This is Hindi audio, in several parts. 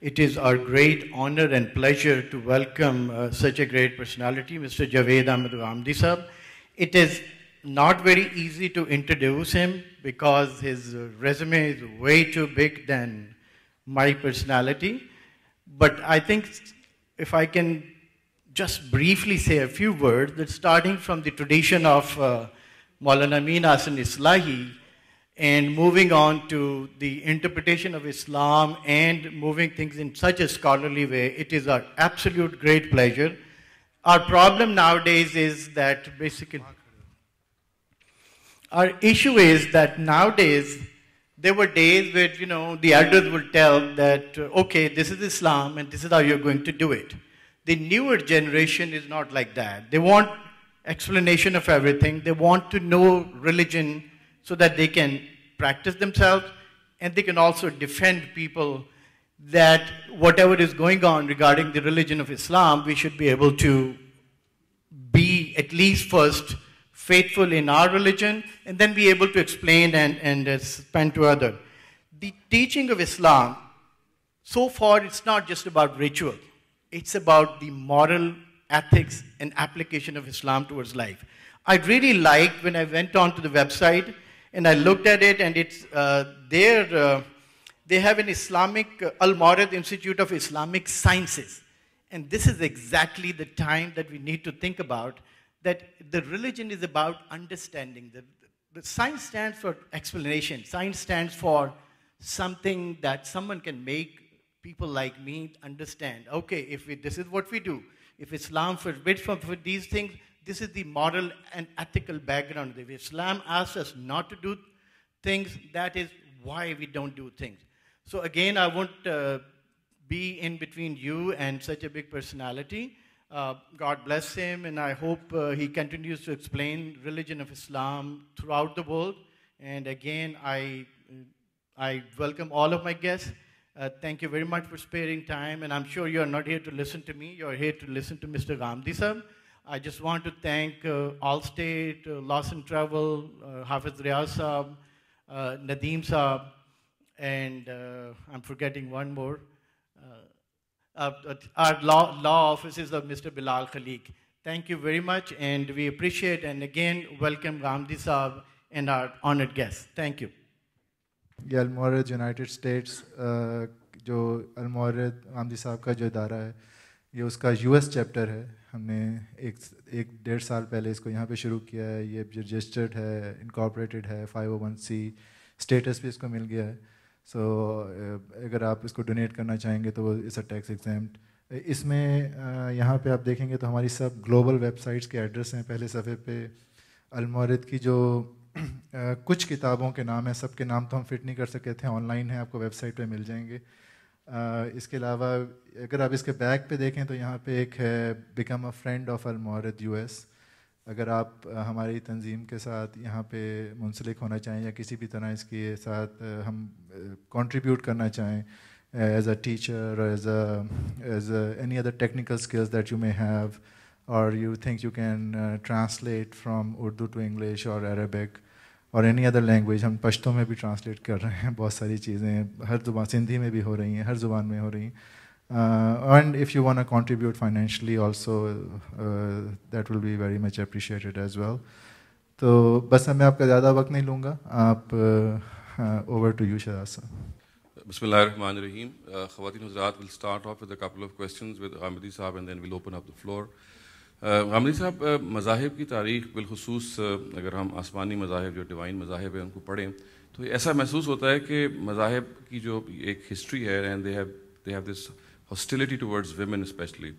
It is our great honor and pleasure to welcome uh, such a great personality, Mr. Javed Ahmed Ramdi Sahib. It is not very easy to introduce him because his resume is way too big than my personality. But I think if I can just briefly say a few words, that starting from the tradition of uh, Maulana Meen Asan Islahi, and moving on to the interpretation of Islam and moving things in such a scholarly way, it is an absolute great pleasure. Our problem nowadays is that basically, our issue is that nowadays there were days where, you know, the elders would tell that, okay, this is Islam and this is how you're going to do it. The newer generation is not like that. They want explanation of everything. They want to know religion so that they can practice themselves and they can also defend people that whatever is going on regarding the religion of Islam, we should be able to be at least first faithful in our religion and then be able to explain and, and uh, to others. The teaching of Islam, so far, it's not just about ritual. It's about the moral ethics and application of Islam towards life. I really liked when I went on to the website, and I looked at it, and it's uh, there. Uh, they have an Islamic uh, Al Mawrid Institute of Islamic Sciences, and this is exactly the time that we need to think about that the religion is about understanding. The, the science stands for explanation. Science stands for something that someone can make people like me understand. Okay, if we, this is what we do, if Islam forbids for, for these things, this is the moral and ethical background of Islam asks us not to do things, that is why we don't do things. So again, I won't uh, be in between you and such a big personality. Uh, God bless him, and I hope uh, he continues to explain religion of Islam throughout the world. And again, I, uh, I welcome all of my guests. Uh, thank you very much for sparing time, and I'm sure you are not here to listen to me. You are here to listen to Mr. Gandhi sir. I just want to thank uh, Allstate, uh, Lawson Travel, uh, Hafiz Riyaz Saab, Nadeem Saab, and I'm forgetting one more. our law, law offices of Mr. Bilal Khalik. Thank you very much, and we appreciate and again welcome Ramdi Saab and our honored guests. Thank you. ये अलमोरद United States, जो अलमोरद आमदी साहब का जो इदारा है ये उसका है हमने एक एक डेढ़ साल पहले इसको यहाँ पे शुरू किया है ये रजिस्टर्ड है इनकॉपरेटेड है five O one C status भी इसको मिल गया है सो so, अगर आप इसको डोनेट करना चाहेंगे तो वो इस टैक्स एग्जाम इसमें यहाँ पे आप देखेंगे तो हमारी सब ग्लोबल वेबसाइट्स के एड्रेस हैं पहले सफ़े पे अलमौरद की जो कुछ किताबों के नाम हैं सब के नाम तो हम फिट नहीं कर सके थे ऑनलाइन है आपको वेबसाइट पे मिल जाएंगे इसके अलावा अगर आप इसके बैक पे देखें तो यहाँ पे एक है become a friend of Almawrid U S अगर आप हमारी तंजीम के साथ यहाँ पे मुंसलिक होना चाहें या किसी भी तरह इसके साथ हम कंट्रीब्यूट करना चाहें as a teacher as as any other technical skills that you may have और you think you can translate from Urdu to English और अरबिक और एनी अदर लैंग्वेज हम पश्तों में भी ट्रांसलेट कर रहे हैं बहुत सारी चीज़ें हर जुबान सिंधी में भी हो रही हैं हर जुबान में हो रही हैं and if you want contribute financially also that will be very much appreciated as well तो बस मैं आपका ज़्यादा वक्त नहीं लूँगा आप over to you Sharaz sir Bismillahirrahmanirrahim. Uh, Khawatin Hazrat will start of with a couple of questions with Ahmadi Saab and then we'll open up the floor. Ghamidi Sahab मज़ाहब की तारीख बिलखसूस अगर हम आसमानी मज़ाहब जो डिवाइन मज़ाहब हैं उनको पढ़ें तो ऐसा महसूस होता है कि मज़ाहब की जो एक हिस्ट्री है and they have they have this hostility towards women specially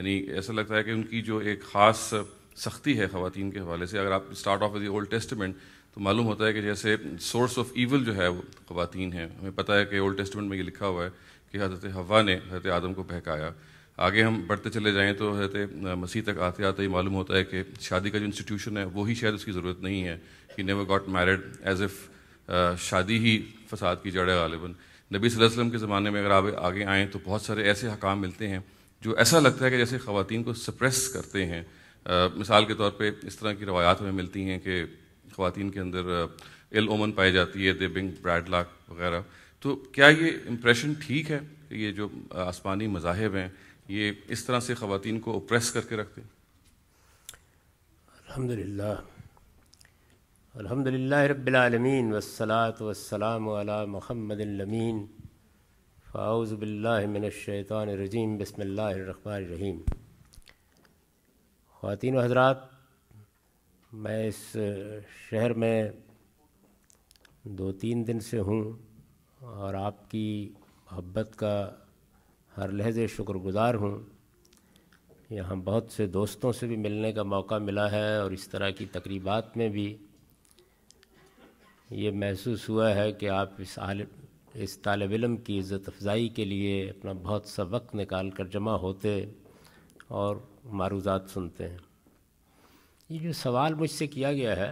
यानी ऐसा लगता है कि उनकी जो एक ख़ास सख्ती है ख़वान के हवाले से अगर आप start off the old testament तो मालूम होता है कि जैसे सोर्स ऑफ ईवल जो है वो ख़वान है हमें पता है कि ओल्ड टेस्टमेंट में ये लिखा हुआ है कि हज़रत हवा ने हज़रत आदम को बहकाया आगे हम बढ़ते चले जाएँ तो हजरत मसीह तक आते आते ही मालूम होता है कि शादी का जो इंस्टीट्यूशन है वही शायद उसकी ज़रूरत नहीं है कि never got married as if शादी ही फसाद की जड़ है गालिबा नबी वसल्लम के ज़माने में अगर आप आगे आएँ तो बहुत सारे ऐसे हकाम मिलते हैं जो ऐसा लगता है कि जैसे ख़वान को सप्रेस करते हैं आ, मिसाल के तौर पे इस तरह की रवायात हमें मिलती हैं कि ख़वान के अंदर इल ओमन पाई जाती है दे बिंग ब्रैड लाक वगैरह तो क्या ये इम्प्रेशन ठीक है कि ये जो आसमानी मजाहब हैं ये इस तरह से ख़वान को ओप्रेस करके रखते हैं अलहमदिल्ला अलहमदिल्ला रबालमीन वसलात वसलाम महमदमीन फ़ाउज़बिल्लाशैतरजीम बसमीम ख़वान हजरात मैं इस शहर में दो तीन दिन से हूँ और आपकी मोहब्बत का हर लहजे शुक्रगुज़ार हूँ यहाँ बहुत से दोस्तों से भी मिलने का मौका मिला है और इस तरह की तकरीबात में भी ये महसूस हुआ है कि आप इस आल इस तालब इलम की इज़्ज़त अफजाई के लिए अपना बहुत सा वक्त निकाल कर जमा होते और मारूजात सुनते हैं ये जो सवाल मुझसे किया गया है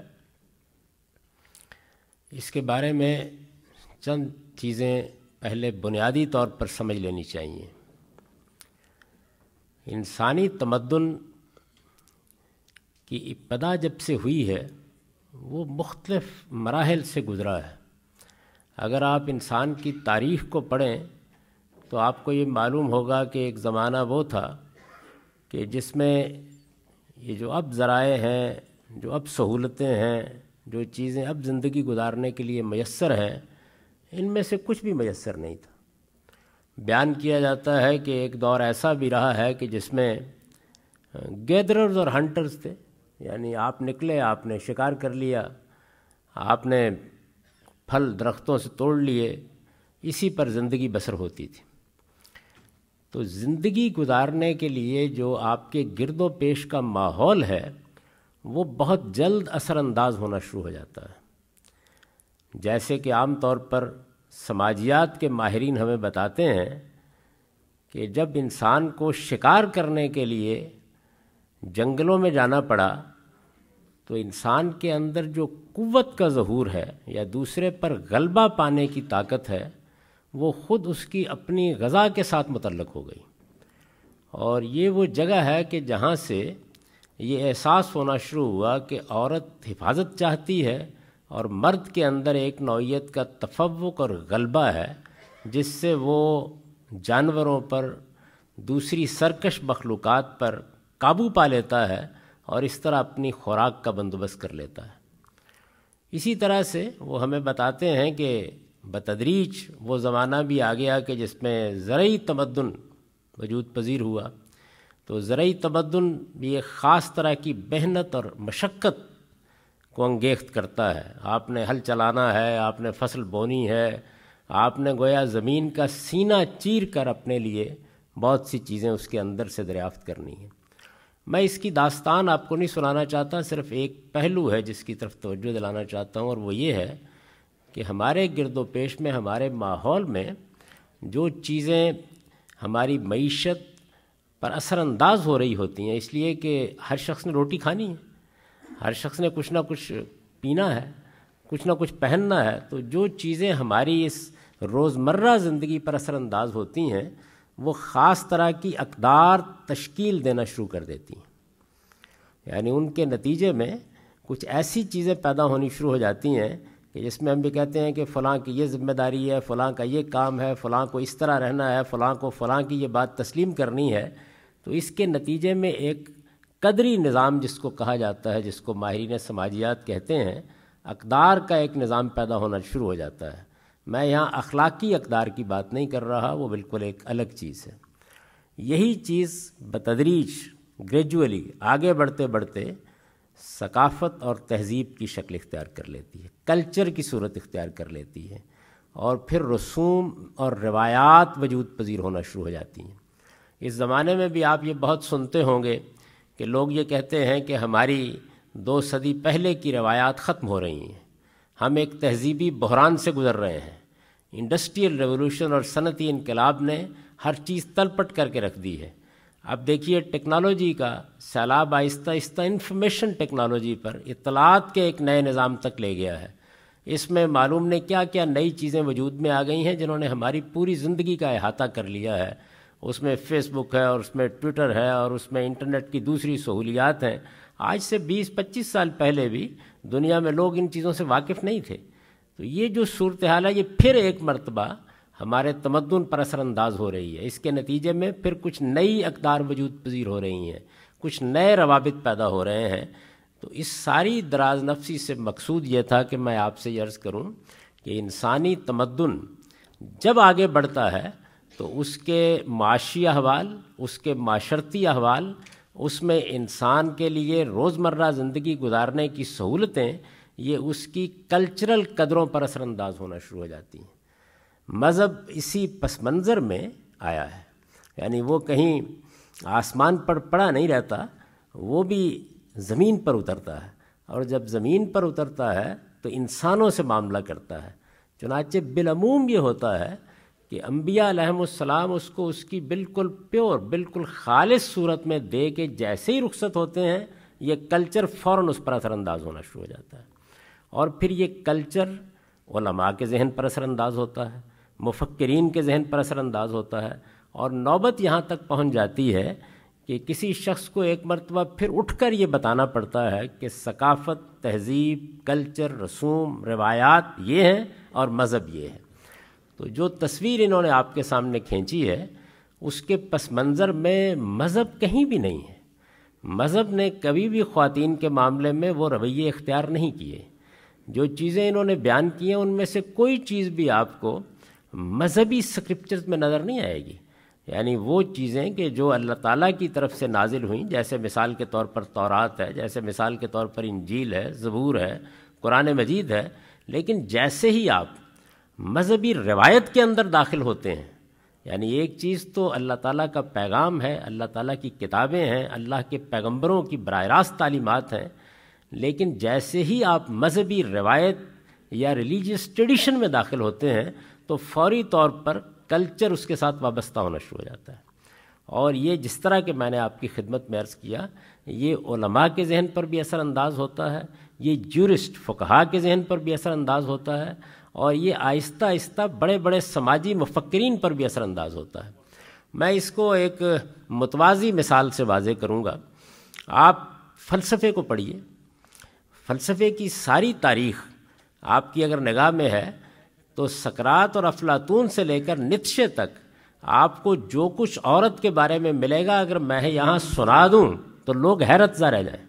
इसके बारे में चंद चीज़ें पहले बुनियादी तौर पर समझ लेनी चाहिए इंसानी तमदन की इब्तदा जब से हुई है वो मुख्तलफ़ मराहल से गुज़रा है अगर आप इंसान की तारीख़ को पढ़ें तो आपको ये मालूम होगा कि एक ज़माना वो था कि जिसमें ये जो अब ज़राए हैं जो अब सहूलतें हैं जो चीज़ें अब ज़िंदगी गुजारने के लिए मैसर हैं इनमें से कुछ भी मैसर नहीं था बयान किया जाता है कि एक दौर ऐसा भी रहा है कि जिसमें गैदरर्स और हंटर्स थे यानी आप निकले आपने शिकार कर लिया आपने फल दरख्तों से तोड़ लिए इसी पर ज़िंदगी बसर होती थी तो ज़िंदगी गुजारने के लिए जो आपके गिरदो पेश का माहौल है वो बहुत जल्द असरानंदाज होना शुरू हो जाता है जैसे कि आम तौर पर समाजियात के माहरीन हमें बताते हैं कि जब इंसान को शिकार करने के लिए जंगलों में जाना पड़ा तो इंसान के अंदर जो कुवत का जहूर है या दूसरे पर गलबा पाने की ताकत है वो ख़ुद उसकी अपनी गज़ा के साथ मुतलक हो गई और ये वो जगह है कि जहाँ से ये एहसास होना शुरू हुआ कि औरत हिफाजत चाहती है और मर्द के अंदर एक नौीयत का तफवक और गलबा है जिससे वो जानवरों पर दूसरी सरकश मखलूक़ पर काबू पा लेता है और इस तरह अपनी खुराक का बंदोबस्त कर लेता है इसी तरह से वो हमें बताते हैं कि बतदरीज वो ज़माना भी आ गया कि जिसमें ज़रूरी तमदन वजूद पजीर हुआ तो ज़रूरी तमदन भी एक ख़ास तरह की मेहनत और मशक्क़त को अंगेख्त करता है आपने हल चलाना है आपने फसल बोनी है आपने गोया ज़मीन का सीना चीर कर अपने लिए बहुत सी चीज़ें उसके अंदर से दरियाफ्त करनी है मैं इसकी दास्तान आपको नहीं सुनाना चाहता सिर्फ एक पहलू है जिसकी तरफ तोज्जो दिलाना चाहता हूँ और वो ये है कि हमारे गिरदो पेश में हमारे माहौल में जो चीज़ें हमारी मीशत पर असरानंदाज हो रही होती हैं इसलिए कि हर शख्स ने रोटी खानी है हर शख्स ने कुछ ना कुछ पीना है कुछ ना कुछ पहनना है तो जो चीज़ें हमारी इस रोज़मर्रा ज़िंदगी पर असरानंदाज होती हैं वो ख़ास तरह की अकदार तश्कील देना शुरू कर देती हैं यानी उनके नतीजे में कुछ ऐसी चीज़ें पैदा होनी शुरू हो जाती हैं कि जिसमें हम भी कहते हैं कि फ़लाँ की ये ज़िम्मेदारी है फ़लाँ का ये काम है फ़लाँ को इस तरह रहना है फ़लाँ को फ़लाँ की ये बात तस्लीम करनी है तो इसके नतीजे में एक कदरी निज़ाम जिसको कहा जाता है जिसको माहरीन समाजियात कहते हैं अकदार का एक निज़ाम पैदा होना शुरू हो जाता है मैं यहाँ अखलाकी अकदार की बात नहीं कर रहा वो बिल्कुल एक अलग चीज़ है यही चीज़ बतदरीज ग्रेजुअली आगे बढ़ते बढ़ते सकाफ़त और तहज़ीब की शक्ल इख्तियार कर लेती है कल्चर की सूरत इख्तियार कर लेती है और फिर रसूम और रवायात वजूद पजीर होना शुरू हो जाती हैं इस ज़माने में भी आप ये बहुत सुनते होंगे कि लोग ये कहते हैं कि हमारी दो सदी पहले की रवायात ख़त्म हो रही हैं हम एक तहजीबी बहरान से गुज़र रहे हैं इंडस्ट्रियल रेवोल्यूशन और सनती इनकलाब ने हर चीज़ तलपट करके रख दी है अब देखिए टेक्नोलॉजी का सैलाब आहिस्ता आहिस्ता इन्फॉर्मेशन टेक्नोलॉजी पर इतलात के एक नए निज़ाम तक ले गया है इसमें मालूम ने क्या क्या नई चीज़ें वजूद में आ गई हैं जिन्होंने हमारी पूरी ज़िंदगी का अहाता कर लिया है उसमें फेसबुक है और उसमें ट्विटर है और उसमें इंटरनेट की दूसरी सहूलियात हैं आज से 20-25 साल पहले भी दुनिया में लोग इन चीज़ों से वाकिफ नहीं थे तो ये जो सूरत हाल है ये फिर एक मरतबा हमारे तमदन पर असरानंदाज हो रही है इसके नतीजे में फिर कुछ नई अकदार वजूद पजीर हो रही हैं कुछ नए रवाबित पैदा हो रहे हैं तो इस सारी दराज नफसी से मकसूद ये था कि मैं आपसे अर्ज़ करूँ कि इंसानी तमदन जब आगे बढ़ता है तो उसके माशी अहवाल उसके माशरती अहवाल उसमें इंसान के लिए रोज़मर्रा ज़िंदगी गुजारने की सहूलतें ये उसकी कल्चरल कदरों पर असरानंदाज होना शुरू हो जाती हैं मज़हब इसी पस मंज़र में आया है यानी वो कहीं आसमान पर पड़ा नहीं रहता वो भी ज़मीन पर उतरता है और जब ज़मीन पर उतरता है तो इंसानों से मामला करता है चुनाचे बिलमूम ये होता है कि अम्बियालाम उसको उसकी बिल्कुल प्योर बिल्कुल खालिश सूरत में दे के जैसे ही रुखसत होते हैं ये कल्चर फ़ौर उस पर असरअंदाज होना शुरू हो जाता है और फिर ये कल्चर ओलमा के जहन पर असरअंदाज होता है मुफक्रीन के जहन पर असरअंदाज होता है और नौबत यहाँ तक पहुँच जाती है कि किसी शख्स को एक मरतबा फिर उठ कर ये बताना पड़ता है कि सकाफ़त तहज़ीब कल्चर रसूम रवायात ये हैं और मज़हब ये है तो जो तस्वीर इन्होंने आपके सामने खींची है उसके पस मंज़र में मज़हब कहीं भी नहीं है मज़हब ने कभी भी ख़्वातीन के मामले में वो रवैये इख्तियार नहीं किए जो चीज़ें इन्होंने बयान की हैं उनमें से कोई चीज़ भी आपको मजहबी स्क्रिप्चर्स में नज़र नहीं आएगी यानी वो चीज़ें कि जो अल्लाह ताला की तरफ से नाजिल हुई जैसे मिसाल के तौर पर तौरात है जैसे मिसाल के तौर पर इंजील है ज़बूर है कुरान मजीद है लेकिन जैसे ही आप मजहबी रवायत के अंदर दाखिल होते हैं यानी एक चीज़ तो अल्लाह ताला का पैगाम है अल्लाह ताला की किताबें हैं अल्लाह के पैगंबरों की बर रास्त तालीमत हैं लेकिन जैसे ही आप मजहबी रवायत या रिलीजियस ट्रेडिशन में दाखिल होते हैं तो फौरी तौर पर कल्चर उसके साथ वाबस्ता होना शुरू हो जाता है और ये जिस तरह के मैंने आपकी खिदमत में अर्ज़ किया ये ओलमा के जहन पर भी असरानंदाज़ होता है ये जूरिस्ट फ़ुकहा के जहन पर भी असर अंदाज होता है और ये आहिस्ता आहिस्ता बड़े बड़े समाजी मफक्रीन पर भी असरानंदाज होता है मैं इसको एक मतवाजी मिसाल से वाजे करूँगा आप फ़लसफ़े को पढ़िए फ़लसफ़े की सारी तारीख आपकी अगर निगाह में है तो सकरात और अफलातून से लेकर नित्शे तक आपको जो कुछ औरत के बारे में मिलेगा अगर मैं यहाँ सुना दूँ तो लोग हैरत ज़ा रह जाए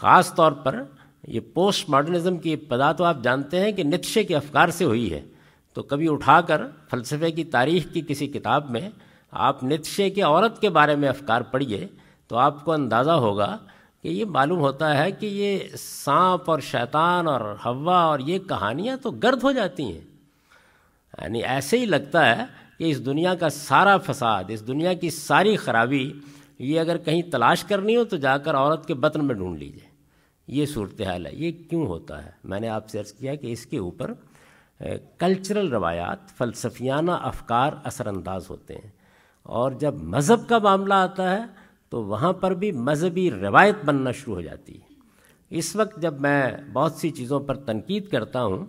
ख़ास तौर पर ये पोस्ट मॉडर्निज्म की पदा तो आप जानते हैं कि नित्शे के अफकार से हुई है तो कभी उठाकर फलसफे की तारीख की किसी किताब में आप नित्शे के औरत के बारे में अफकार पढ़िए तो आपको अंदाज़ा होगा कि ये मालूम होता है कि ये सांप और शैतान और हवा और ये कहानियाँ तो गर्द हो जाती हैं यानी ऐसे ही लगता है कि इस दुनिया का सारा फसाद इस दुनिया की सारी खराबी ये अगर कहीं तलाश करनी हो तो जाकर औरत के बतन में ढूंढ लीजिए ये सूरत हाल है ये क्यों होता है मैंने आपसे अर्ज़ किया कि इसके ऊपर कल्चरल रवायात फ़लसफियाना अफकार असरानंदाज होते हैं और जब मज़हब का मामला आता है तो वहाँ पर भी मज़हबी रवायत बनना शुरू हो जाती है इस वक्त जब मैं बहुत सी चीज़ों पर तनकीद करता हूँ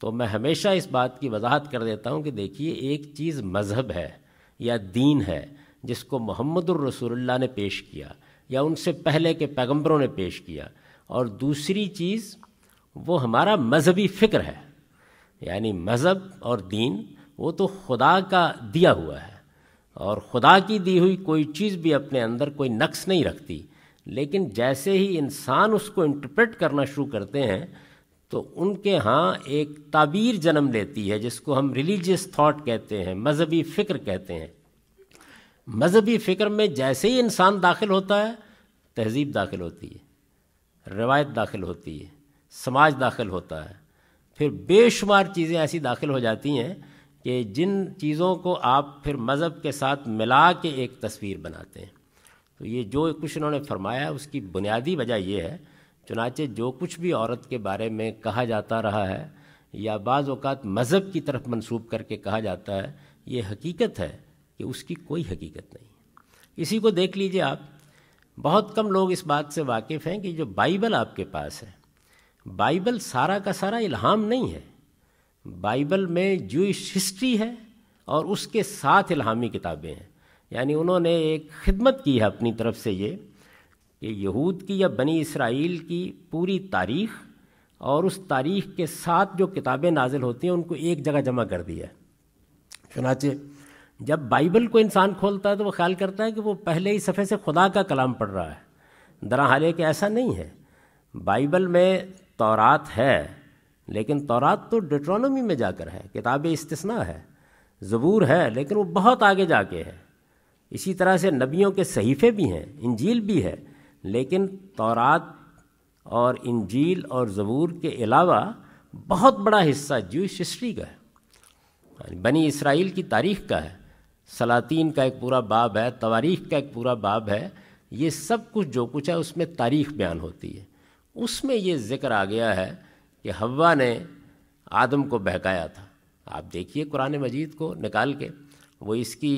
तो मैं हमेशा इस बात की वजाहत कर देता हूँ कि देखिए एक चीज़ मज़हब है या दीन है जिसको मोहम्मद रसूल ने पेश किया या उनसे पहले के पैगम्बरों ने पेश किया और दूसरी चीज़ वो हमारा मज़हबी फ़िक्र है यानी मज़हब और दीन वो तो खुदा का दिया हुआ है और खुदा की दी हुई कोई चीज़ भी अपने अंदर कोई नक्स नहीं रखती लेकिन जैसे ही इंसान उसको इंटरप्रेट करना शुरू करते हैं तो उनके यहाँ एक ताबीर जन्म लेती है जिसको हम रिलीजियस थाट कहते हैं मज़हबी फ़िक्र कहते हैं मज़हबी फ़िक्र में जैसे ही इंसान दाखिल होता है तहज़ीब दाखिल होती है रवायत दाखिल होती है समाज दाखिल होता है फिर बेशुमार चीज़ें ऐसी दाखिल हो जाती हैं कि जिन चीज़ों को आप फिर मज़हब के साथ मिला के एक तस्वीर बनाते हैं तो ये जो कुछ उन्होंने फरमाया उसकी बुनियादी वजह यह है चुनाचे जो कुछ भी औरत के बारे में कहा जाता रहा है या बाज़त मज़हब की तरफ मंसूब करके कहा जाता है ये हकीकत है कि उसकी कोई हकीकत नहीं इसी को देख लीजिए आप बहुत कम लोग इस बात से वाकिफ़ हैं कि जो बाइबल आपके पास है बाइबल सारा का सारा इल्हाम नहीं है बाइबल में जूश हिस्ट्री है और उसके साथ इल्हामी किताबें हैं यानी उन्होंने एक खिदमत की है अपनी तरफ से ये कि यहूद की या बनी इसराइल की पूरी तारीख और उस तारीख के साथ जो किताबें नाजिल होती हैं उनको एक जगह जमा कर दिया चुनाचे जब बाइबल को इंसान खोलता है तो वो ख्याल करता है कि वो पहले ही सफ़े से खुदा का कलाम पढ़ रहा है दरा हाल कि ऐसा नहीं है बाइबल में तौरात है लेकिन तौरात तो डिट्रोनोमी में जाकर है किताब इस्तना है ज़बूर है लेकिन वो बहुत आगे जाके है इसी तरह से नबियों के सहीफ़े भी हैं इंजील भी है लेकिन तौरात और इंजील और ज़बूर के अलावा बहुत बड़ा हिस्सा जूश हिस्ट्री का है बनी इसराइल की तारीख़ का है सलातीन का एक पूरा बाब है तवारीख का एक पूरा बाब है ये सब कुछ जो कुछ है उसमें तारीख बयान होती है उसमें ये जिक्र आ गया है कि हवा ने आदम को बहकाया था आप देखिए कुरान मजीद को निकाल के वो इसकी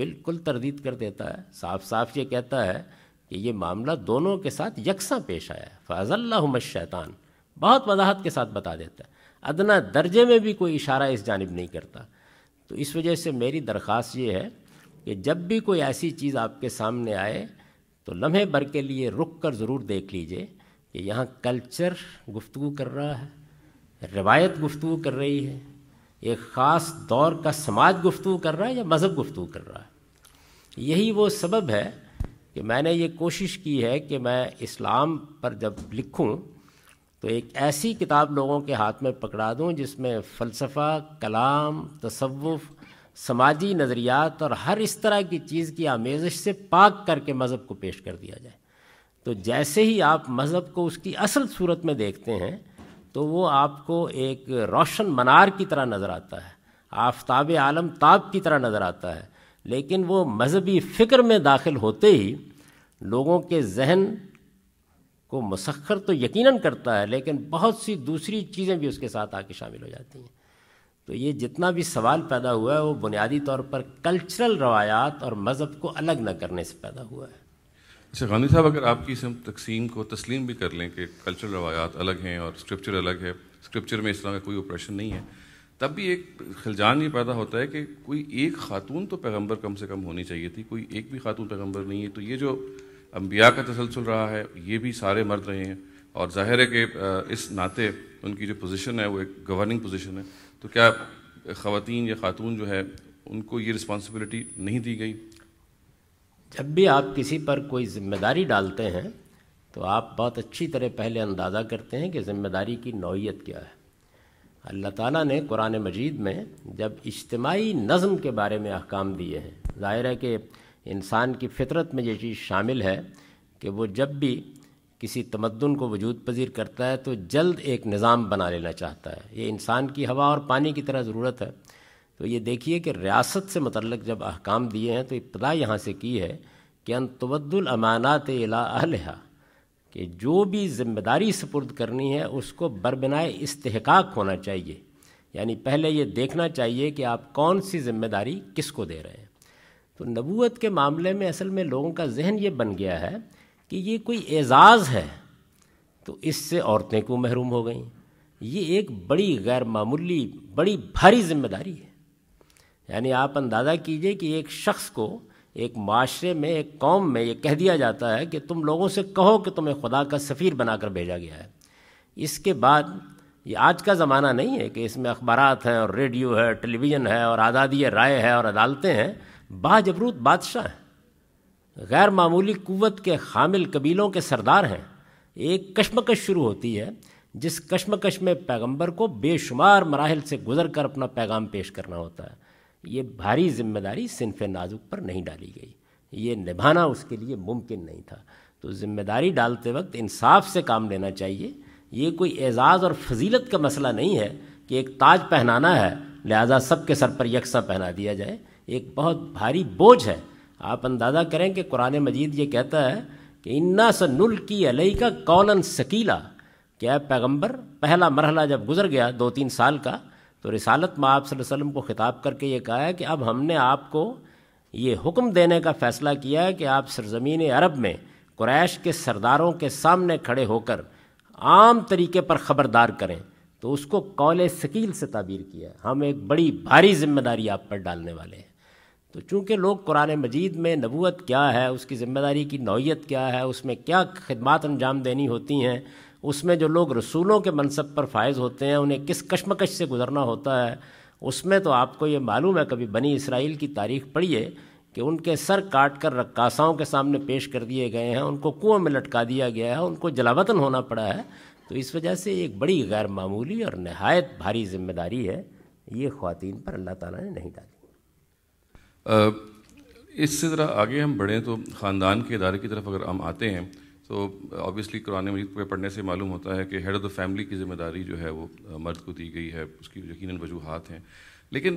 बिल्कुल तरदीद कर देता है साफ साफ ये कहता है कि ये मामला दोनों के साथ यकसा पेश आया फ़ाज़ल्ला शैतान बहुत वजाहत के साथ बता देता है अदना दर्जे में भी कोई इशारा इस जानब नहीं करता तो इस वजह से मेरी दरख्वास्त ये है कि जब भी कोई ऐसी चीज़ आपके सामने आए तो लम्हे भर के लिए रुक कर ज़रूर देख लीजिए कि यहाँ कल्चर गुफ्तु कर रहा है रवायत गुफ्तु कर रही है एक ख़ास दौर का समाज गुफ्तु कर रहा है या मज़हब गुफ्तु कर रहा है यही वो सबब है कि मैंने ये कोशिश की है कि मैं इस्लाम पर जब लिखूँ तो एक ऐसी किताब लोगों के हाथ में पकड़ा दूं जिसमें फ़लसफ़ा कलाम तसवुफ़ समाजी नज़रियात और हर इस तरह की चीज़ की आमेज़िश से पाक करके मज़हब को पेश कर दिया जाए तो जैसे ही आप मज़हब को उसकी असल सूरत में देखते हैं तो वो आपको एक रोशन मनार की तरह नज़र आता है आफ्ताब आलम ताब की तरह नज़र आता है लेकिन वो मजहबी फ़िक्र में दाखिल होते ही लोगों के जहन को मसखर तो यकीनन करता है लेकिन बहुत सी दूसरी चीज़ें भी उसके साथ आके शामिल हो जाती हैं तो ये जितना भी सवाल पैदा हुआ है वो बुनियादी तौर पर कल्चरल रवायात और मज़हब को अलग न करने से पैदा हुआ है अच्छा गांधी साहब अगर आपकी इस हम तकसीम को तस्लीम भी कर लें कि कल्चरल रवायात अलग हैं और स्क्रिप्चर अलग है स्क्रिप्चर में इस तरह का कोई ऑपरेशन नहीं है तब भी एक खिलजान ये पैदा होता है कि कोई एक खातून तो पैगंबर कम से कम होनी चाहिए थी कोई एक भी खातून पैगंबर नहीं है तो ये जो अम्बिया का तसलसल रहा है ये भी सारे मर्द रहे हैं और जाहिर है कि इस नाते उनकी जो पोजीशन है वो एक गवर्निंग पोजीशन है तो क्या ख़वान या ख़ातून जो है उनको ये रिस्पॉन्सिबिलिटी नहीं दी गई जब भी आप किसी पर कोई ज़िम्मेदारी डालते हैं तो आप बहुत अच्छी तरह पहले अंदाज़ा करते हैं कि ज़िम्मेदारी की नौीयत क्या है अल्लाह ताला ने कुरान मजीद में जब इज्तमाही नज़म के बारे में अहकाम दिए हैं ज़ाहिर है कि इंसान की फितरत में ये चीज़ शामिल है कि वो जब भी किसी तमद्दन को वजूद पजीर करता है तो जल्द एक निज़ाम बना लेना चाहता है ये इंसान की हवा और पानी की तरह ज़रूरत है तो ये देखिए कि रियासत से मतलब जब अहकाम दिए हैं तो इब्तदा यहाँ से की है कि अनतवद्दुल अमानात अला कि जो भी जिम्मेदारी सपुर्द करनी है उसको बरबनाए इस्तेहकाक होना चाहिए यानी पहले ये देखना चाहिए कि आप कौन सी जिम्मेदारी किसको दे रहे हैं तो नबूत के मामले में असल में लोगों का जहन ये बन गया है कि ये कोई एजाज़ है तो इससे औरतें को महरूम हो गई ये एक बड़ी गैर मामूली बड़ी भारी जिम्मेदारी है यानी आप अंदाज़ा कीजिए कि एक शख्स को एक माशरे में एक कौम में ये कह दिया जाता है कि तुम लोगों से कहो कि तुम्हें खुदा का सफ़ीर बनाकर भेजा गया है इसके बाद ये आज का ज़माना नहीं है कि इसमें अखबार हैं और रेडियो है टेलीविज़न है और आज़ादी राय है और अदालतें हैं बाजबरूत बादशाह गैर मामूली कुत के हामिल कबीलों के सरदार हैं एक कश्मकश शुरू होती है जिस कश्मकश में पैगंबर को बेशुमार मराहल से गुजर कर अपना पैगाम पेश करना होता है ये भारी जिम्मेदारी सिनफ नाजुक पर नहीं डाली गई ये निभाना उसके लिए मुमकिन नहीं था तो ज़िम्मेदारी डालते वक्त इंसाफ से काम लेना चाहिए ये कोई एजाज़ और फजीलत का मसला नहीं है कि एक ताज पहनाना है लिहाजा सबके सर पर यकसा पहना दिया जाए एक बहुत भारी बोझ है आप अंदाज़ा करें कि कुरान मजीद ये कहता है कि इन्ना सनुल की अलई का कौलन शकीला क्या पैगम्बर पहला मरहला जब गुजर गया दो तीन साल का तो रिसालत में आप वसल्लम को ख़िताब करके ये कहा है कि अब हमने आपको ये हुक्म देने का फ़ैसला किया है कि आप सरजमीन अरब में क्रैश के सरदारों के सामने खड़े होकर आम तरीके पर ख़बरदार करें तो उसको कौल शकील से ताबीर किया हम एक बड़ी भारी जिम्मेदारी आप पर डालने वाले हैं तो चूँकि लोग कुरान मजीद में नबूत क्या है उसकी ज़िम्मेदारी की नौीयत क्या है उसमें क्या खदमात अंजाम देनी होती हैं उसमें जो लोग रसूलों के मनसब पर फायज़ होते हैं उन्हें किस कशमकश से गुज़रना होता है उसमें तो आपको ये मालूम है कभी बनी इसराइल की तारीख पढ़िए कि उनके सर काट कर रक्कासाओं के सामने पेश कर दिए गए हैं उनको कुओं में लटका दिया गया है उनको जलावतन होना पड़ा है तो इस वजह से एक बड़ी गैर मामूली और नहायत भारी जिम्मेदारी है ये ख़वान पर अल्लाह ताला ने नहीं डाली इससे ज़रा आगे हम बढ़ें तो ख़ानदान के इदारे की तरफ अगर हम आते हैं तो ऑब्वियसली कुरान मजीद पर पढ़ने से मालूम होता है कि हेड ऑफ़ द फैमिली की जिम्मेदारी जो है वो मर्द को दी गई है उसकी यकीन वजूहत हैं लेकिन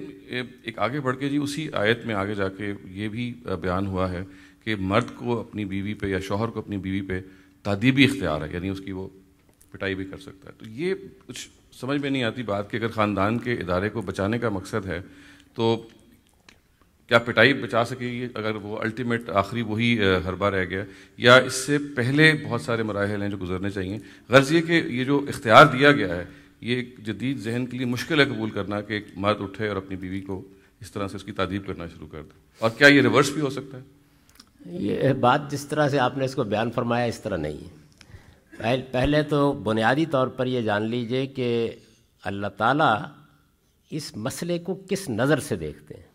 एक आगे बढ़ के जी उसी आयत में आगे जाके ये भी बयान हुआ है कि मर्द को अपनी बीवी पे या शोहर को अपनी बीवी पे तदीबी इख्तियार है यानी उसकी वो पिटाई भी कर सकता है तो ये कुछ समझ में नहीं आती बात कि अगर ख़ानदान के इदारे को बचाने का मकसद है तो क्या पिटाई बचा सकेगी अगर वो अल्टीमेट आखिरी वही हरबा रह गया या इससे पहले बहुत सारे मराहल हैं जो गुजरने चाहिए गर्ज ये कि ये जो इख्तियार दिया गया है ये एक जदीद जहन के लिए मुश्किल है कबूल करना कि एक मर्द उठे और अपनी बीवी को इस तरह से उसकी तदीब करना शुरू कर दे और क्या ये रिवर्स भी हो सकता है ये बात जिस तरह से आपने इसको बयान फरमाया इस तरह नहीं है पहले तो बुनियादी तौर पर ये जान लीजिए कि अल्लाह ताला इस मसले को किस नज़र से देखते हैं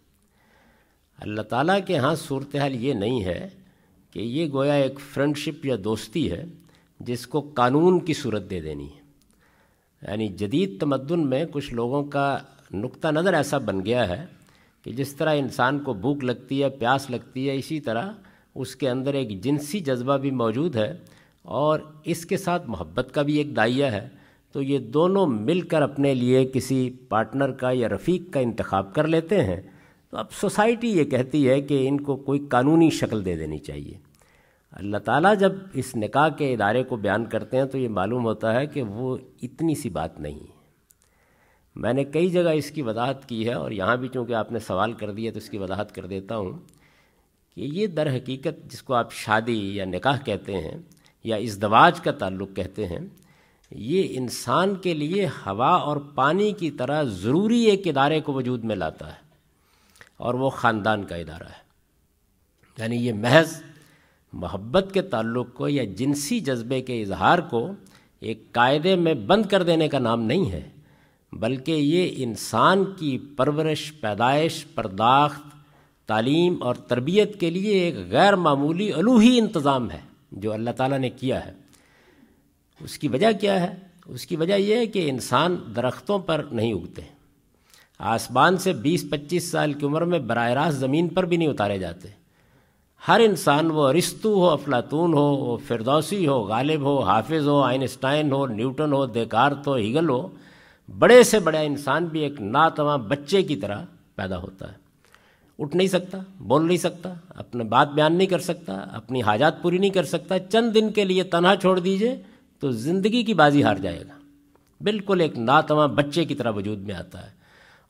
अल्लाह ताला के यहाँ सूरत हाल ये नहीं है कि ये गोया एक फ्रेंडशिप या दोस्ती है जिसको कानून की सूरत दे देनी है यानी जदीद तमदन में कुछ लोगों का नुक़ा नज़र ऐसा बन गया है कि जिस तरह इंसान को भूख लगती है प्यास लगती है इसी तरह उसके अंदर एक जिनसी जज्बा भी मौजूद है और इसके साथ मोहब्बत का भी एक दाइया है तो ये दोनों मिलकर अपने लिए किसी पार्टनर का या रफ़ीक का इंतखब कर लेते हैं तो अब सोसाइटी ये कहती है कि इनको कोई कानूनी शक्ल दे देनी चाहिए अल्लाह ताला जब इस निकाह के इदारे को बयान करते हैं तो ये मालूम होता है कि वो इतनी सी बात नहीं है मैंने कई जगह इसकी वजाहत की है और यहाँ भी चूँकि आपने सवाल कर दिया तो इसकी वजाहत कर देता हूँ कि ये दर हकीकत जिसको आप शादी या निकाह कहते हैं या इस दवाज का ताल्लुक़ कहते हैं ये इंसान के लिए हवा और पानी की तरह ज़रूरी एक इदारे को वजूद में लाता है और वो ख़ानदान का इदारा है यानी ये महज मोहब्बत के ताल्लुक़ को या जिनसी जज्बे के इजहार को एक कायदे में बंद कर देने का नाम नहीं है बल्कि ये इंसान की परवरिश पैदाइश परदाख्त तालीम और तरबियत के लिए एक गैर मामूली अलूही इंतज़ाम है जो अल्लाह ताला ने किया है उसकी वजह क्या है उसकी वजह यह है कि इंसान दरख्तों पर नहीं उगते हैं आसमान से 20-25 साल की उम्र में बरह रास्त ज़मीन पर भी नहीं उतारे जाते हर इंसान वो रिस्तु हो अफलातून हो वो फिरदौसी हो गालिब हो हाफिज़ हो आइंस्टाइन हो न्यूटन हो देकार्त हो हिगल हो बड़े से बड़ा इंसान भी एक नातवा बच्चे की तरह पैदा होता है उठ नहीं सकता बोल नहीं सकता अपने बात बयान नहीं कर सकता अपनी हाजात पूरी नहीं कर सकता चंद दिन के लिए तनहा छोड़ दीजिए तो ज़िंदगी की बाजी हार जाएगा बिल्कुल एक नातवा बच्चे की तरह वजूद में आता है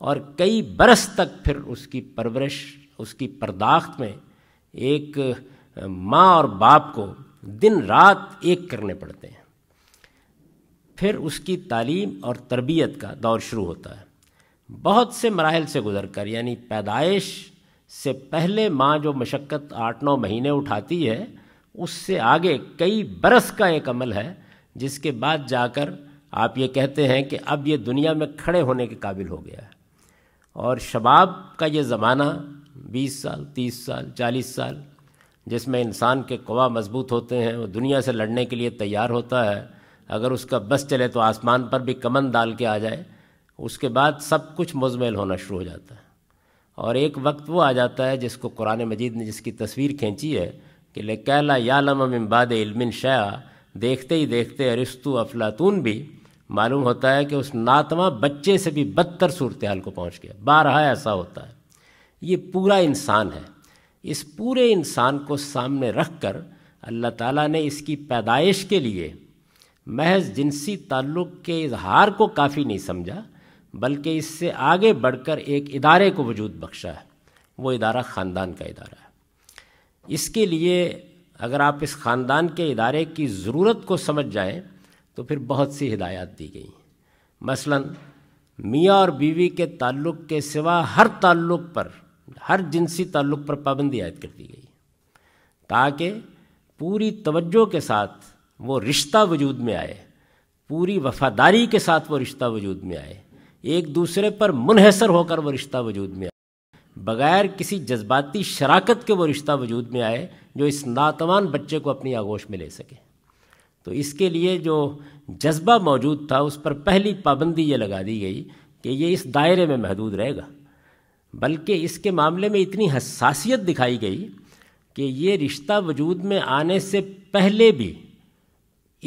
और कई बरस तक फिर उसकी परवरिश उसकी परदाख्त में एक माँ और बाप को दिन रात एक करने पड़ते हैं फिर उसकी तालीम और तरबियत का दौर शुरू होता है बहुत से मराहल से गुजर कर यानी पैदाइश से पहले माँ जो मशक्क़त आठ नौ महीने उठाती है उससे आगे कई बरस का एक अमल है जिसके बाद जाकर आप ये कहते हैं कि अब ये दुनिया में खड़े होने के काबिल हो गया है और शबाब का ये ज़माना 20 साल 30 साल 40 साल जिसमें इंसान के कवा मजबूत होते हैं वो दुनिया से लड़ने के लिए तैयार होता है अगर उसका बस चले तो आसमान पर भी कमन डाल के आ जाए उसके बाद सब कुछ मुजमेल होना शुरू हो जाता है और एक वक्त वो आ जाता है जिसको कुरान मजीद ने जिसकी तस्वीर खींची है कि ले कैला यालम इम्बाद इल्मिन शया देखते ही देखते अरिस्तु अफलातून भी मालूम होता है कि उस नातवा बच्चे से भी बदतर सूरत हाल को पहुँच गया बारहा ऐसा होता है ये पूरा इंसान है इस पूरे इंसान को सामने रख कर अल्लाह ताला ने इसकी पैदाइश के लिए महज जिनसी ताल्लुक़ के इजहार को काफ़ी नहीं समझा बल्कि इससे आगे बढ़कर एक इदारे को वजूद बख्शा है वो इदारा ख़ानदान का इदारा है इसके लिए अगर आप इस ख़ानदान के इदारे की ज़रूरत को समझ जाएँ तो फिर बहुत सी हिदायत दी गई मसलन मियाँ और बीवी के ताल्लुक़ के सिवा हर ताल्लुक़ पर हर जिनसी ताल्लुक़ पर पाबंदी आयद कर दी गई ताकि पूरी तवज्जो के साथ वो रिश्ता वजूद में आए पूरी वफादारी के साथ वो रिश्ता वजूद में आए एक दूसरे पर मुनहसर होकर वो रिश्ता वजूद में आए बगैर किसी जज्बाती शराकत के वो रिश्ता वजूद में आए जो इस नातवान बच्चे को अपनी आगोश में ले सके तो इसके लिए जो जज्बा मौजूद था उस पर पहली पाबंदी ये लगा दी गई कि ये इस दायरे में महदूद रहेगा बल्कि इसके मामले में इतनी हसासियत दिखाई गई कि ये रिश्ता वजूद में आने से पहले भी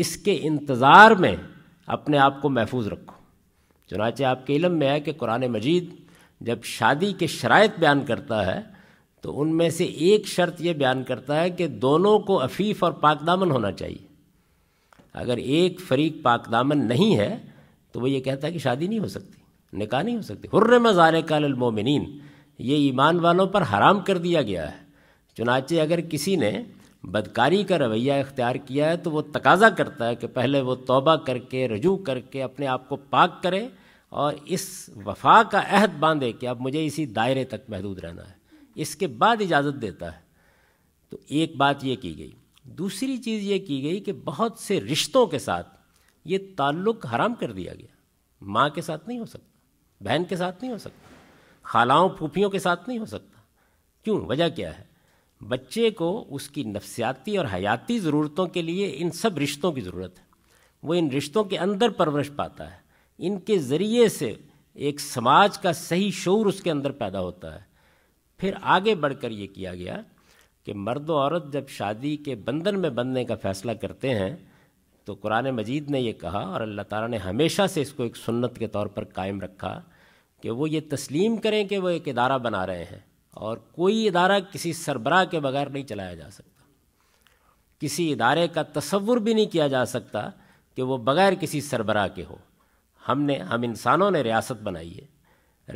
इसके इंतज़ार में अपने आप को महफूज रखो चुनाचे आपके इलम में है कि कुरान मजीद जब शादी के शरात बयान करता है तो उनमें से एक शर्त ये बयान करता है कि दोनों को अफीफ और पाकदामन होना चाहिए अगर एक फरीक पाक दामन नहीं है तो वो ये कहता है कि शादी नहीं हो सकती निकाह नहीं हो सकती हुर्र मज़ार कालमोमिन ये ईमान वालों पर हराम कर दिया गया है चुनाचे अगर किसी ने बदकारी का रवैया इख्तियार किया है तो वो तकाजा करता है कि पहले वो तौबा करके रजू करके अपने आप को पाक करे और इस वफा का अहद बांधे कि अब मुझे इसी दायरे तक महदूद रहना है इसके बाद इजाज़त देता है तो एक बात ये की गई दूसरी चीज़ ये की गई कि बहुत से रिश्तों के साथ ये ताल्लुक हराम कर दिया गया माँ के साथ नहीं हो सकता बहन के साथ नहीं हो सकता खालाओं फूफियों के साथ नहीं हो सकता क्यों वजह क्या है बच्चे को उसकी नफ्सियाती और हयाती ज़रूरतों के लिए इन सब रिश्तों की ज़रूरत है वो इन रिश्तों के अंदर परवरिश पाता है इनके ज़रिए से एक समाज का सही शोर उसके अंदर पैदा होता है फिर आगे बढ़कर ये किया गया कि मर्द औरत जब शादी के बंधन में बंधने का फ़ैसला करते हैं तो कुरान मजीद ने यह कहा और अल्लाह ताला ने हमेशा से इसको एक सुन्नत के तौर पर कायम रखा कि वो ये तस्लीम करें कि वो एक अदारा बना रहे हैं और कोई इदारा किसी सरबराह के बगैर नहीं चलाया जा सकता किसी इदारे का तस्वुर भी नहीं किया जा सकता कि वो बग़ैर किसी सरबरा के हो हमने हम इंसानों ने रियासत बनाई है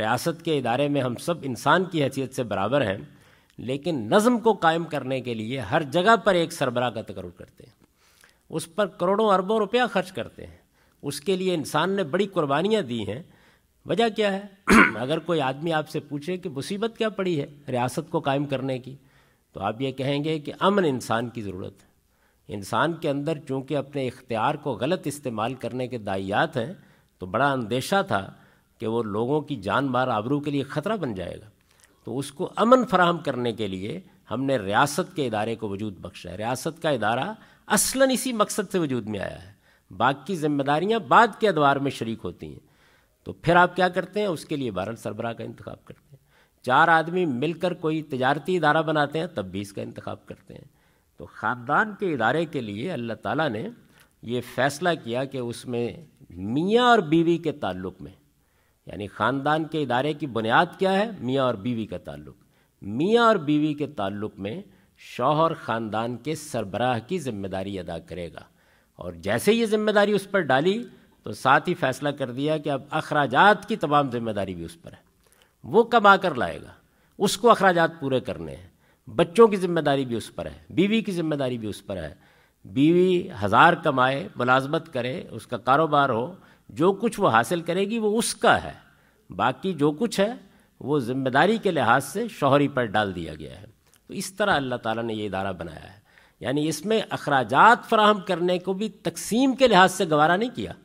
रियासत के इदारे में हम सब इंसान की हैसियत से बराबर हैं लेकिन नज़म को कायम करने के लिए हर जगह पर एक सरबरा का तकर करते हैं उस पर करोड़ों अरबों रुपया खर्च करते हैं उसके लिए इंसान ने बड़ी कुर्बानियाँ दी हैं वजह क्या है अगर कोई आदमी आपसे पूछे कि मुसीबत क्या पड़ी है रियासत को कायम करने की तो आप ये कहेंगे कि अमन इंसान की ज़रूरत है इंसान के अंदर चूँकि अपने इख्तियार को गलत इस्तेमाल करने के दाइयात हैं तो बड़ा अंदेशा था कि वो लोगों की जान मार आबरू के लिए ख़तरा बन जाएगा तो उसको अमन फराहम करने के लिए हमने रियासत के इदारे को वजूद बख्शा है रियासत का इदारा असला इसी मकसद से वजूद में आया है बाकी जिम्मेदारियाँ बाद के अदवार में शरीक होती हैं तो फिर आप क्या करते हैं उसके लिए भारत सरबराह का इंतखब करते हैं चार आदमी मिलकर कोई तजारती इदारा बनाते हैं तब भी इसका इंतखब करते हैं तो ख़ानदान के इदारे के लिए अल्लाह ताली ने यह फ़ैसला किया कि उसमें मियाँ और बीवी के ताल्लुक़ में यानी ख़ानदान के इदारे की बुनियाद क्या है मियाँ और बीवी का ताल्लुक मियाँ और बीवी के ताल्लुक में शौहर ख़ानदान के सरबराह की ज़िम्मेदारी अदा करेगा और जैसे ये ज़िम्मेदारी उस पर डाली तो साथ ही फैसला कर दिया कि अब अखराज की तमाम जिम्मेदारी भी उस पर है वो कमा कर लाएगा उसको अखराज पूरे करने हैं बच्चों की जिम्मेदारी भी उस पर है बीवी की जिम्मेदारी भी उस पर है बीवी हज़ार कमाए मुलाजमत करे उसका कारोबार हो जो कुछ वो हासिल करेगी वो उसका है बाकी जो कुछ है वो जिम्मेदारी के लिहाज से शोहरी पर डाल दिया गया है तो इस तरह अल्लाह ताला ने ये इदारा बनाया है यानी इसमें अखराज फराहम करने को भी तकसीम के लिहाज से गवारा नहीं किया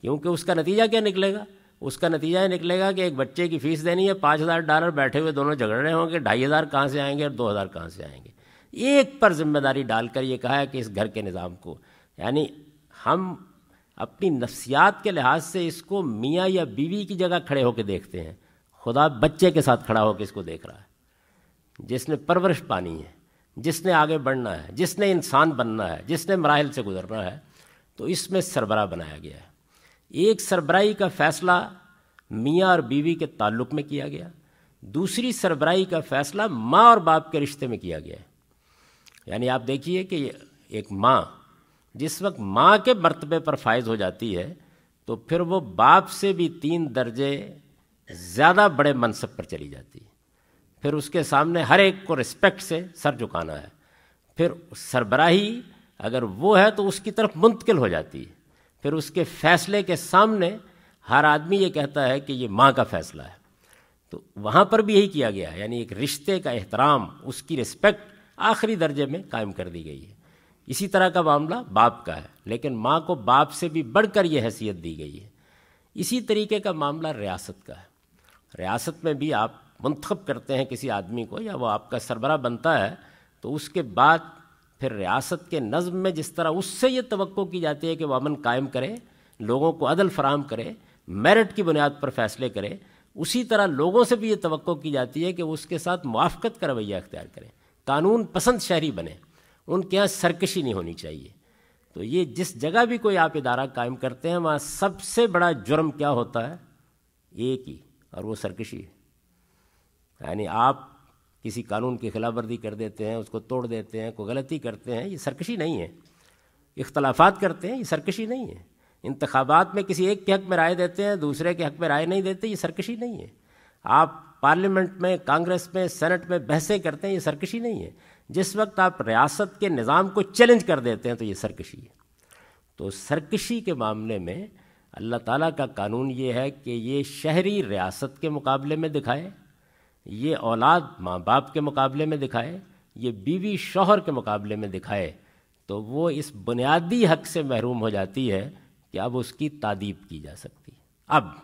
क्योंकि उसका नतीजा क्या निकलेगा उसका नतीजा निकलेगा कि एक बच्चे की फ़ीस देनी है पाँच हज़ार डॉलर बैठे हुए दोनों झगड़ रहे होंगे ढाई हज़ार कहाँ से आएंगे और दो हज़ार कहाँ से आएंगे एक पर जिम्मेदारी डालकर ये कहा है कि इस घर के निज़ाम को यानी हम अपनी नफ्सियात के लिहाज से इसको मियाँ या बीवी की जगह खड़े होकर देखते हैं खुदा बच्चे के साथ खड़ा होकर इसको देख रहा है जिसने परवरिश पानी है जिसने आगे बढ़ना है जिसने इंसान बनना है जिसने मराहल से गुजरना है तो इसमें सरबरा बनाया गया है एक सरबराही का फ़ैसला मियाँ और बीवी के ताल्लुक में किया गया दूसरी सरबराही का फ़ैसला माँ और बाप के रिश्ते में किया गया है यानी आप देखिए कि एक माँ जिस वक्त माँ के मरतबे पर फायज हो जाती है तो फिर वो बाप से भी तीन दर्जे ज़्यादा बड़े मनसब पर चली जाती है फिर उसके सामने हर एक को रिस्पेक्ट से सर झुकाना है फिर सरबराही अगर वो है तो उसकी तरफ मुंतकिल हो जाती है फिर उसके फैसले के सामने हर आदमी ये कहता है कि ये माँ का फैसला है तो वहाँ पर भी यही किया गया है यानी एक रिश्ते का एहतराम उसकी रिस्पेक्ट आखिरी दर्जे में कायम कर दी गई है इसी तरह का मामला बाप का है लेकिन माँ को बाप से भी बढ़कर यह हैसियत दी गई है इसी तरीके का मामला रियासत का है रियासत में भी आप मंतखब करते हैं किसी आदमी को या वो आपका सरबरा बनता है तो उसके बाद फिर रियासत के नज़म में जिस तरह उससे ये तो की जाती है कि वह अमन कायम करे लोगों को अदल फराम करे मेरिट की बुनियाद पर फैसले करे उसी तरह लोगों से भी ये तो की जाती है कि उसके साथ मुआफ़त का रवैया अख्तियार करें कानून पसंद शहरी बने उनके यहाँ सरकशी नहीं होनी चाहिए तो ये जिस जगह भी कोई आप इदारा कायम करते हैं वहाँ सबसे बड़ा जुर्म क्या होता है एक ही और वो सरकशी है यानी आप किसी कानून की खिलाफ वर्जी कर देते हैं उसको तोड़ देते हैं कोई गलती करते हैं ये सरकशी नहीं है इख्तलाफात करते हैं ये सरकशी नहीं है इंतबात में किसी एक के हक में राय देते हैं दूसरे के हक में राय नहीं देते ये सरकशी नहीं है आप पार्लियामेंट में कांग्रेस में सेनेट में बहसें करते हैं ये सरकशी नहीं है जिस वक्त आप रियासत के निज़ाम को चैलेंज कर देते हैं तो ये सरकशी है तो सरकशी के मामले में अल्लाह ताला का कानून ये है कि ये शहरी रियासत के मुकाबले में दिखाए ये औलाद माँ बाप के मुकाबले में दिखाए ये बीवी शौहर के मुकाबले में दिखाए तो वो इस बुनियादी हक से महरूम हो जाती है कि अब उसकी तादीब की जा सकती है अब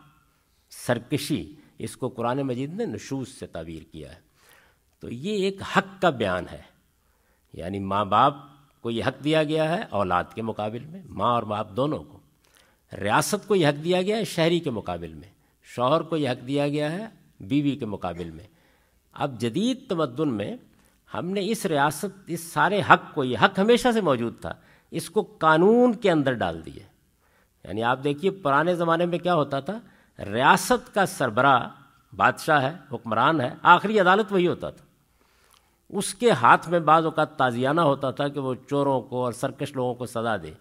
सरकशी इसको कुरान मजीद ने नशूज से ताबीर किया है तो ये एक हक का बयान है यानी माँ बाप को यह हक दिया गया है औलाद के मुकाबले में माँ और बाप दोनों को रियासत को यह हक दिया गया है शहरी के मुकाबले में शौहर को यह हक दिया गया है बीवी के मुकाबले में अब जदीद तमदन में हमने इस रियासत इस सारे हक को ये हक हमेशा से मौजूद था इसको कानून के अंदर डाल दिए यानी आप देखिए पुराने ज़माने में क्या होता था रियासत का सरबरा बादशाह है हुक्मरान है आखिरी अदालत वही होता था उसके हाथ में बाद अवत ताजियाना होता था कि वो चोरों को और सरकश लोगों को सजा दे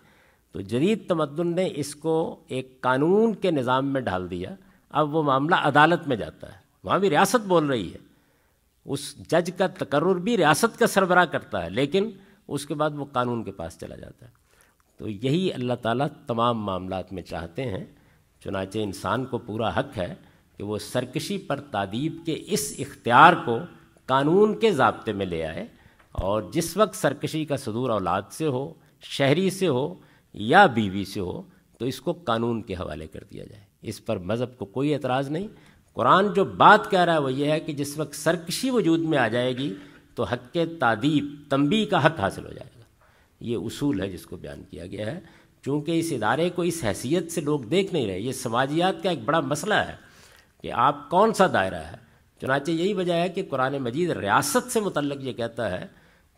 तो जदीद तमदन ने इसको एक कानून के निज़ाम में ढाल दिया अब वो मामला अदालत में जाता है वहाँ भी रियासत बोल रही है उस जज का तकर भी रियासत का सरबराह करता है लेकिन उसके बाद वो कानून के पास चला जाता है तो यही अल्लाह ताला तमाम मामला में चाहते हैं चुनाचे इंसान को पूरा हक है कि वो सरकशी पर तादीब के इस इख्तियार को कानून के जबते में ले आए और जिस वक्त सरकशी का सदूर औलाद से हो शहरी से हो या बीवी से हो तो इसको कानून के हवाले कर दिया जाए इस पर मज़हब को कोई एतराज़ नहीं कुरान जो बात कह रहा है वो ये है कि जिस वक्त सरकशी वजूद में आ जाएगी तो हक के तादीब तंबी का हक हासिल हो जाएगा ये उसूल है जिसको बयान किया गया है चूँकि इस इदारे को इस हैसियत से लोग देख नहीं रहे ये समाजियात का एक बड़ा मसला है कि आप कौन सा दायरा है चुनाचे यही वजह है कि कुरान मजीद रियासत से मुतलक ये कहता है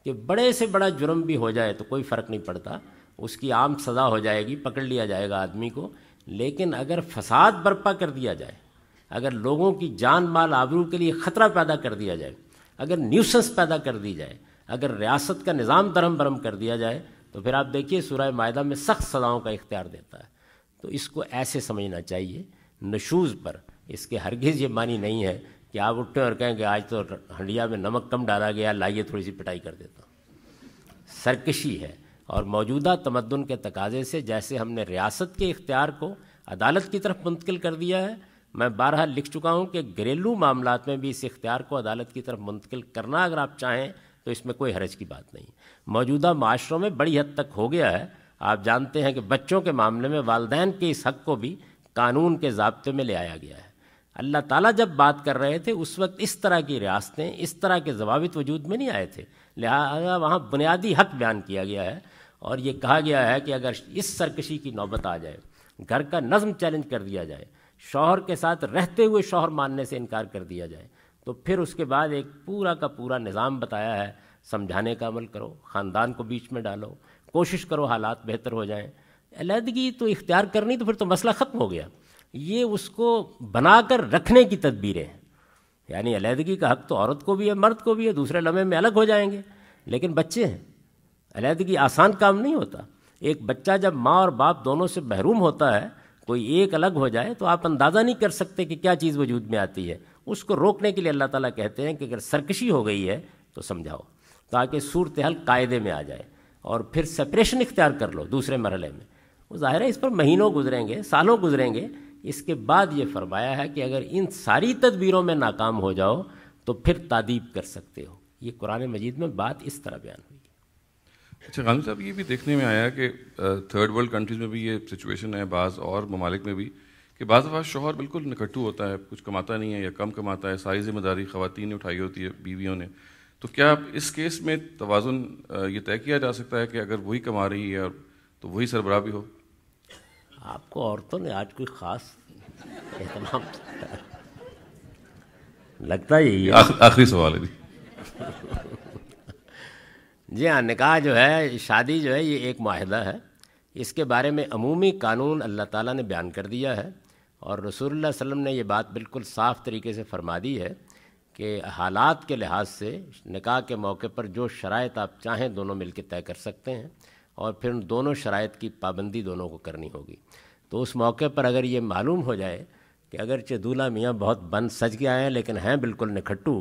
कि बड़े से बड़ा जुर्म भी हो जाए तो कोई फ़र्क नहीं पड़ता उसकी आम सज़ा हो जाएगी पकड़ लिया जाएगा आदमी को लेकिन अगर फसाद बर्पा कर दिया जाए अगर लोगों की जान माल आबरू के लिए ख़तरा पैदा कर दिया जाए अगर न्यूसेंस पैदा कर दी जाए अगर रियासत का निज़ाम दरम बरम कर दिया जाए तो फिर आप देखिए सराय माहा में सख्त सज़ाओं का इख्तियार देता है तो इसको ऐसे समझना चाहिए नशूज़ पर इसके हरगिज़ ये मानी नहीं है कि आप उठे और कहें कि आज तो हंडिया में नमक कम डाला गया लाइए थोड़ी सी पिटाई कर देता हूँ सरकशी है और मौजूदा तमदन के तकाजे से जैसे हमने रियासत के इख्तियार को अदालत की तरफ मुंतकिल कर दिया है मैं बारह लिख चुका हूँ कि घरेलू मामला में भी इस इख्तियार को अदालत की तरफ मुंतकिल करना अगर आप चाहें तो इसमें कोई हरज की बात नहीं मौजूदा माशरों में बड़ी हद तक हो गया है आप जानते हैं कि बच्चों के मामले में वालदेन के इस हक को भी कानून के जबते में ले आया गया है अल्लाह ताला जब बात कर रहे थे उस वक्त इस तरह की रियासतें इस तरह के जवाबित वजूद में नहीं आए थे लिहाजा वहाँ बुनियादी हक बयान किया गया है और ये कहा गया है कि अगर इस सरकशी की नौबत आ जाए घर का नज़म चैलेंज कर दिया जाए शौहर के साथ रहते हुए शौहर मानने से इनकार कर दिया जाए तो फिर उसके बाद एक पूरा का पूरा निज़ाम बताया है समझाने का अमल करो ख़ानदान को बीच में डालो कोशिश करो हालात बेहतर हो जाएँ अलीदगी तो इख्तियार करनी तो फिर तो मसला ख़त्म हो गया ये उसको बनाकर रखने की तदबीरें हैं यानी अलीहदगी का हक तो औरत को भी है मर्द को भी है दूसरे लम्हे में अलग हो जाएंगे लेकिन बच्चे हैं अलीहदगी आसान काम नहीं होता एक बच्चा जब माँ और बाप दोनों से महरूम होता है कोई एक अलग हो जाए तो आप अंदाज़ा नहीं कर सकते कि क्या चीज़ वजूद में आती है उसको रोकने के लिए अल्लाह ताला कहते हैं कि अगर सरकशी हो गई है तो समझाओ ताकि सूरत हल कायदे में आ जाए और फिर सेपरेशन इख्तियार कर लो दूसरे मरहले में वो ज़ाहिर है इस पर महीनों गुजरेंगे सालों गुजरेंगे इसके बाद ये फरमाया है कि अगर इन सारी तदबीरों में नाकाम हो जाओ तो फिर तादीब कर सकते हो ये कुरान मजीद में बात इस तरह बयान हुई अच्छा गांधी साहब ये भी देखने में आया कि थर्ड वर्ल्ड कंट्रीज़ में भी ये सिचुएशन है बाज़ और ममालिक में भी कि बाज़ दफ़ा शोहर बिल्कुल निकटू होता है कुछ कमाता नहीं है या कम कमाता है सारी जिम्मेदारी ख़वान ने उठाई होती है बीवियों ने तो क्या आप इस केस में तोज़ुन ये तय किया जा सकता है कि अगर वही कमा रही है तो वही सरबराह भी हो आपको औरतों ने आज कोई खास एहतमाम लगता यही है आखिरी सवाल है जी हाँ निकाह जो है शादी जो है ये एक माहदा है इसके बारे में अमूमी कानून अल्लाह ताला ने बयान कर दिया है और रसूलुल्लाह सल्लम ने ये बात बिल्कुल साफ़ तरीके से फरमा दी है कि हालात के लिहाज से निकाह के मौके पर जो शरात आप चाहें दोनों मिलकर तय कर सकते हैं और फिर दोनों शरात की पाबंदी दोनों को करनी होगी तो उस मौके पर अगर ये मालूम हो जाए कि अगर दूल्हा मियाँ बहुत बन सज के आए हैं लेकिन हैं बिल्कुल निखट्टू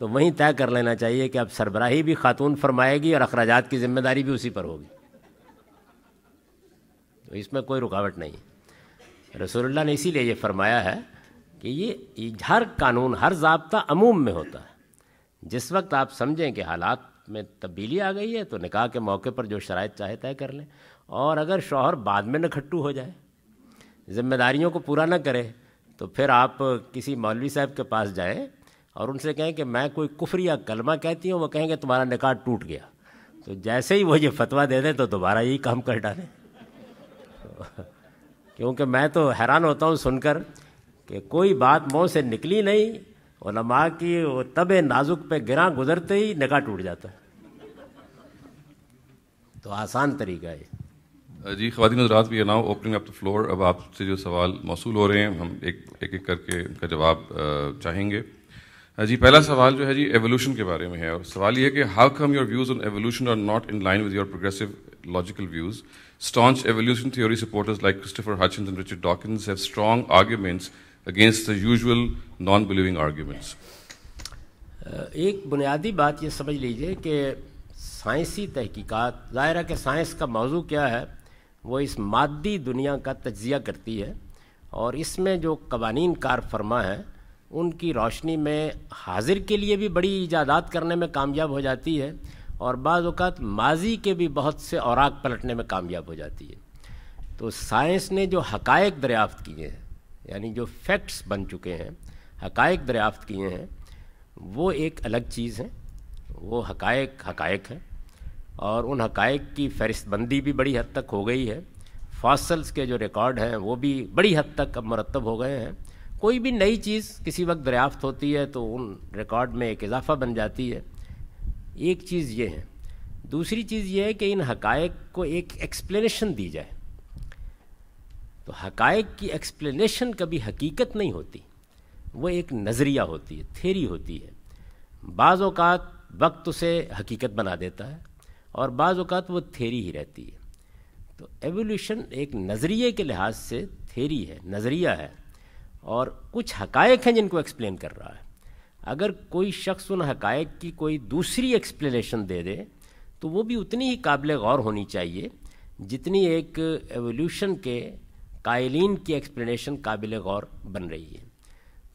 तो वहीं तय कर लेना चाहिए कि अब सरबराही भी खातून फरमाएगी और अखराज की ज़िम्मेदारी भी उसी पर होगी तो इसमें कोई रुकावट नहीं रसोल्ला ने इसीलिए ये फरमाया है कि ये हर कानून हर जबता अमूम में होता है जिस वक्त आप समझें कि हालात में तब्दीली आ गई है तो निकाह के मौके पर जो शराय चाहे तय कर लें और अगर शौहर बाद में नखट्टू हो जाए ज़िम्मेदारियों को पूरा ना करे तो फिर आप किसी मौलवी साहब के पास जाएं और उनसे कहें कि मैं कोई कुफर या कलमा कहती हूँ वो कहेंगे तुम्हारा निकाह टूट गया तो जैसे ही वो ये फतवा दे दें तो दोबारा यही काम कर डालें तो, क्योंकि मैं तो हैरान होता हूँ सुनकर कि कोई बात मुँह से निकली नहीं ओलमा की वो तब नाजुक पे गिरा गुजरते ही निगाह टूट जाता है तो आसान तरीका है जी खातिन हजरात भी now opening up the floor अब आपसे जो सवाल मौसू हो रहे हैं हम एक एक, एक करके उनका जवाब चाहेंगे जी पहला सवाल जो है जी एवोल्यूशन के बारे में है और सवाल ये है कि how come your views on evolution are not in line with your progressive logical views staunch evolution theory supporters like Christopher Hitchens and Richard Dawkins have strong arguments against the usual non-believing arguments. Uh, एक बुनियादी बात ये समझ लीजिए कि साइंसी तहकीकात ज़ाहिर है कि साइंस का मौजू क्या है वो इस मादी दुनिया का तजिया करती है और इसमें जो कवानीन कार फरमा है उनकी रोशनी में हाजिर के लिए भी बड़ी इजादात करने में कामयाब हो जाती है और बाज़त माजी के भी बहुत से औराक पलटने में कामयाब हो जाती है तो साइंस ने जो हकायक दरियाफ़्त किए हैं यानी जो फैक्ट्स बन चुके हैं हकायक दरियाफ़्त किए हैं वो एक अलग चीज़ है वो हकायक हकायक है और उन हकायक की फहरिस्तबंदी भी बड़ी हद तक हो गई है फासल्स के जो रिकॉर्ड हैं वो भी बड़ी हद तक अब मरतब हो गए हैं कोई भी नई चीज़ किसी वक्त दरियाफ़त होती है तो उन रिकॉर्ड में एक इजाफ़ा बन जाती है एक चीज़ ये है दूसरी चीज़ ये है कि इन हकायक को एक एक्सप्लेनेशन दी जाए तो हकायक की एक्सप्लेनेशन कभी हकीकत नहीं होती वो एक नज़रिया होती है थेरी होती है बाज़ वक्त उसे हकीकत बना देता है और बाज़ अवत वो थेरी ही रहती है तो एवोल्यूशन एक नज़रिए के लिहाज से थेरी है नज़रिया है और कुछ हकायक हैं जिनको एक्सप्लेन कर रहा है अगर कोई शख्स उन हकायक की कोई दूसरी एक्सप्लेनेशन दे दे तो वो भी उतनी ही काबिल गौर होनी चाहिए जितनी एक एवोल्यूशन के कायलिन की एक्सप्लेनेशन काबिल गौर बन रही है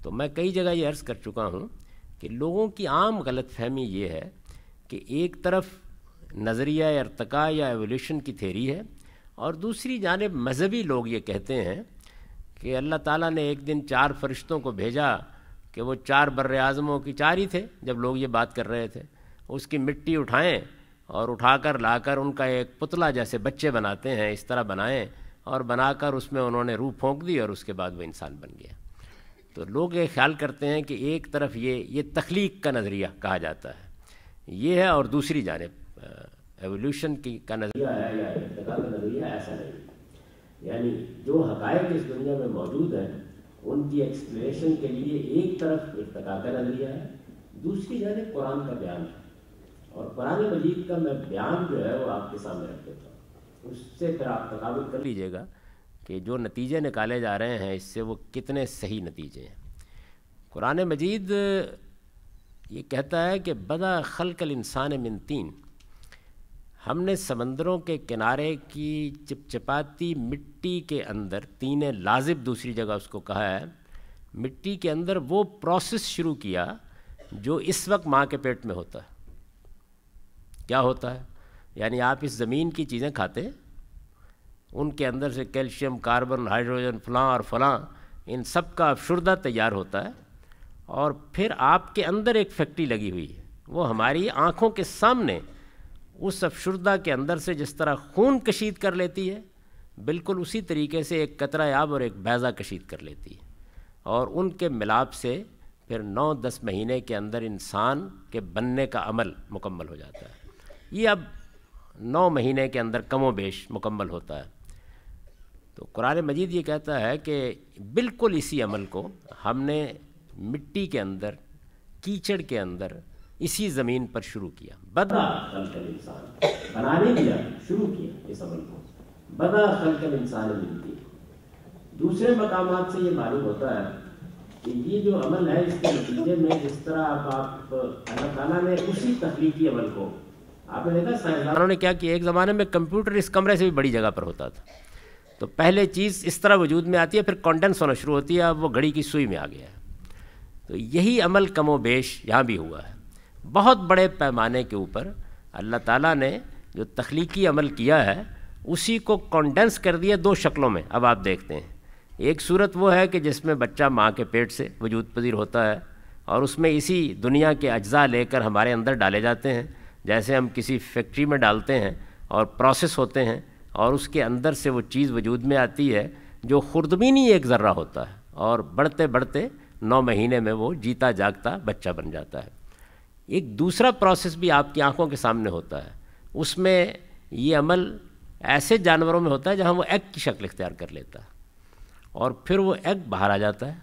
तो मैं कई जगह ये अर्ज़ कर चुका हूँ कि लोगों की आम गलत फहमी ये है कि एक तरफ नज़रिया अरतका या एवोल्यूशन की थेरी है और दूसरी जानब मजहबी लोग ये कहते हैं कि अल्लाह ताला ने एक दिन चार फरिश्तों को भेजा कि वो चार बर आज़मों की चार ही थे जब लोग ये बात कर रहे थे उसकी मिट्टी उठाएं और उठाकर लाकर उनका एक पुतला जैसे बच्चे बनाते हैं इस तरह बनाएं और बनाकर उसमें उन्होंने रूह फोंक दी और उसके बाद वो इंसान बन गया तो लोग ये ख्याल करते हैं कि एक तरफ ये ये तख्लीक का नज़रिया कहा जाता है ये है और दूसरी जानब एवोल्यूशन की का नज़रिया है या इब्तदा का नज़रिया ऐसा नहीं यानी जो हकायक इस दुनिया में मौजूद हैं उनकी एक्सप्लेनेशन के लिए एक तरफ इरतका का नज़रिया है दूसरी जानब कुरान का बयान है और कुरान मजीद का मैं बयान जो है वो आपके सामने रख देता हूँ उससे फिर आप तदावत कर लीजिएगा कि जो नतीजे निकाले जा रहे हैं इससे वो कितने सही नतीजे हैं कुरान मजीद ये कहता है कि बदा खलकल इंसान मिन तीन हमने समंदरों के किनारे की चिपचिपाती मिट्टी के अंदर तीन लाजिब दूसरी जगह उसको कहा है मिट्टी के अंदर वो प्रोसेस शुरू किया जो इस वक्त माँ के पेट में होता है क्या होता है यानी आप इस ज़मीन की चीज़ें खाते उनके अंदर से कैल्शियम कार्बन हाइड्रोजन फलां और फलां इन सब का अफशुरदा तैयार होता है और फिर आपके अंदर एक फैक्ट्री लगी हुई है वो हमारी आँखों के सामने उस अफशुरदा के अंदर से जिस तरह खून कशीद कर लेती है बिल्कुल उसी तरीके से एक कतरा याब और एक बैज़ा कशीद कर लेती है और उनके मिलाप से फिर नौ दस महीने के अंदर इंसान के बनने का अमल मुकम्मल हो जाता है ये अब नौ महीने के अंदर कमो बेश मुकम्मल होता है तो कुरान मजीद ये कहता है कि बिल्कुल इसी अमल को हमने मिट्टी के अंदर कीचड़ के अंदर इसी ज़मीन पर शुरू किया बदा खलकल इंसान बनाने दिया शुरू किया इस अमल को बदा खलकल इंसान मिलती दूसरे मकाम से ये मालूम होता है कि ये जो अमल है इसके नतीजे में जिस तरह आप, अल्लाह ताला ने उसी तकलीफी अमल को उन्होंने क्या किया एक ज़माने में कंप्यूटर इस कमरे से भी बड़ी जगह पर होता था तो पहले चीज़ इस तरह वजूद में आती है फिर कॉन्डेंस होना शुरू होती है अब वो घड़ी की सुई में आ गया है तो यही अमल बेश यहाँ भी हुआ है बहुत बड़े पैमाने के ऊपर अल्लाह ताला ने जो तख्लीकी अमल किया है उसी को कॉन्डेंस कर दिया दो शक्लों में अब आप देखते हैं एक सूरत वो है कि जिसमें बच्चा माँ के पेट से वजूद पजीर होता है और उसमें इसी दुनिया के अज्जा लेकर हमारे अंदर डाले जाते हैं जैसे हम किसी फैक्ट्री में डालते हैं और प्रोसेस होते हैं और उसके अंदर से वो चीज़ वजूद में आती है जो खुर्दबीनी एक ज़र्रा होता है और बढ़ते बढ़ते नौ महीने में वो जीता जागता बच्चा बन जाता है एक दूसरा प्रोसेस भी आपकी आंखों के सामने होता है उसमें ये अमल ऐसे जानवरों में होता है जहाँ वो एग की शक्ल इख्तियार कर लेता है और फिर वो एग बाहर आ जाता है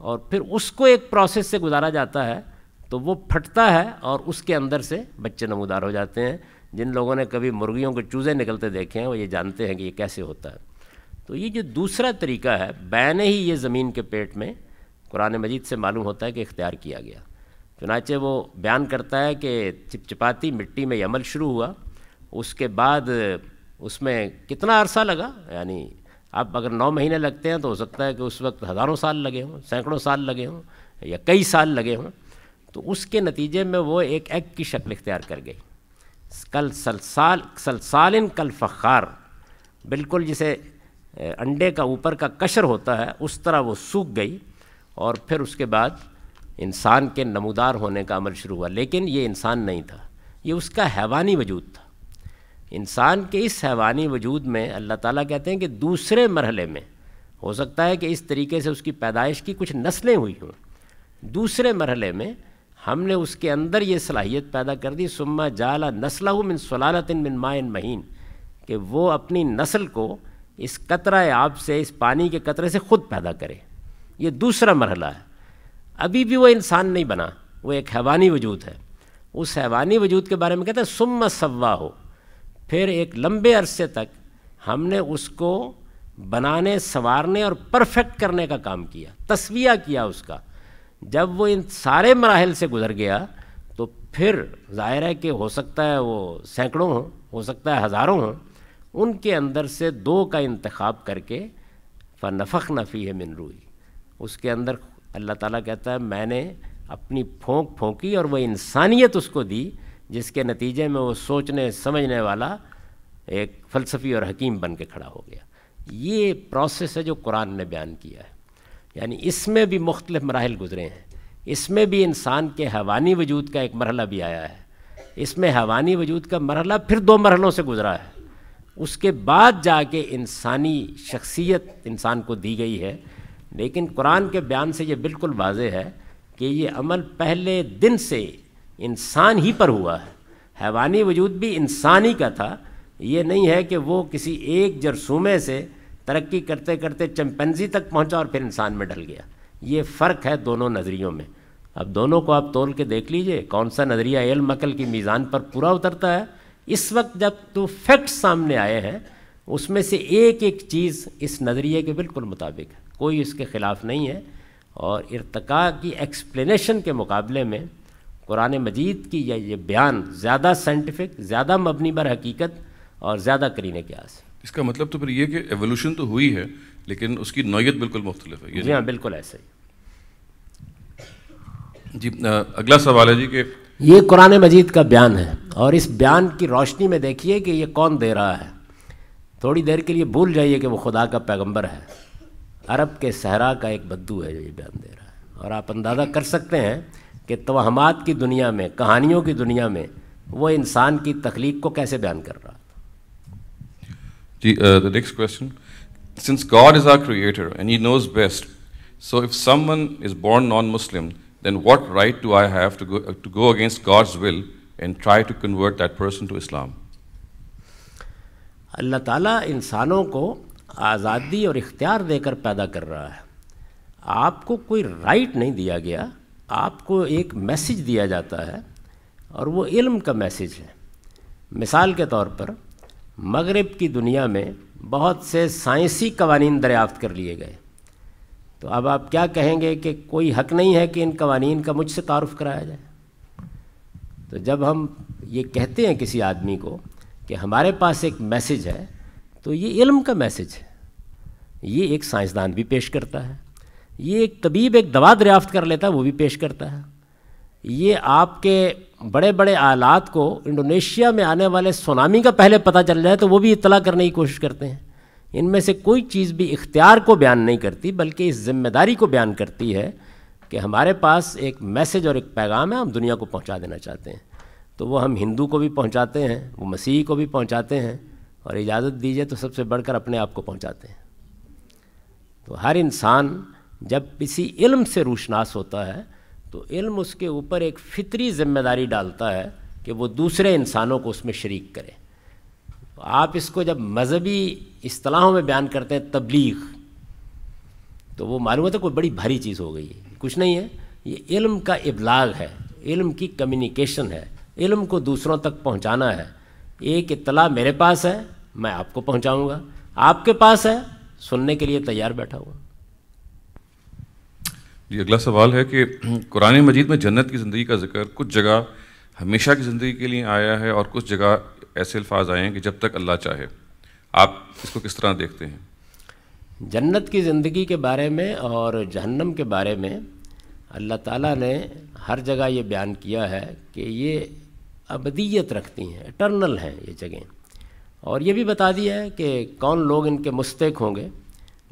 और फिर उसको एक प्रोसेस से गुजारा जाता है तो वो फटता है और उसके अंदर से बच्चे नमूदार हो जाते हैं जिन लोगों ने कभी मुर्गियों के चूज़े निकलते देखे हैं वो ये जानते हैं कि ये कैसे होता है तो ये जो दूसरा तरीका है बैन ही ये ज़मीन के पेट में कुरान मजीद से मालूम होता है कि इख्तियार किया गया चुनाचे वो बयान करता है कि चिपचिपाती मिट्टी में अमल शुरू हुआ उसके बाद उसमें कितना अरसा लगा यानी आप अगर नौ महीने लगते हैं तो हो सकता है कि उस वक्त हज़ारों साल लगे हों सैकड़ों साल लगे हों या कई साल लगे हों तो उसके नतीजे में वो एक एग की शक्ल इख्तियार कर गई कल सलसाल सलसालिन कल फ़ार बिल्कुल जिसे अंडे का ऊपर का कशर होता है उस तरह वो सूख गई और फिर उसके बाद इंसान के नमूदार होने का अमल शुरू हुआ लेकिन ये इंसान नहीं था ये उसका हैवानी वजूद था इंसान के इस हैवानी वजूद में अल्लाह ताला कहते हैं कि दूसरे मरहले में हो सकता है कि इस तरीके से उसकी पैदाइश की कुछ नस्लें हुई हों दूसरे मरहले में हमने उसके अंदर ये सलाहियत पैदा कर दी सुम्मा जाला नस्ला मिन सलालतिन मिन माइन महीन कि वो अपनी नस्ल को इस कतरा आप से इस पानी के कतरे से ख़ुद पैदा करे ये दूसरा मरहला है अभी भी वो इंसान नहीं बना वो एक हैवानी वजूद है उस हैवानी वजूद के बारे में कहते हैं सुम्मा सवा हो फिर एक लंबे अरसे तक हमने उसको बनाने संवारने और परफेक्ट करने का काम किया तस्विया किया उसका जब वो इन सारे मराहल से गुजर गया तो फिर ज़ाहिर है कि हो सकता है वो सैकड़ों हों हो सकता है हज़ारों हों उनके अंदर से दो का इंतखब करके फ़नफ़ नफ़ी है मिन रूई उसके अंदर अल्लाह ताला कहता है मैंने अपनी फोंक फोंकी और वह इंसानियत उसको दी जिसके नतीजे में वो सोचने समझने वाला एक फ़लसफ़ी और हकीम बन के खड़ा हो गया ये प्रोसेस है जो कुरान ने बयान किया है यानी इसमें भी मुख्तल मराहल गुजरे हैं इसमें भी इंसान के हवानी वजूद का एक मरहला भी आया है इसमें हवानी वजूद का मरहला फिर दो मरहलों से गुजरा है उसके बाद जाके इंसानी शख्सियत इंसान को दी गई है लेकिन कुरान के बयान से ये बिल्कुल वाज है कि ये अमल पहले दिन से इंसान ही पर हुआ है हैवानी वजूद भी इंसानी का था ये नहीं है कि वो किसी एक जरसूमे से तरक्की करते करते चम्पनजी तक पहुंचा और फिर इंसान में ढल गया ये फ़र्क है दोनों नज़रियों में अब दोनों को आप तोल के देख लीजिए कौन सा नज़रिया एल मकल की मीज़ान पर पूरा उतरता है इस वक्त जब तो फैक्ट सामने आए हैं उसमें से एक एक चीज़ इस नज़रिए के बिल्कुल मुताबिक है कोई इसके ख़िलाफ़ नहीं है और इरतका की एक्सप्लेनेशन के मुकाबले में कुरान मजीद की यह ये बयान ज़्यादा साइंटिफिक ज़्यादा मबनी बर हकीकत और ज़्यादा करीने के आस है इसका मतलब तो फिर ये कि एवोल्यूशन तो हुई है लेकिन उसकी नोयत बिल्कुल मुख्तलिफ है जी हाँ बिल्कुल ऐसे ही जी अगला सवाल है जी कि ये कुरान मजीद का बयान है और इस बयान की रोशनी में देखिए कि ये कौन दे रहा है थोड़ी देर के लिए भूल जाइए कि वो खुदा का पैगंबर है अरब के सहरा का एक बद्दू है जो ये बयान दे रहा है और आप अंदाज़ा कर सकते हैं कि तोहमात की दुनिया में कहानियों की दुनिया में वो इंसान की तख्लीक को कैसे बयान कर रहा है The, uh, the next question. Since God is our creator and he knows best, so if someone is born non-Muslim, then what right do I have to go, uh, to go against God's will and try to convert that person to Islam? Allah Ta'ala इंसानों ko azadi aur ikhtiyar dekar paida kar raha hai. Aapko koi right nahi diya gaya. आपको एक मैसेज दिया जाता है और वो इल्म का मैसेज है मिसाल के तौर पर मगरब की दुनिया में बहुत से साइंसी कवानीन दरियाफ्त कर लिए गए तो अब आप क्या कहेंगे कि कोई हक नहीं है कि इन कवानीन का मुझसे तारफ़ कराया जाए तो जब हम ये कहते हैं किसी आदमी को कि हमारे पास एक मैसेज है तो ये इल्म का मैसेज है ये एक साइंसदान भी पेश करता है ये एक तबीब एक दवा दरियाफ्त कर लेता है वो भी पेश करता है ये आपके बड़े बड़े आलात को इंडोनेशिया में आने वाले सुनामी का पहले पता चल जाए तो वो भी इतला करने की कोशिश करते हैं इनमें से कोई चीज़ भी इख्तियार को बयान नहीं करती बल्कि इस जिम्मेदारी को बयान करती है कि हमारे पास एक मैसेज और एक पैगाम है हम दुनिया को पहुंचा देना चाहते हैं तो वो हम हिंदू को भी पहुंचाते हैं वो मसीह को भी पहुंचाते हैं और इजाज़त दीजिए तो सबसे बढ़कर अपने आप को पहुंचाते हैं तो हर इंसान जब किसी इल्म से रूशनास होता है तो इल्म उसके ऊपर एक फितरी जिम्मेदारी डालता है कि वो दूसरे इंसानों को उसमें शरीक करे तो आप इसको जब मजहबी असलाहों में बयान करते हैं तबलीग तो वो मालूम होता कोई बड़ी भारी चीज़ हो गई है कुछ नहीं है ये इल्म का इबलाग है इल्म की कम्युनिकेशन है इल्म को दूसरों तक पहुंचाना है एक इतला मेरे पास है मैं आपको पहुंचाऊंगा आपके पास है सुनने के लिए तैयार बैठा हुआ जी अगला सवाल है कि कुरान मजीद में जन्नत की ज़िंदगी का जिक्र कुछ जगह हमेशा की ज़िंदगी के लिए आया है और कुछ जगह ऐसे अल्फाज आए हैं कि जब तक अल्लाह चाहे आप इसको किस तरह देखते हैं जन्नत की ज़िंदगी के बारे में और जहन्नम के बारे में अल्लाह ताला ने हर जगह ये बयान किया है कि ये अबदीत रखती हैं इटर्नल हैं ये जगह और ये भी बता दिया है कि कौन लोग इनके मुस्तक होंगे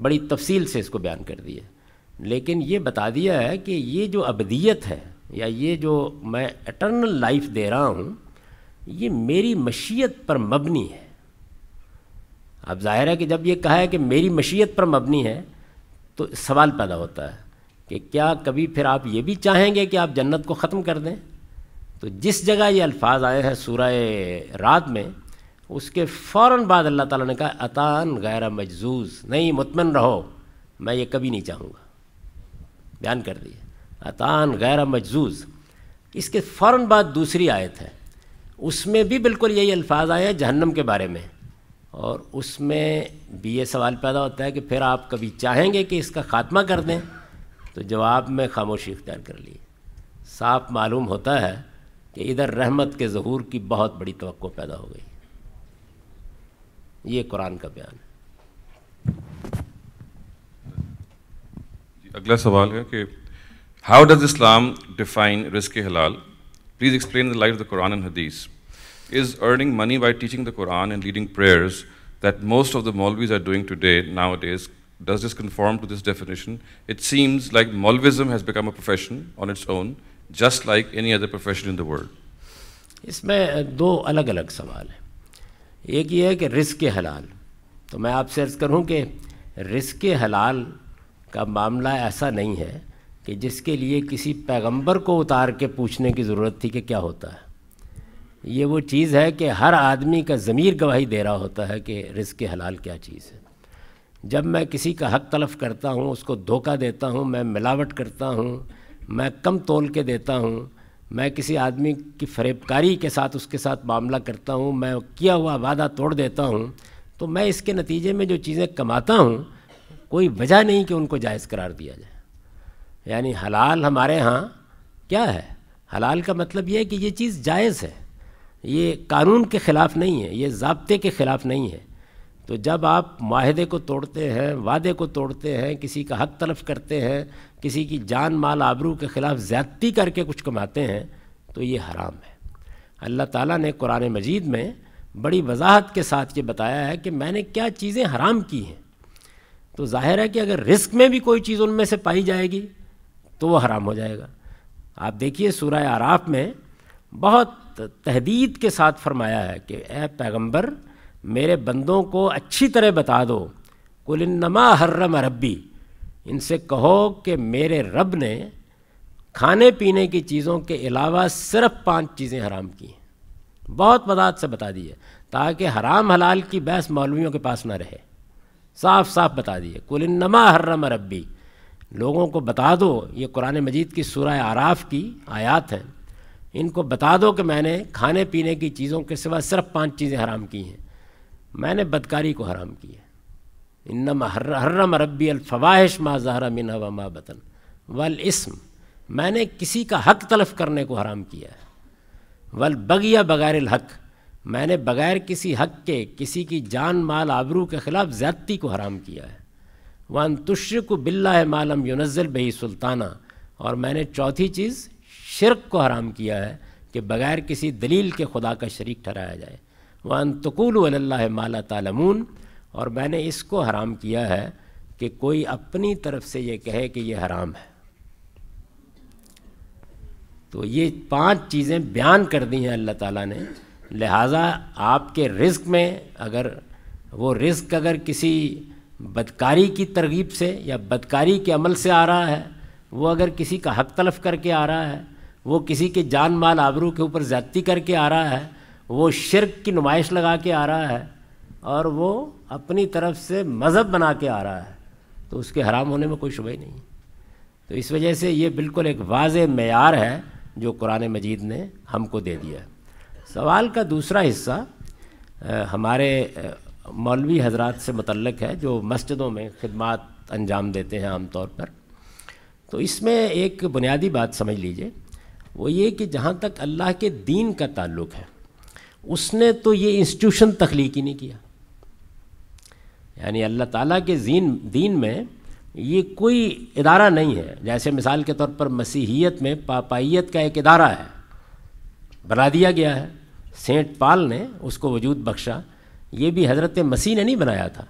बड़ी तफसील से इसको बयान कर दिया लेकिन ये बता दिया है कि ये जो अबदियत है या ये जो मैं अटर्नल लाइफ दे रहा हूँ ये मेरी मशीयत पर मबनी है अब जाहिर है कि जब ये कहा है कि मेरी मशीयत पर मबनी है तो सवाल पैदा होता है कि क्या कभी फिर आप ये भी चाहेंगे कि आप जन्नत को ख़त्म कर दें तो जिस जगह ये अल्फाज आए हैं सूरह रात में उसके फ़ौर बाद अल्लाह ताला ने कहा अतान गैर मजजूज़ नहीं मुतमिन रहो मैं ये कभी नहीं चाहूँगा बयान कर दिए अतान गैर मजजूज़ इसके फ़ौर बाद दूसरी आयत है उसमें भी बिल्कुल यही अल्फाज आए हैं जहन्नम के बारे में और उसमें भी ये सवाल पैदा होता है कि फिर आप कभी चाहेंगे कि इसका ख़ात्मा कर दें तो जवाब में खामोशी इख्तियार कर ली साफ मालूम होता है कि इधर रहमत के जहूर की बहुत बड़ी तो पैदा हो गई ये कुरान का बयान है अगला सवाल है कि how does Islam define risk halal please explain the life the Quran and hadith is earning money by teaching the Quran and leading prayers that most of the maulvis are doing today now it is does this conform to this definition it seems like Molvism has become a profession on its own just like any other profession in the world इसमें दो अलग अलग सवाल हैं एक ये है कि रिस्क हलाल तो मैं आपसे अर्ज़ करूँ कि रिस्क हलाल का मामला ऐसा नहीं है कि जिसके लिए किसी पैगंबर को उतार के पूछने की ज़रूरत थी कि क्या होता है ये वो चीज़ है कि हर आदमी का ज़मीर गवाही दे रहा होता है कि रिस्क हलाल क्या चीज़ है जब मैं किसी का हक तलफ करता हूँ उसको धोखा देता हूँ मैं मिलावट करता हूँ मैं कम तोल के देता हूँ मैं किसी आदमी की फरेबकारी के साथ उसके साथ मामला करता हूँ मैं किया हुआ वादा तोड़ देता हूँ तो मैं इसके नतीजे में जो चीज़ें कमाता हूँ कोई वजह नहीं कि उनको जायज़ करार दिया जाए यानी हलाल हमारे यहाँ क्या है हलाल का मतलब ये है कि ये चीज़ जायज़ है ये कानून के ख़िलाफ़ नहीं है ये जबते के ख़िलाफ़ नहीं है तो जब आप माहदे को तोड़ते हैं वादे को तोड़ते हैं किसी का हक तलफ करते हैं किसी की जान माल आबरू के ख़िलाफ़ ज़्यादती करके कुछ कमाते हैं तो ये हराम है अल्लाह ताला ने कुरान मजीद में बड़ी वजाहत के साथ ये बताया है कि मैंने क्या चीज़ें हराम की हैं तो जाहिर है कि अगर रिस्क में भी कोई चीज़ उनमें से पाई जाएगी तो वह हराम हो जाएगा आप देखिए सूरह आराफ में बहुत तहदीद के साथ फरमाया है कि ए पैगंबर मेरे बंदों को अच्छी तरह बता दो कुलनमा हर्रम रब्बी इनसे कहो कि मेरे रब ने खाने पीने की चीज़ों के अलावा सिर्फ पांच चीज़ें हराम की बहुत मदाद से बता दी है ताकि हराम हलाल की बहस मौलवियों के पास ना रहे साफ साफ बता दिए कुल नमा हर्रम रबी लोगों को बता दो ये कुरान मजीद की सूरह आराफ की आयात हैं इनको बता दो कि मैंने खाने पीने की चीज़ों के सिवा सिर्फ पांच चीज़ें हराम की हैं मैंने बदकारी को हराम की है इन्नम हर्रम रबी अलफवाहिश मा जहरा मिन मा बतन वल इसम मैंने किसी का हक तलफ करने को हराम किया है वल बगिया बगैर हक़ मैंने बग़ैर किसी हक के किसी की जान माल आबरू के ख़िलाफ़ ज़्यादती को हराम किया है वन को बिल्ला मालम यूनज़ल बही सुल्ताना और मैंने चौथी चीज़ शिरक को हराम किया है कि बग़ैर किसी दलील के खुदा का शरीक ठहराया जाए वन तकुल माला तालमून और मैंने इसको हराम किया है कि कोई अपनी तरफ से ये कहे कि ये हराम है तो ये पांच चीज़ें बयान कर दी हैं अल्लाह ताला ने लिहाजा आपके रिस्क में अगर वो रिस्क अगर किसी बदकारी की तरगीब से या बदकारी के अमल से आ रहा है वो अगर किसी का हक तलफ करके आ रहा है वो किसी के जान माल आबरू के ऊपर ज़्यादती करके आ रहा है वो शिरक की नुमाइश लगा के आ रहा है और वो अपनी तरफ से मज़हब बना के आ रहा है तो उसके हराम होने में कोई शुबा ही नहीं तो इस वजह से ये बिल्कुल एक वाज मैार है जो कुरान मजीद ने हमको दे दिया है सवाल का दूसरा हिस्सा हमारे मौलवी हजरात से मतलब है जो मस्जिदों में खदमात अंजाम देते हैं आमतौर पर तो इसमें एक बुनियादी बात समझ लीजिए वो ये कि जहाँ तक अल्लाह के दीन का ताल्लुक है उसने तो ये इंस्टीट्यूशन तख्लीक ही नहीं किया यानी अल्लाह ताला के जीन दीन में ये कोई इदारा नहीं है जैसे मिसाल के तौर पर मसीहियत में पापाइत का एक इदारा है बना दिया गया है सेंट पाल ने उसको वजूद बख्शा ये भी हज़रत मसीह ने नहीं बनाया था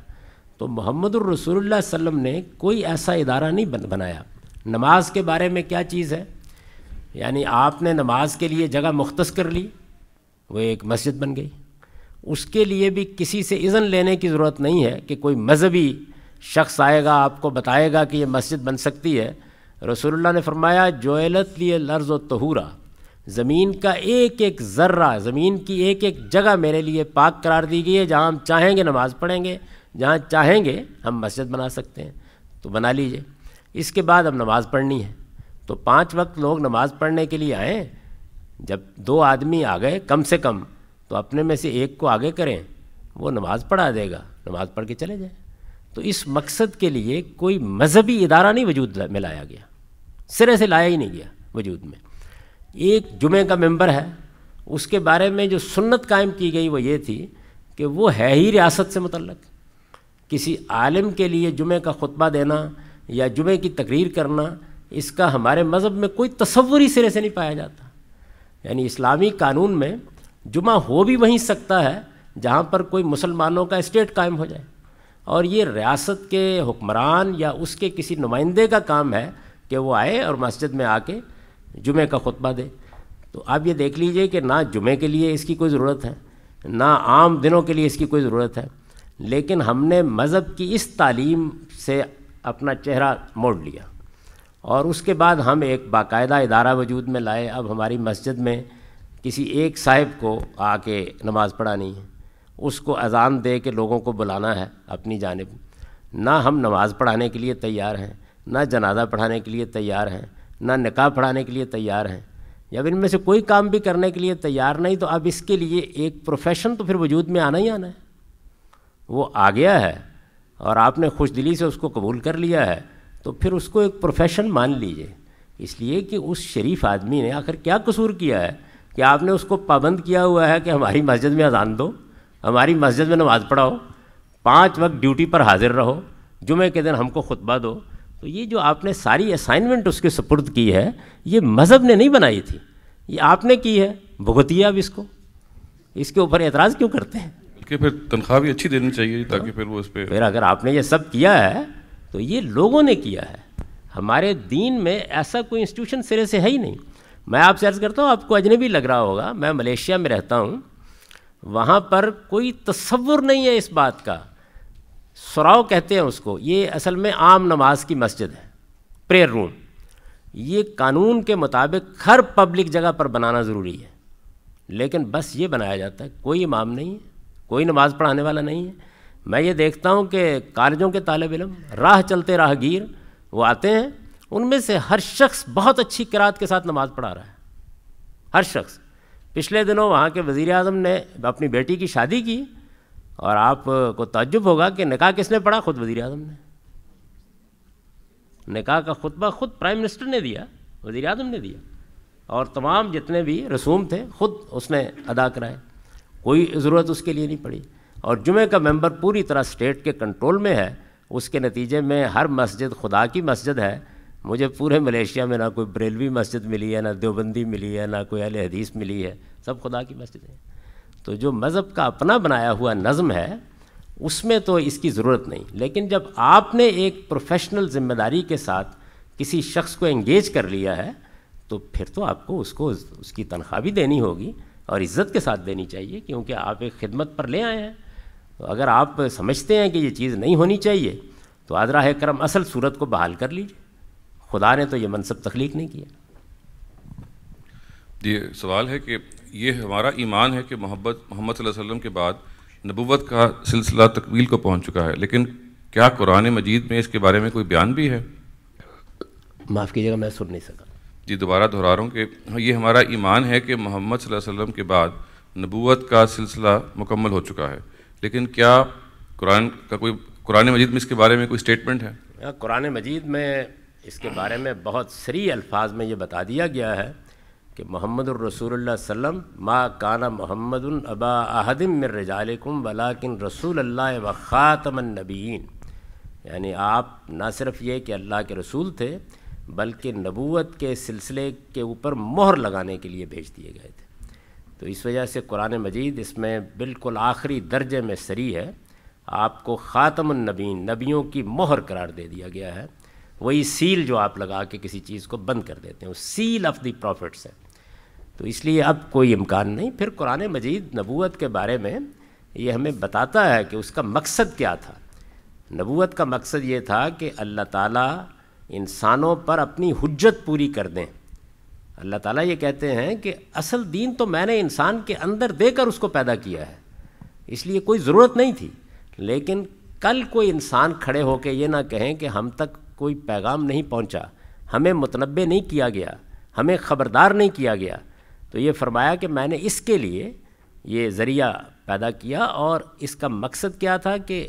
तो मोहम्मद रसूलुल्लाह वसल्लम ने कोई ऐसा इदारा नहीं बन, बनाया नमाज के बारे में क्या चीज़ है यानी आपने नमाज के लिए जगह मुख्त कर ली वो एक मस्जिद बन गई उसके लिए भी किसी से इज़न लेने की ज़रूरत नहीं है कि कोई मज़हबी शख्स आएगा आपको बताएगा कि ये मस्जिद बन सकती है रसूलुल्लाह ने फरमाया जोलत लिए लर्ज़ व तहूरा ज़मीन का एक एक ज़र्रा ज़मीन की एक एक जगह मेरे लिए पाक करार दी गई है जहाँ हम चाहेंगे नमाज़ पढ़ेंगे जहाँ चाहेंगे हम मस्जिद बना सकते हैं तो बना लीजिए इसके बाद अब नमाज़ पढ़नी है तो पांच वक्त लोग नमाज़ पढ़ने के लिए आएँ जब दो आदमी आ गए कम से कम तो अपने में से एक को आगे करें वो नमाज़ पढ़ा देगा नमाज़ पढ़ के चले जाए तो इस मकसद के लिए कोई मजहबी इदारा नहीं वजूद में लाया गया सिरे से लाया ही नहीं गया वजूद में एक जुमे का मेंबर है उसके बारे में जो सुन्नत कायम की गई वो ये थी कि वो है ही रियासत से मतलब किसी आलिम के लिए जुमे का खुतबा देना या जुमे की तकरीर करना इसका हमारे मज़हब में कोई तस्वुरी सिरे से नहीं पाया जाता यानी इस्लामी कानून में जुमा हो भी वहीं सकता है जहाँ पर कोई मुसलमानों का स्टेट कायम हो जाए और ये रियासत के हुक्मरान या उसके किसी नुमाइंदे का काम है कि वो आए और मस्जिद में आके जुमे का खुतबा दे तो आप ये देख लीजिए कि ना जुमे के लिए इसकी कोई ज़रूरत है ना आम दिनों के लिए इसकी कोई ज़रूरत है लेकिन हमने मज़हब की इस तालीम से अपना चेहरा मोड़ लिया और उसके बाद हम एक बाकायदा इदारा वजूद में लाए अब हमारी मस्जिद में किसी एक साहिब को आके नमाज़ पढ़ानी है उसको अजान दे के लोगों को बुलाना है अपनी जानब ना हम नमाज़ पढ़ाने के लिए तैयार हैं ना जनाजा पढ़ाने के लिए तैयार हैं ना निकाह पढ़ाने के लिए तैयार हैं जब इनमें से कोई काम भी करने के लिए तैयार नहीं तो अब इसके लिए एक प्रोफेशन तो फिर वजूद में आना ही आना है वो आ गया है और आपने खुश दिली से उसको कबूल कर लिया है तो फिर उसको एक प्रोफेशन मान लीजिए इसलिए कि उस शरीफ आदमी ने आखिर क्या कसूर किया है कि आपने उसको पाबंद किया हुआ है कि हमारी मस्जिद में अजान दो हमारी मस्जिद में नमाज़ पढ़ाओ पाँच वक्त ड्यूटी पर हाजिर रहो जुमे के दिन हमको खुतबा दो तो ये जो आपने सारी असाइनमेंट उसके सुपुर्द की है ये मज़हब ने नहीं बनाई थी ये आपने की है भुगतिए आप इसको इसके ऊपर एतराज़ क्यों करते हैं कि फिर तनख्वाह भी अच्छी देनी चाहिए ताकि हाँ। फिर वो इस पर फिर अगर आपने ये सब किया है तो ये लोगों ने किया है हमारे दीन में ऐसा कोई इंस्टीट्यूशन सिरे से है ही नहीं मैं आपसे अर्ज़ करता हूँ आपको अजनबी लग रहा होगा मैं मलेशिया में रहता हूँ वहाँ पर कोई तस्वुर नहीं है इस बात का सुराव कहते हैं उसको ये असल में आम नमाज की मस्जिद है प्रेयर रूम ये कानून के मुताबिक हर पब्लिक जगह पर बनाना ज़रूरी है लेकिन बस ये बनाया जाता है कोई इमाम नहीं है कोई नमाज़ पढ़ाने वाला नहीं है मैं ये देखता हूँ कि कॉलेजों के तालब इलम राह चलते राहगीर वो आते हैं उनमें से हर शख्स बहुत अच्छी किरात के साथ नमाज़ पढ़ा रहा है हर शख्स पिछले दिनों वहाँ के वज़ी अजम ने अपनी बेटी की शादी की और आपको तजुब होगा कि निकाह किसने पढ़ा खुद वज़ी अजम ने निकाह का खुतबा खुद प्राइम मिनिस्टर ने दिया वज़ी अजम ने दिया और तमाम जितने भी रसूम थे खुद उसने अदा कराए कोई ज़रूरत उसके लिए नहीं पड़ी और जुमे का मेंबर पूरी तरह स्टेट के कंट्रोल में है उसके नतीजे में हर मस्जिद खुदा की मस्जिद है मुझे पूरे मलेशिया में ना कोई बरेलवी मस्जिद मिली है ना देवबंदी मिली है ना कोई अल हदीस मिली है सब खुदा की मस्जिद है तो जो मज़हब का अपना बनाया हुआ नज़म है उसमें तो इसकी ज़रूरत नहीं लेकिन जब आपने एक प्रोफेशनल जिम्मेदारी के साथ किसी शख्स को एंगेज कर लिया है तो फिर तो आपको उसको उसकी तनख्वाह भी देनी होगी और इज़्ज़त के साथ देनी चाहिए क्योंकि आप एक खिदमत पर ले आए हैं तो अगर आप समझते हैं कि ये चीज़ नहीं होनी चाहिए तो आदरा है करम असल सूरत को बहाल कर लीजिए खुदा ने तो ये मनसब तख्लीक नहीं किया ये सवाल है कि ये हमारा ईमान है कि मोहब्बत मोहम्मद वसल्लम के बाद नबूवत का सिलसिला तकवील को पहुँच चुका है लेकिन क्या कुरान मजीद में इसके बारे में कोई बयान भी है माफ़ कीजिएगा मैं सुन नहीं सका जी दोबारा दोहरा रहा हूँ कि हाँ, ये हमारा ईमान है कि मोहम्मद वसल्लम के बाद नबूत का सिलसिला मुकम्मल हो चुका है लेकिन क्या कुरान का कोई कुरान मजीद में इसके बारे में कोई स्टेटमेंट है हाँ, कुरान मजीद में इसके बारे में बहुत सरी अल्फाज में ये बता दिया गया है कि मोहम्मद रसूल सल्लम मा काना मोहम्मद अबा अहदम मिर्रजालकुम वलाकिन रसूल अल्लाह व ख़ातमनबीन यानी आप ना सिर्फ ये कि अल्लाह के रसूल थे बल्कि नबूत के सिलसिले के ऊपर मोहर लगाने के लिए भेज दिए गए थे तो इस वजह से कुरान मजीद इसमें बिल्कुल आखिरी दर्जे में सरी है आपको ख़ातमनबीन नबियों की मोहर करार दे दिया गया है वही सील जो आप लगा के किसी चीज़ को बंद कर देते हैं सील ऑफ द प्रॉफिट्स है तो इसलिए अब कोई इम्कान नहीं फिर कुरान मजीद नबूत के बारे में ये हमें बताता है कि उसका मकसद क्या था नबूत का मकसद ये था कि अल्लाह ताला इंसानों पर अपनी हजत पूरी कर दें अल्लाह ताला ये कहते हैं कि असल दीन तो मैंने इंसान के अंदर देकर उसको पैदा किया है इसलिए कोई ज़रूरत नहीं थी लेकिन कल कोई इंसान खड़े होकर ये ना कहें कि हम तक कोई पैगाम नहीं पहुंचा हमें मुतनबे नहीं किया गया हमें ख़बरदार नहीं किया गया तो ये फरमाया कि मैंने इसके लिए ये ज़रिया पैदा किया और इसका मकसद क्या था कि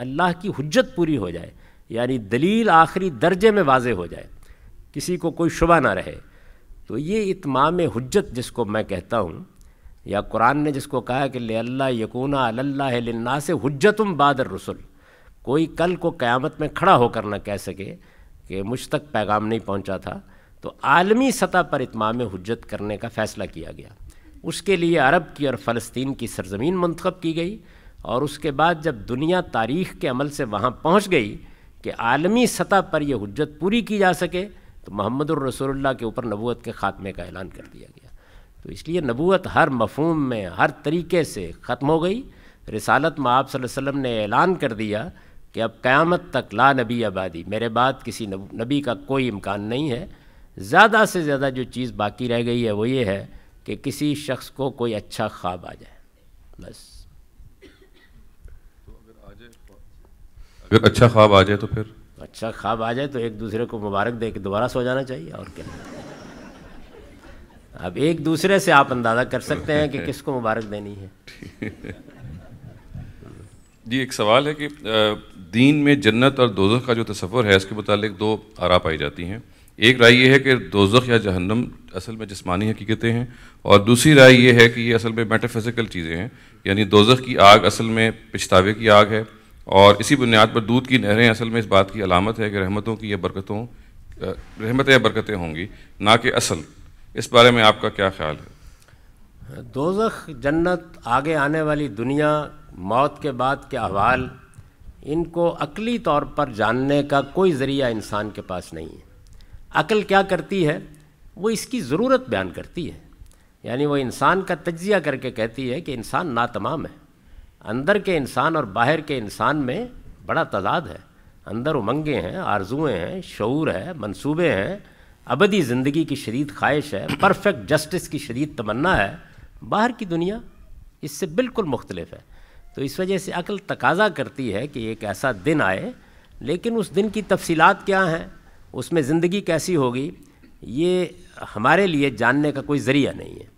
अल्लाह की हजत पूरी हो जाए यानी दलील आखिरी दर्जे में वाज हो जाए किसी को कोई शुबा ना रहे तो ये इतमाम हजत जिसको मैं कहता हूँ या कुरान ने जिसको कहा कि ले अल्लाह यकून अल्लाह लन्ना से हजतम बादर रसुल कोई कल को क़यामत में खड़ा होकर ना कह सके कि मुझ तक पैगाम नहीं पहुंचा था तो आलमी सतह पर इतमाम हजत करने का फ़ैसला किया गया उसके लिए अरब की और फ़लस्तीन की सरजमीन मंतखब की गई और उसके बाद जब दुनिया तारीख़ के अमल से वहाँ पहुँच गई कि आलमी सतह पर यह हजत पूरी की जा सके तो मोहम्मद रसोल्ला के ऊपर नबूत के ख़ात्मे का ऐलान कर दिया गया तो इसलिए नबूत हर मफहम में हर तरीके से ख़त्म हो गई रिसालत में आप वसम ने ऐलान कर दिया कि अब क़्यामत तक ला नबी आबादी मेरे बाद किसी नबी का कोई इम्कान नहीं है ज़्यादा से ज़्यादा जो चीज़ बाकी रह गई है वो ये है कि किसी शख्स को कोई अच्छा ख्वाब आ जाए बस तो अगर आ जाए अगर अच्छा ख्वाब आ जाए तो फिर अच्छा ख्वाब आ जाए तो एक दूसरे को मुबारक दे के दोबारा सो जाना चाहिए और क्या अब एक दूसरे से आप अंदाज़ा कर सकते हैं कि किसको मुबारक देनी है जी एक सवाल है कि दीन में जन्नत और दोजख का जो तस्वुर है इसके मुतालिक दो आरा पाई जाती हैं एक राय यह है कि दोजख या जहन्नम असल में जिस्मानी हकीकतें हैं और दूसरी राय यह है कि ये असल में मेटाफिज़िकल चीज़ें हैं यानी दोजख की आग असल में पछतावे की आग है और इसी बुनियाद पर दूध की नहरें असल में इस बात की अलामत है कि रहमतों की या बरकतों रहमतें या बरकतें होंगी ना कि असल इस बारे में आपका क्या ख्याल है दोजख जन्नत आगे आने वाली दुनिया मौत के बाद के अहवाल इनको अकली तौर पर जानने का कोई ज़रिया इंसान के पास नहीं है अकल क्या करती है वो इसकी ज़रूरत बयान करती है यानी वो इंसान का तजिया करके कहती है कि इंसान नातमाम है अंदर के इंसान और बाहर के इंसान में बड़ा तादाद है अंदर उमंगें हैं आरजुएँ हैं शूर है मंसूबे हैं अबदी ज़िंदगी की शदीद ख्वाहिश है परफेक्ट जस्टिस की शदीद तमन्ना है बाहर की दुनिया इससे बिल्कुल मुख्तलिफ है तो इस वजह से अकल तकाजा करती है कि एक ऐसा दिन आए लेकिन उस दिन की तफसीलात क्या हैं उसमें ज़िंदगी कैसी होगी ये हमारे लिए जानने का कोई ज़रिया नहीं है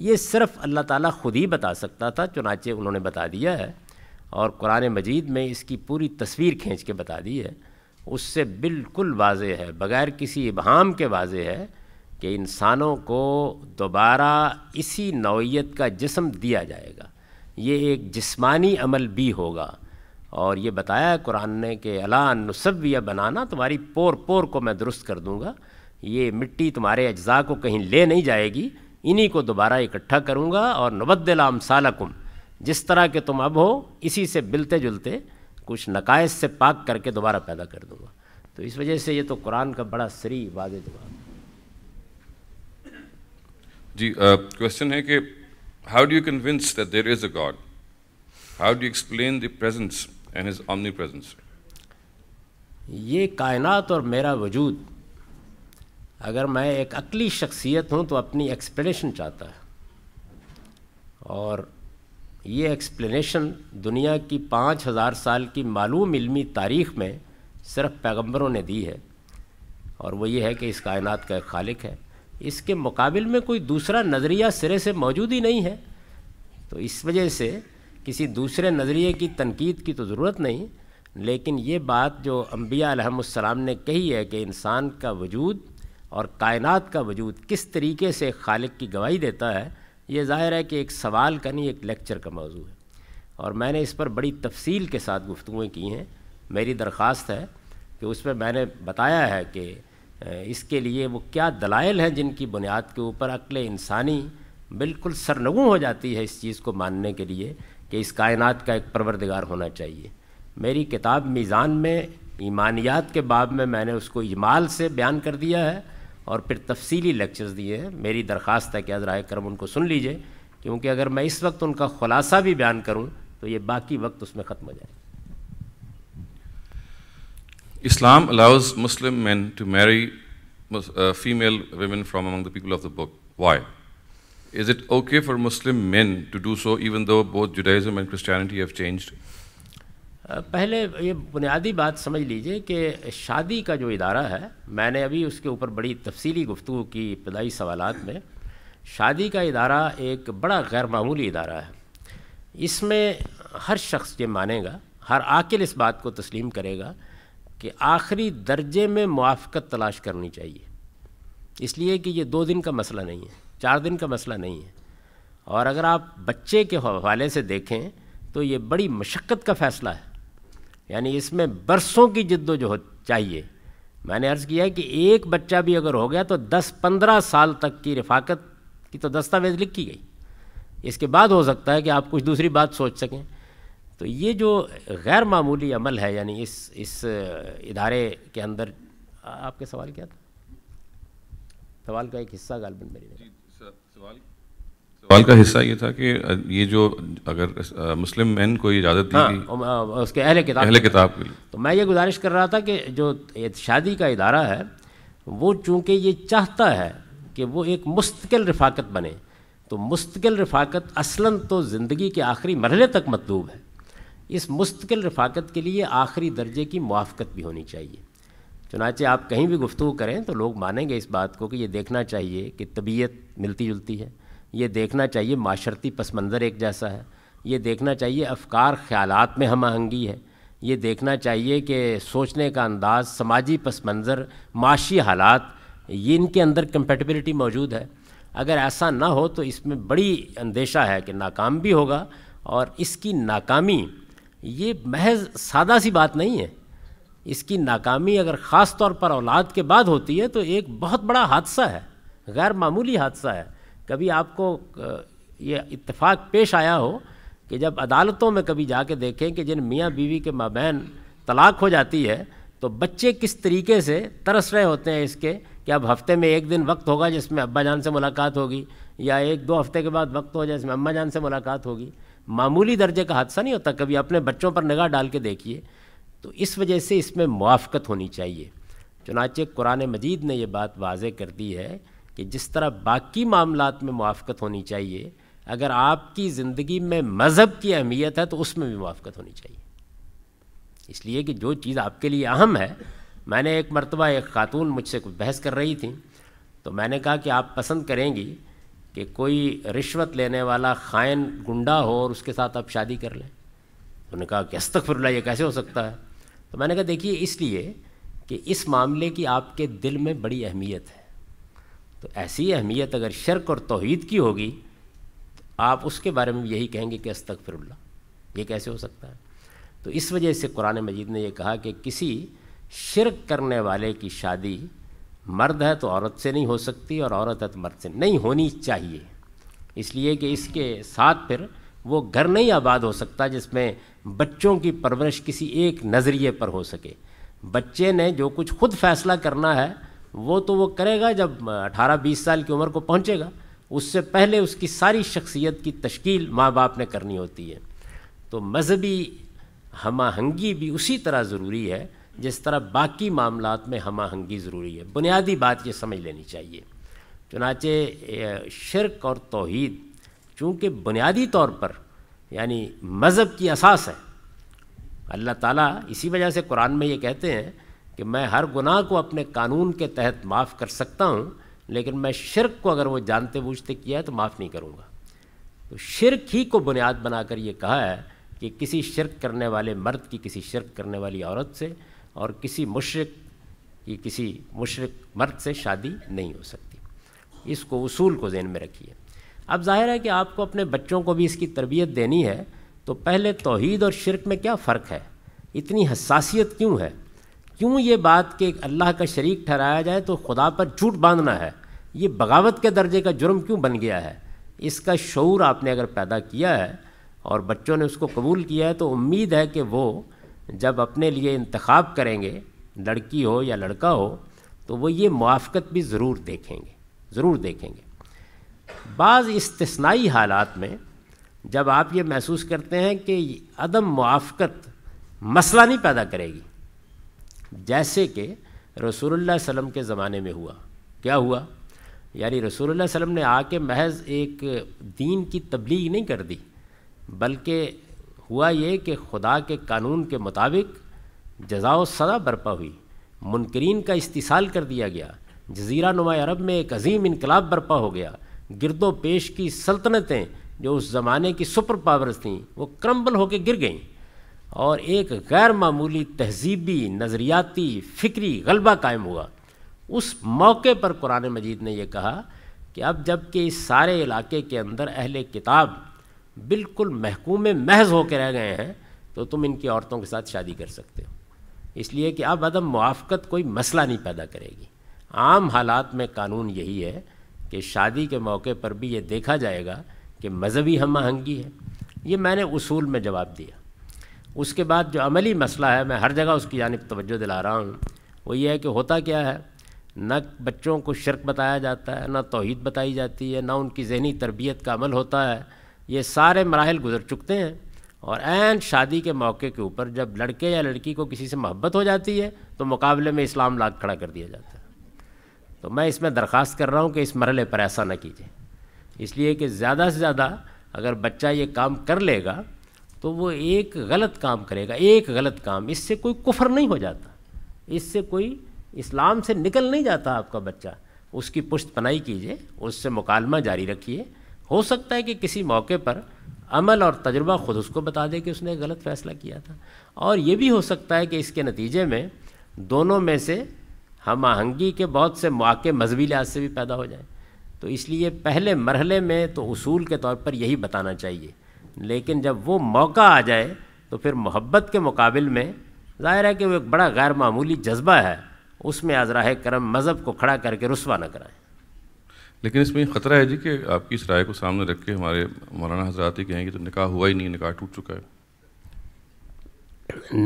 ये सिर्फ़ अल्लाह ताला ख़ुद ही बता सकता था चुनाचे उन्होंने बता दिया है और कुरान मजीद में इसकी पूरी तस्वीर खींच के बता दी है उससे बिल्कुल वाज है बग़ैर किसी इबहम के वाज है कि इंसानों को दोबारा इसी नौीयत का जिसम दिया जाएगा ये एक जिस्मानी अमल भी होगा और ये बताया कुरान ने कि अला नुसब या बनाना तुम्हारी पोर पोर को मैं दुरुस्त कर दूँगा ये मिट्टी तुम्हारे अज्जा को कहीं ले नहीं जाएगी इन्हीं को दोबारा इकट्ठा करूँगा और नबदलाम सालकुम जिस तरह के तुम अब हो इसी से मिलते जुलते कुछ नकायस से पाक करके दोबारा पैदा कर दूँगा तो इस वजह से ये तो कुरान का बड़ा सरी वाद जवाब जी क्वेश्चन है कि How do you convince that there is a God? How do you explain the presence and his omnipresence? ये कायनात और मेरा वजूद अगर मैं एक अकली शख्सियत हूँ तो अपनी एक्सप्लेनेशन चाहता है और ये एक्सप्लेनेशन दुनिया की पाँच हज़ार साल की मालूम इलमी तारीख़ में सिर्फ पैगम्बरों ने दी है और वो ये है कि इस कायनात का एक खालिक है इसके मुकाबले में कोई दूसरा नज़रिया सिरे से मौजूद ही नहीं है तो इस वजह से किसी दूसरे नज़रिए की तनकीद की तो ज़रूरत नहीं लेकिन ये बात जो अम्बिया ने कही है कि इंसान का वजूद और कायनात का वजूद किस तरीके से खालिक की गवाही देता है ये ज़ाहिर है कि एक सवाल का नहीं एक लेक्चर का मौजू है और मैंने इस पर बड़ी तफसील के साथ गुफ्तुएँ की हैं मेरी दरख्वास्त है कि उसमें मैंने बताया है कि इसके लिए वो क्या दलाइल हैं जिनकी बुनियाद के ऊपर अक्ल इंसानी बिल्कुल सरनगू हो जाती है इस चीज़ को मानने के लिए कि इस कायनात का एक परवरदगार होना चाहिए मेरी किताब मीज़ान में ईमानियात के बाब में मैंने उसको इजमाल से बयान कर दिया है और फिर तफसीली लेक्चर्स दिए हैं मेरी दरख्वास्त है कि हजरा करम उनको सुन लीजिए क्योंकि अगर मैं इस वक्त उनका खुलासा भी बयान करूँ तो ये बाकी वक्त उसमें ख़त्म हो जाए Islam allows Muslim men to marry uh, female women from among the people of the book. Why? Is it okay for Muslim men to do so even though both Judaism and Christianity have changed? पहले ये बुनियादी बात समझ लीजिए कि शादी का जो इदारा है मैंने अभी उसके ऊपर बड़ी तफसीली गुफ्तु की इब्तदाई सवाल में शादी का इदारा एक बड़ा गैर मामूली इदारा है इसमें हर शख्स ये मानेगा हर आकिल इस बात को तस्लीम करेगा कि आखिरी दर्जे में मुआफ़त तलाश करनी चाहिए इसलिए कि ये दो दिन का मसला नहीं है चार दिन का मसला नहीं है और अगर आप बच्चे के हवाले से देखें तो ये बड़ी मशक्क़त का फ़ैसला है यानी इसमें बरसों की जद्दोजहद चाहिए मैंने अर्ज़ किया है कि एक बच्चा भी अगर हो गया तो दस पंद्रह साल तक की रफाकत की तो दस्तावेज़ लिखी गई इसके बाद हो सकता है कि आप कुछ दूसरी बात सोच सकें तो ये जो गैर मामूली अमल है यानी इस इस इदारे के अंदर आपके सवाल क्या था सवाल का एक हिस्सा गालबन मेरी सवाल सवाल का हिस्सा ये था कि ये जो अगर मुस्लिम मैन को इजाज़त दी हाँ, उसके अहले किताब अहले किताब के लिए तो मैं ये गुजारिश कर रहा था कि जो शादी का इदारा है वो चूँकि ये चाहता है कि वो एक मुस्तकिल रफाकत बने तो मुस्तकिल रफाकत असलन तो ज़िंदगी के आखिरी मरहले तक मतलूब है इस मुस्तकिल रफाकत के लिए आखिरी दर्जे की मुआफ़त भी होनी चाहिए चुनाचे आप कहीं भी गुफ्तु करें तो लोग मानेंगे इस बात को कि ये देखना चाहिए कि तबीयत मिलती जुलती है ये देखना चाहिए माशरती पस मंज़र एक जैसा है ये देखना चाहिए अफकार ख्याल में हम आहंगी है ये देखना चाहिए कि सोचने का अंदाज़ समाजी पस मंज़र माशी हालात ये इनके अंदर कंपेटिबिलिटी मौजूद है अगर ऐसा ना हो तो इसमें बड़ी अंदेशा है कि नाकाम भी होगा और इसकी नाकामी ये महज सादा सी बात नहीं है इसकी नाकामी अगर ख़ास तौर पर औलाद के बाद होती है तो एक बहुत बड़ा हादसा है गैर मामूली हादसा है कभी आपको ये इत्तेफाक पेश आया हो कि जब अदालतों में कभी जाके देखें कि जिन मियाँ बीवी के माबैन तलाक हो जाती है तो बच्चे किस तरीके से तरस रहे होते हैं इसके कि अब हफ्ते में एक दिन वक्त होगा जिसमें अब्बा जान से मुलाकात होगी या एक दो हफ्ते के बाद वक्त हो जाए जिसमें अम्मा जान से मुलाकात होगी मामूली दर्जे का हादसा नहीं होता कभी अपने बच्चों पर निगाह डाल के देखिए तो इस वजह से इसमें मुआफ़त होनी चाहिए चुनाचे कुरान मजीद ने यह बात वाज कर दी है कि जिस तरह बाकी मामलों में मुआफ़त होनी चाहिए अगर आपकी ज़िंदगी में मज़हब की अहमियत है तो उसमें भी मुआफ़त होनी चाहिए इसलिए कि जो चीज़ आपके लिए अहम है मैंने एक मरतबा एक खातून मुझसे कुछ बहस कर रही थी तो मैंने कहा कि आप पसंद करेंगी कि कोई रिश्वत लेने वाला खाइन गुंडा हो और उसके साथ आप शादी कर लें उन्होंने कहा कि अस्तफरला ये कैसे हो सकता है तो मैंने कहा देखिए इसलिए कि इस मामले की आपके दिल में बड़ी अहमियत है तो ऐसी अहमियत अगर शर्क और तोहद की होगी तो आप उसके बारे में यही कहेंगे कि अस्तफरल्ला ये कैसे हो सकता है तो इस वजह से कुरान मजीद ने यह कहा कि किसी शिरक करने वाले की शादी मर्द है तो औरत से नहीं हो सकती और औरत है तो मर्द से नहीं होनी चाहिए इसलिए कि इसके साथ फिर वो घर नहीं आबाद हो सकता जिसमें बच्चों की परवरिश किसी एक नज़रिए पर हो सके बच्चे ने जो कुछ खुद फैसला करना है वो तो वो करेगा जब 18-20 साल की उम्र को पहुंचेगा उससे पहले उसकी सारी शख्सियत की तश्कील माँ बाप ने करनी होती है तो मजहबी हम आहंगी भी उसी तरह ज़रूरी है जिस तरह बाकी मामला में हम आहंगी ज़रूरी है बुनियादी बात ये समझ लेनी चाहिए चुनाचे शिरक और तोहद चूँकि बुनियादी तौर पर यानी मज़हब की असास है अल्लाह ताला इसी वजह से कुरान में ये कहते हैं कि मैं हर गुनाह को अपने कानून के तहत माफ़ कर सकता हूँ लेकिन मैं शिरक को अगर वो जानते बूझते किया है तो माफ़ नहीं करूँगा तो शिरक ही को बुनियाद बनाकर ये कहा है कि किसी शिरक करने वाले मर्द की किसी शिरक करने वाली औरत से और किसी मुशरक की किसी मुशरक मर्द से शादी नहीं हो सकती इसको उसूल को जेन में रखिए अब जाहिर है कि आपको अपने बच्चों को भी इसकी तरबियत देनी है तो पहले तोहद और शिरक में क्या फ़र्क है इतनी हसासीत क्यों है क्यों ये बात कि अल्लाह का शरीक ठहराया जाए तो खुदा पर झूठ बांधना है ये बगावत के दर्जे का जुर्म क्यों बन गया है इसका शौर आपने अगर पैदा किया है और बच्चों ने उसको कबूल किया है तो उम्मीद है कि वो जब अपने लिए इंतखब करेंगे लड़की हो या लड़का हो तो वो ये मुआफ़त भी ज़रूर देखेंगे ज़रूर देखेंगे बाज़ इसतनाई हालात में जब आप ये महसूस करते हैं कि अदम मुआफ़त मसला नहीं पैदा करेगी जैसे कि रसूलुल्लाह वसम के ज़माने में हुआ क्या हुआ यानी रसूलुल्लाह वसम ने आके महज एक दीन की तबलीग नहीं कर दी बल्कि हुआ ये कि खुदा के कानून के मुताबिक जजाओ सदा बर्पा हुई मुनकरीन का इस्तीसाल कर दिया गया जजीरा नुमा अरब में एक अजीम इनकलाब बर्पा हो गया गिरदो पेश की सल्तनतें जो उस ज़माने की सुपर पावर्स थीं वो क्रम्बल होकर गिर गईं और एक गैर मामूली तहजीबी नज़रियाती फ़िक्री गलबा कायम हुआ उस मौके पर कुरान मजीद ने यह कहा कि अब जबकि इस सारे इलाके के अंदर अहल किताब बिल्कुल महकूम महज होकर रह गए हैं तो तुम इनकी औरतों के साथ शादी कर सकते हो इसलिए कि अब अदम मुआफ़त कोई मसला नहीं पैदा करेगी आम हालात में कानून यही है कि शादी के मौके पर भी ये देखा जाएगा कि मजहबी हम आहंगी है ये मैंने उसूल में जवाब दिया उसके बाद जो अमली मसला है मैं हर जगह उसकी जानब तोज्जो दिला रहा हूँ वो ये है कि होता क्या है न बच्चों को शर्क बताया जाता है ना तोहद बताई जाती है ना उनकी जहनी तरबियत का अमल होता है ये सारे मराहल गुजर चुकते हैं और एन शादी के मौके के ऊपर जब लड़के या लड़की को किसी से मोहब्बत हो जाती है तो मुकाबले में इस्लाम लाख खड़ा कर दिया जाता है तो मैं इसमें दरख्वास्त कर रहा हूँ कि इस मरहले पर ऐसा ना कीजिए इसलिए कि ज़्यादा से ज़्यादा अगर बच्चा ये काम कर लेगा तो वो एक गलत काम करेगा एक गलत काम इससे कोई कुफर नहीं हो जाता इससे कोई इस्लाम से निकल नहीं जाता आपका बच्चा उसकी पुश्त पनाई कीजिए उससे मुकालमा जारी रखिए हो सकता है कि किसी मौके पर अमल और तजुर्बा ख़ुद उसको बता दे कि उसने गलत फ़ैसला किया था और ये भी हो सकता है कि इसके नतीजे में दोनों में से हम आहंगी के बहुत से मौक़े मजहबी लिहाज से भी पैदा हो जाएँ तो इसलिए पहले मरहले में तो असूल के तौर पर यही बताना चाहिए लेकिन जब वो मौका आ जाए तो फिर मोहब्बत के मुकाबल में ज़ाहिर है कि वो एक बड़ा गैर मामूली जज्बा है उसमें राह करम मज़हब को खड़ा करके रसवा न कराएँ लेकिन इसमें ख़तरा है जी कि आपकी इस राय को सामने रख के हमारे मौलाना हजरात ही कहेंगे तो निकाह हुआ ही नहीं निकाह टूट चुका है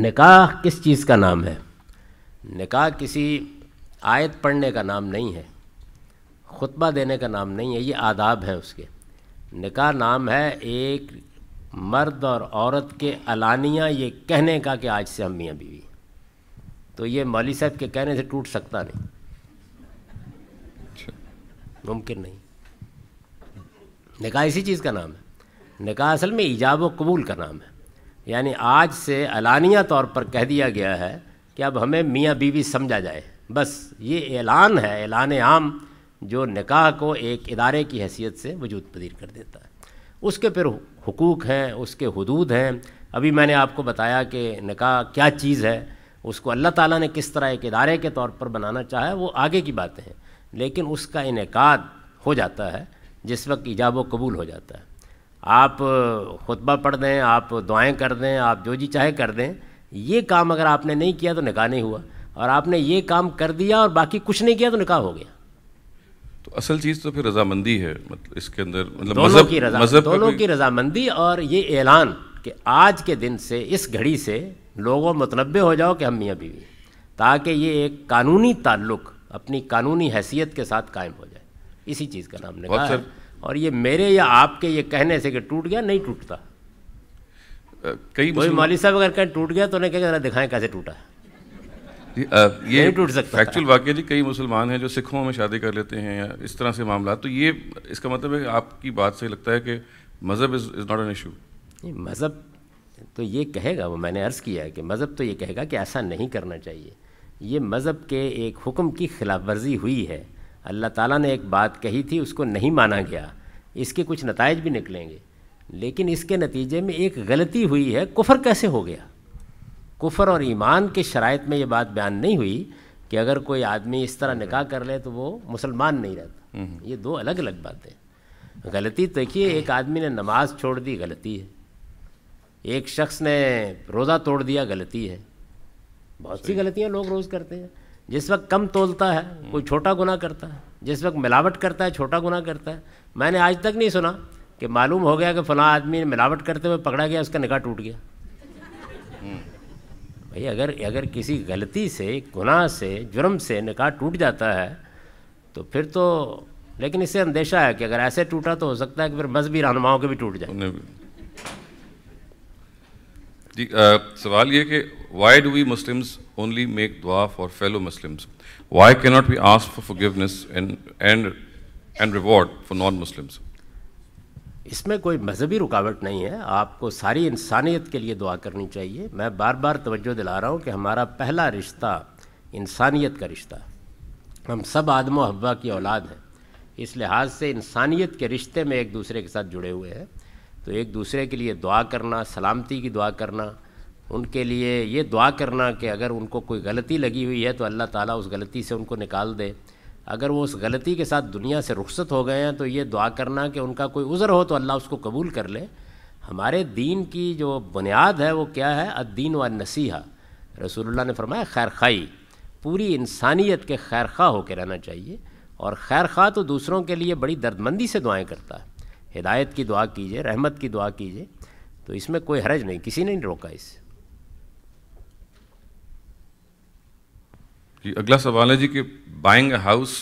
निकाह किस चीज़ का नाम है निकाह किसी आयत पढ़ने का नाम नहीं है खुतबा देने का नाम नहीं है ये आदाब है उसके निकाह नाम है एक मर्द और औरत के अलानिया ये कहने का कि आज से हम मियाँ बीवी तो ये मौली साहब के कहने से टूट सकता नहीं मुमकिन नहीं निकाह इसी चीज़ का नाम है निकाह असल में ईजाब व कबूल का नाम है यानी आज से अलानिया तौर पर कह दिया गया है कि अब हमें मियाँ बीवी समझा जाए बस ये ऐलान है ऐलान आम जो निकाह को एक इदारे की हैसियत से वजूद पदीर कर देता है उसके फिर हकूक़ हैं उसके हदूद हैं अभी मैंने आपको बताया कि निकाह क्या चीज़ है उसको अल्लाह ताला ने किस तरह एक इदारे के तौर पर बनाना चाहा है वो आगे की बातें हैं लेकिन उसका इनका हो जाता है जिस वक्त ईजाब कबूल हो जाता है आप खुतबा पढ़ दें आप दुआएं कर दें आप जो जी चाहे कर दें ये काम अगर आपने नहीं किया तो निकाह नहीं हुआ और आपने ये काम कर दिया और बाकी कुछ नहीं किया तो निकाह हो गया तो असल चीज़ तो फिर रजामंदी है मतलब इसके अंदर मतलब दोनों मजब, की रजा मजब दोनों की रजामंदी और ये ऐलान कि आज के दिन से इस घड़ी से लोगों मतनबे हो जाओ कि हम मियाँ बीवी ताकि ये एक कानूनी ताल्लुक़ अपनी कानूनी हैसियत के साथ कायम हो जाए इसी चीज़ का नाम ने कहा सर, और ये मेरे या आपके ये कहने से कि टूट गया नहीं टूटता कई कोई मौली साहब अगर कहीं टूट गया तो उन्हें कहना दिखाएं कैसे टूटा ये टूट सकता एक्चुअल वाक्य जी कई मुसलमान हैं जो सिखों में शादी कर लेते हैं या इस तरह से मामला तो ये इसका मतलब है आपकी बात से लगता है कि मज़हब is is not an issue मज़हब तो ये कहेगा वो मैंने अर्ज़ किया है कि मज़हब तो ये कहेगा कि ऐसा नहीं करना चाहिए ये मज़हब के एक हुक्म की खिलाफ वर्जी हुई है अल्लाह ताला ने एक बात कही थी उसको नहीं माना गया इसके कुछ नतज भी निकलेंगे लेकिन इसके नतीजे में एक गलती हुई है कुफर कैसे हो गया कुफर और ईमान के शरात में ये बात बयान नहीं हुई कि अगर कोई आदमी इस तरह निकाह कर ले तो वो मुसलमान नहीं रहता हम्म। ये दो अलग अलग बातें गलती तो देखिए एक आदमी ने नमाज छोड़ दी गलती है एक शख्स ने रोज़ा तोड़ दिया गलती है बहुत सी गलतियाँ लोग रोज़ करते हैं जिस वक्त कम तोलता है कोई छोटा गुना करता है जिस वक्त मिलावट करता है छोटा गुना करता है मैंने आज तक नहीं सुना कि मालूम हो गया कि फला आदमी ने मिलावट करते हुए पकड़ा गया उसका निकाह टूट गया हम्म। भाई अगर अगर किसी गलती से गुनाह से जुर्म से निकाह टूट जाता है तो फिर तो लेकिन इससे अंदेशा है कि अगर ऐसे टूटा तो हो सकता है कि फिर मजहबी रहनुमाओं के भी टूट जाए जी आ, सवाल ये कि Why do we Muslims only make dua for fellow Muslims? Why cannot we ask for forgiveness and, and, and reward for non-Muslims? इसमें कोई मजहबी रुकावट नहीं है आपको सारी इंसानियत के लिए दुआ करनी चाहिए मैं बार बार तवज्जो दिला रहा हूँ कि हमारा पहला रिश्ता इंसानियत का रिश्ता हम सब आदम हवा की औलाद हैं इस लिहाज से इंसानियत के रिश्ते में एक दूसरे के साथ जुड़े हुए हैं तो एक दूसरे के लिए दुआ करना सलामती की दुआ करना उनके लिए ये दुआ करना कि अगर उनको कोई गलती लगी हुई है तो अल्लाह ताला उस गलती से उनको निकाल दे अगर वो उस गलती के साथ दुनिया से रुखसत हो गए हैं तो ये दुआ करना कि उनका कोई उज़र हो तो अल्लाह उसको कबूल कर ले हमारे दीन की जो बुनियाद है वो क्या है अद्दीन व नसीहा रसूलुल्लाह ने फरमाया खैर खाई पूरी इंसानियत के खैर खा होकर रहना चाहिए और खैर खा तो दूसरों के लिए बड़ी दर्दमंदी से दुआएं करता है हिदायत की दुआ कीजिए रहमत की दुआ कीजिए तो इसमें कोई हरज नहीं किसी ने नहीं रोका इसे जी अगला सवाल है जी कि buying a house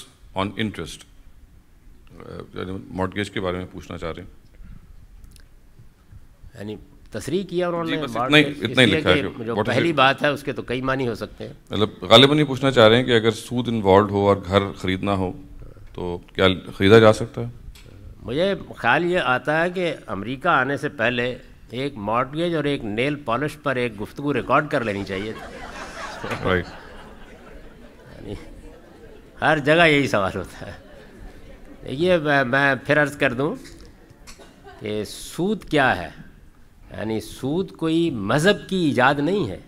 on interest mortgage के बारे में पूछना चाह रहे हैं यानी तस्री किया उन्होंने इतना ही इतना ही लिखा है जो पहली बात है उसके तो कई मानी हो सकते हैं मतलब गालिबन ये पूछना चाह रहे हैं कि अगर सूद इन्वॉल्व हो और घर ख़रीदना हो तो क्या ख़रीदा जा सकता है मुझे ख्याल ये आता है कि अमेरिका आने से पहले एक मॉडगेज और एक नेल पॉलिश पर एक गुफ्तु रिकॉर्ड कर लेनी चाहिए राइट हर जगह यही सवाल होता है देखिए मैं फिर अर्ज़ कर दूं कि सूद क्या है यानी सूद कोई मज़हब की ईजाद नहीं है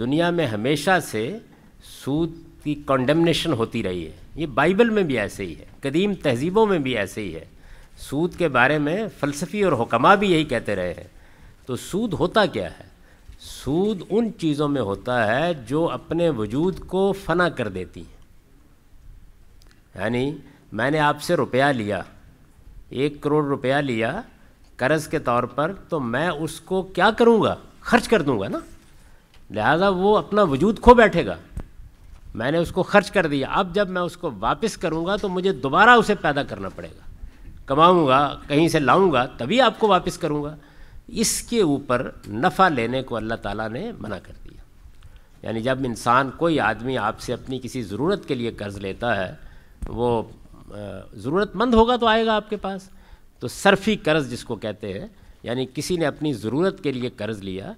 दुनिया में हमेशा से सूद की कॉन्डमनेशन होती रही है ये बाइबल में भी ऐसे ही है कदीम तहजीबों में भी ऐसे ही है सूद के बारे में फ़लसफ़ी और हुकमा भी यही कहते रहे हैं तो सूद होता क्या है सूद उन चीज़ों में होता है जो अपने वजूद को फना कर देती हैं यानी मैंने आपसे रुपया लिया एक करोड़ रुपया लिया कर्ज के तौर पर तो मैं उसको क्या करूँगा खर्च कर दूँगा ना लिहाजा वो अपना वजूद खो बैठेगा मैंने उसको खर्च कर दिया अब जब मैं उसको वापस करूँगा तो मुझे दोबारा उसे पैदा करना पड़ेगा कमाऊँगा कहीं से लाऊँगा तभी आपको वापस करूँगा इसके ऊपर नफ़ा लेने को अल्लाह ताला ने मना कर दिया यानी जब इंसान कोई आदमी आपसे अपनी किसी ज़रूरत के लिए कर्ज़ लेता है वो ज़रूरतमंद होगा तो आएगा आपके पास तो सरफी कर्ज़ जिसको कहते हैं यानी किसी ने अपनी ज़रूरत के लिए कर्ज़ लिया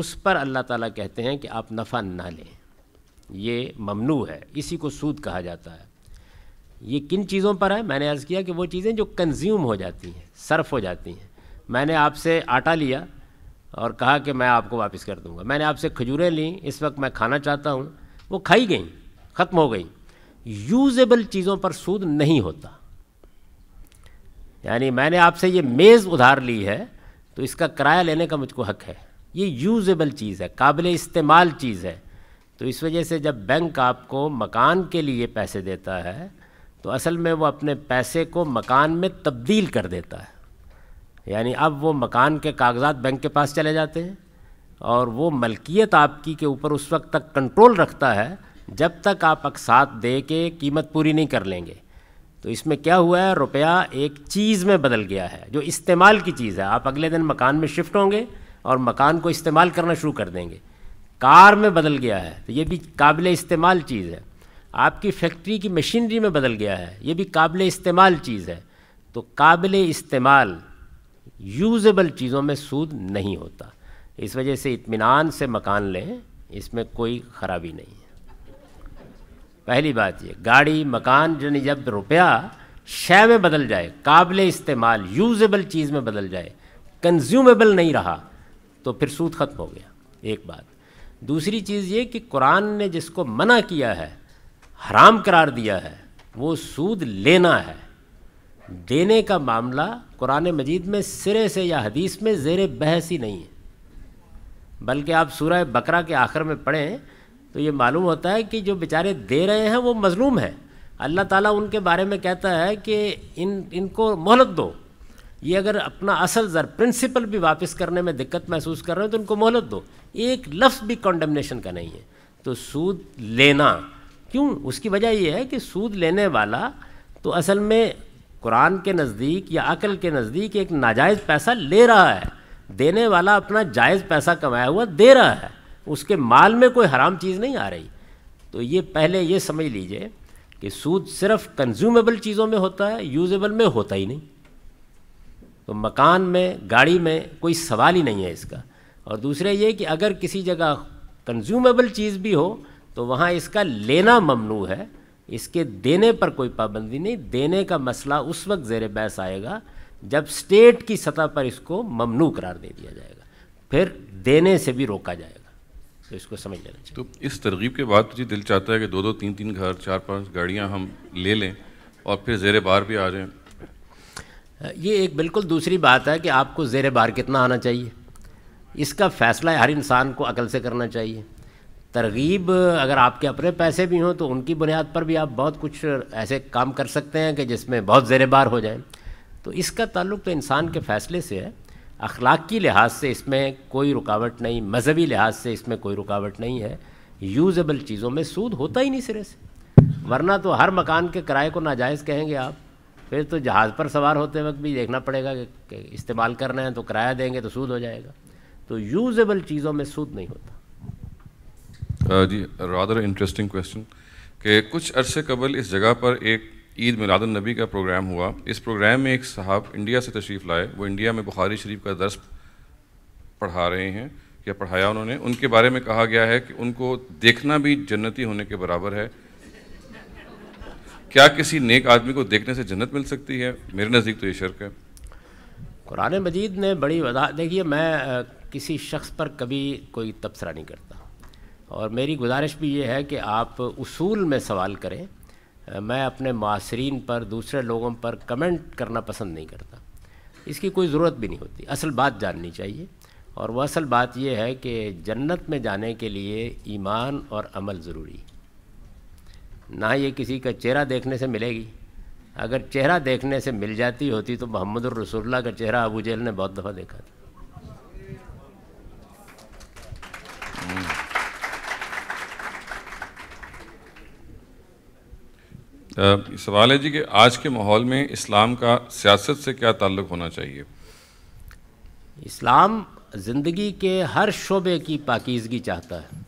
उस पर अल्लाह ताला कहते हैं कि आप नफ़ा ना लें ये ममनू है इसी को सूद कहा जाता है ये किन चीज़ों पर है मैंने अर्ज़ किया कि वो चीज़ें जो कंज्यूम हो जाती हैं सर्फ हो जाती हैं मैंने आपसे आटा लिया और कहा कि मैं आपको वापस कर दूंगा मैंने आपसे खजूरें ली इस वक्त मैं खाना चाहता हूँ वो खाई गई ख़त्म हो गई यूजेबल चीज़ों पर सूद नहीं होता यानी मैंने आपसे ये मेज़ उधार ली है तो इसका किराया लेने का मुझको हक है ये यूजेबल चीज़ है काबिल इस्तेमाल चीज़ है तो इस वजह से जब बैंक आपको मकान के लिए पैसे देता है तो असल में वो अपने पैसे को मकान में तब्दील कर देता है यानी अब वो मकान के कागजात बैंक के पास चले जाते हैं और वो मलकियत आपकी के ऊपर उस वक्त तक कंट्रोल रखता है जब तक आप अकसात दे के कीमत पूरी नहीं कर लेंगे तो इसमें क्या हुआ है रुपया एक चीज़ में बदल गया है जो इस्तेमाल की चीज़ है आप अगले दिन मकान में शिफ्ट होंगे और मकान को इस्तेमाल करना शुरू कर देंगे कार में बदल गया है तो ये भी काबिल इस्तेमाल चीज़ है आपकी फैक्ट्री की मशीनरी में बदल गया है ये भी काबिल इस्तेमाल चीज़ है तो काबिल इस्तेमाल यूज़ेबल चीज़ों में सूद नहीं होता इस वजह से इतमान से मकान लें इसमें कोई ख़राबी नहीं है पहली बात ये गाड़ी मकान यानी जब रुपया शय में बदल जाए काबिल इस्तेमाल यूजेबल चीज़ में बदल जाए कंज्यूमेबल नहीं रहा तो फिर सूद ख़त्म हो गया एक बात दूसरी चीज़ ये कि कुरान ने जिसको मना किया है हराम करार दिया है वो सूद लेना है देने का मामला कुरान मजीद में सिरे से या हदीस में जेर बहस ही नहीं है बल्कि आप सूरह बकरा के आखिर में पढ़ें तो ये मालूम होता है कि जो बेचारे दे रहे हैं वो मजलूम हैं अल्लाह ताला उनके बारे में कहता है कि इन इनको मोहलत दो ये अगर अपना असल ज़र प्रिंसिपल भी वापस करने में दिक्कत महसूस कर रहे हैं तो उनको मोहलत दो एक लफ्ज़ भी कॉन्डमनेशन का नहीं है तो सूद लेना क्यों उसकी वजह यह है कि सूद लेने वाला तो असल में कुरान के नज़दीक या अकल के नज़दीक एक नाजायज़ पैसा ले रहा है देने वाला अपना जायज़ पैसा कमाया हुआ दे रहा है उसके माल में कोई हराम चीज़ नहीं आ रही तो ये पहले ये समझ लीजिए कि सूद सिर्फ कंज्यूमेबल चीज़ों में होता है यूजेबल में होता ही नहीं तो मकान में गाड़ी में कोई सवाल ही नहीं है इसका और दूसरा ये कि अगर किसी जगह कंज्यूमेबल चीज़ भी हो तो वहाँ इसका लेना ममनू है इसके देने पर कोई पाबंदी नहीं देने का मसला उस वक्त जेर बहस आएगा जब स्टेट की सतह पर इसको ममनू करार दे दिया जाएगा फिर देने से भी रोका जाएगा तो इसको समझ लेना चाहिए तो इस तरगीब के बाद मुझे दिल चाहता है कि दो दो तीन तीन घर चार पाँच गाड़ियाँ हम ले लें और फिर जेर बार भी आ जाएँ ये एक बिल्कुल दूसरी बात है कि आपको जेर बार कितना आना चाहिए इसका फ़ैसला हर इंसान को अकल से करना चाहिए तरगीब अगर आपके अपने पैसे भी हों तो उनकी बुनियाद पर भी आप बहुत कुछ ऐसे काम कर सकते हैं कि जिसमें बहुत जेर बार हो जाए तो इसका ताल्लुक तो इंसान के फ़ैसले से है अखलाक़ी लिहाज से इसमें कोई रुकावट नहीं मजहबी लिहाज से इसमें कोई रुकावट नहीं है यूज़ेबल चीज़ों में सूद होता ही नहीं सिरे से वरना तो हर मकान के किराए को नाजायज़ कहेंगे आप फिर तो जहाज़ पर सवार होते वक्त भी देखना पड़ेगा कि इस्तेमाल कर रहे हैं तो किराया देंगे तो सूद हो जाएगा तो यूज़ेबल चीज़ों में सूद नहीं होता जी रादर इंटरेस्टिंग क्वेश्चन कि कुछ अरसे कबल इस जगह पर एक ईद नबी का प्रोग्राम हुआ इस प्रोग्राम में एक साहब इंडिया से तशरीफ़ लाए वो इंडिया में बुखारी शरीफ का दर्स पढ़ा रहे हैं या पढ़ाया उन्होंने उनके बारे में कहा गया है कि उनको देखना भी जन्नती होने के बराबर है क्या किसी नेक आदमी को देखने से जन्नत मिल सकती है मेरे नज़दीक तो ये शर्क है कुरान मजीद ने बड़ी वजह देखिए मैं किसी शख्स पर कभी कोई तबसरा नहीं करता और मेरी गुजारिश भी ये है कि आप उसूल में सवाल करें मैं अपने मासरीन पर दूसरे लोगों पर कमेंट करना पसंद नहीं करता इसकी कोई ज़रूरत भी नहीं होती असल बात जाननी चाहिए और वह असल बात यह है कि जन्नत में जाने के लिए ईमान और अमल ज़रूरी ना ये किसी का चेहरा देखने से मिलेगी अगर चेहरा देखने से मिल जाती होती तो मोहम्मद रसोल्ला का चेहरा अबू जेल ने बहुत दफ़ा देखा था हम्म। सवाल है जी कि आज के माहौल में इस्लाम का सियासत से क्या ताल्लुक़ होना चाहिए इस्लाम ज़िंदगी के हर शोबे की पाकिजगी चाहता है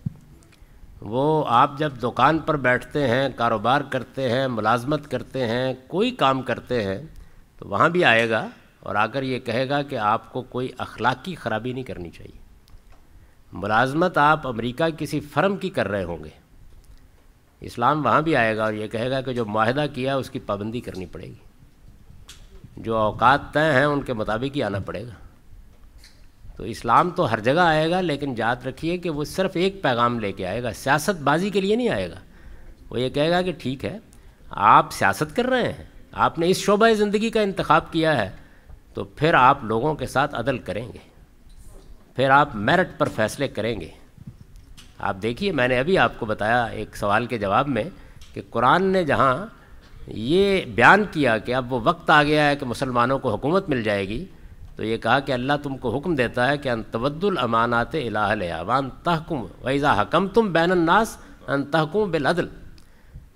वो आप जब दुकान पर बैठते हैं कारोबार करते हैं मुलाजमत करते हैं कोई काम करते हैं तो वहाँ भी आएगा और आकर ये कहेगा कि आपको कोई अखलाकी ख़राबी नहीं करनी चाहिए मुलाजमत आप अमेरिका किसी फर्म की कर रहे होंगे इस्लाम वहाँ भी आएगा और ये कहेगा कि जो माहिदा किया उसकी पाबंदी करनी पड़ेगी जो अवकात तय हैं उनके मुताबिक ही आना पड़ेगा तो इस्लाम तो हर जगह आएगा लेकिन याद रखिए कि वो सिर्फ एक पैगाम लेके आएगा सियासतबाजी के लिए नहीं आएगा वो ये कहेगा कि ठीक है आप सियासत कर रहे हैं आपने इस शोबा ज़िंदगी का इंतखब किया है तो फिर आप लोगों के साथ अदल करेंगे फिर आप मेरिट पर फैसले करेंगे आप देखिए मैंने अभी आपको बताया एक सवाल के जवाब में कि कुरान ने जहाँ ये बयान किया कि अब वो वक्त आ गया है कि मुसलमानों को हुकूमत मिल जाएगी तो ये कहा कि अल्लाह तुमको हुक्म देता है कि अन तवद्दुल अमानात अलाहमान तहकुम वैज़ा हकम तुम बैन अन्नास अन तहकुम अदल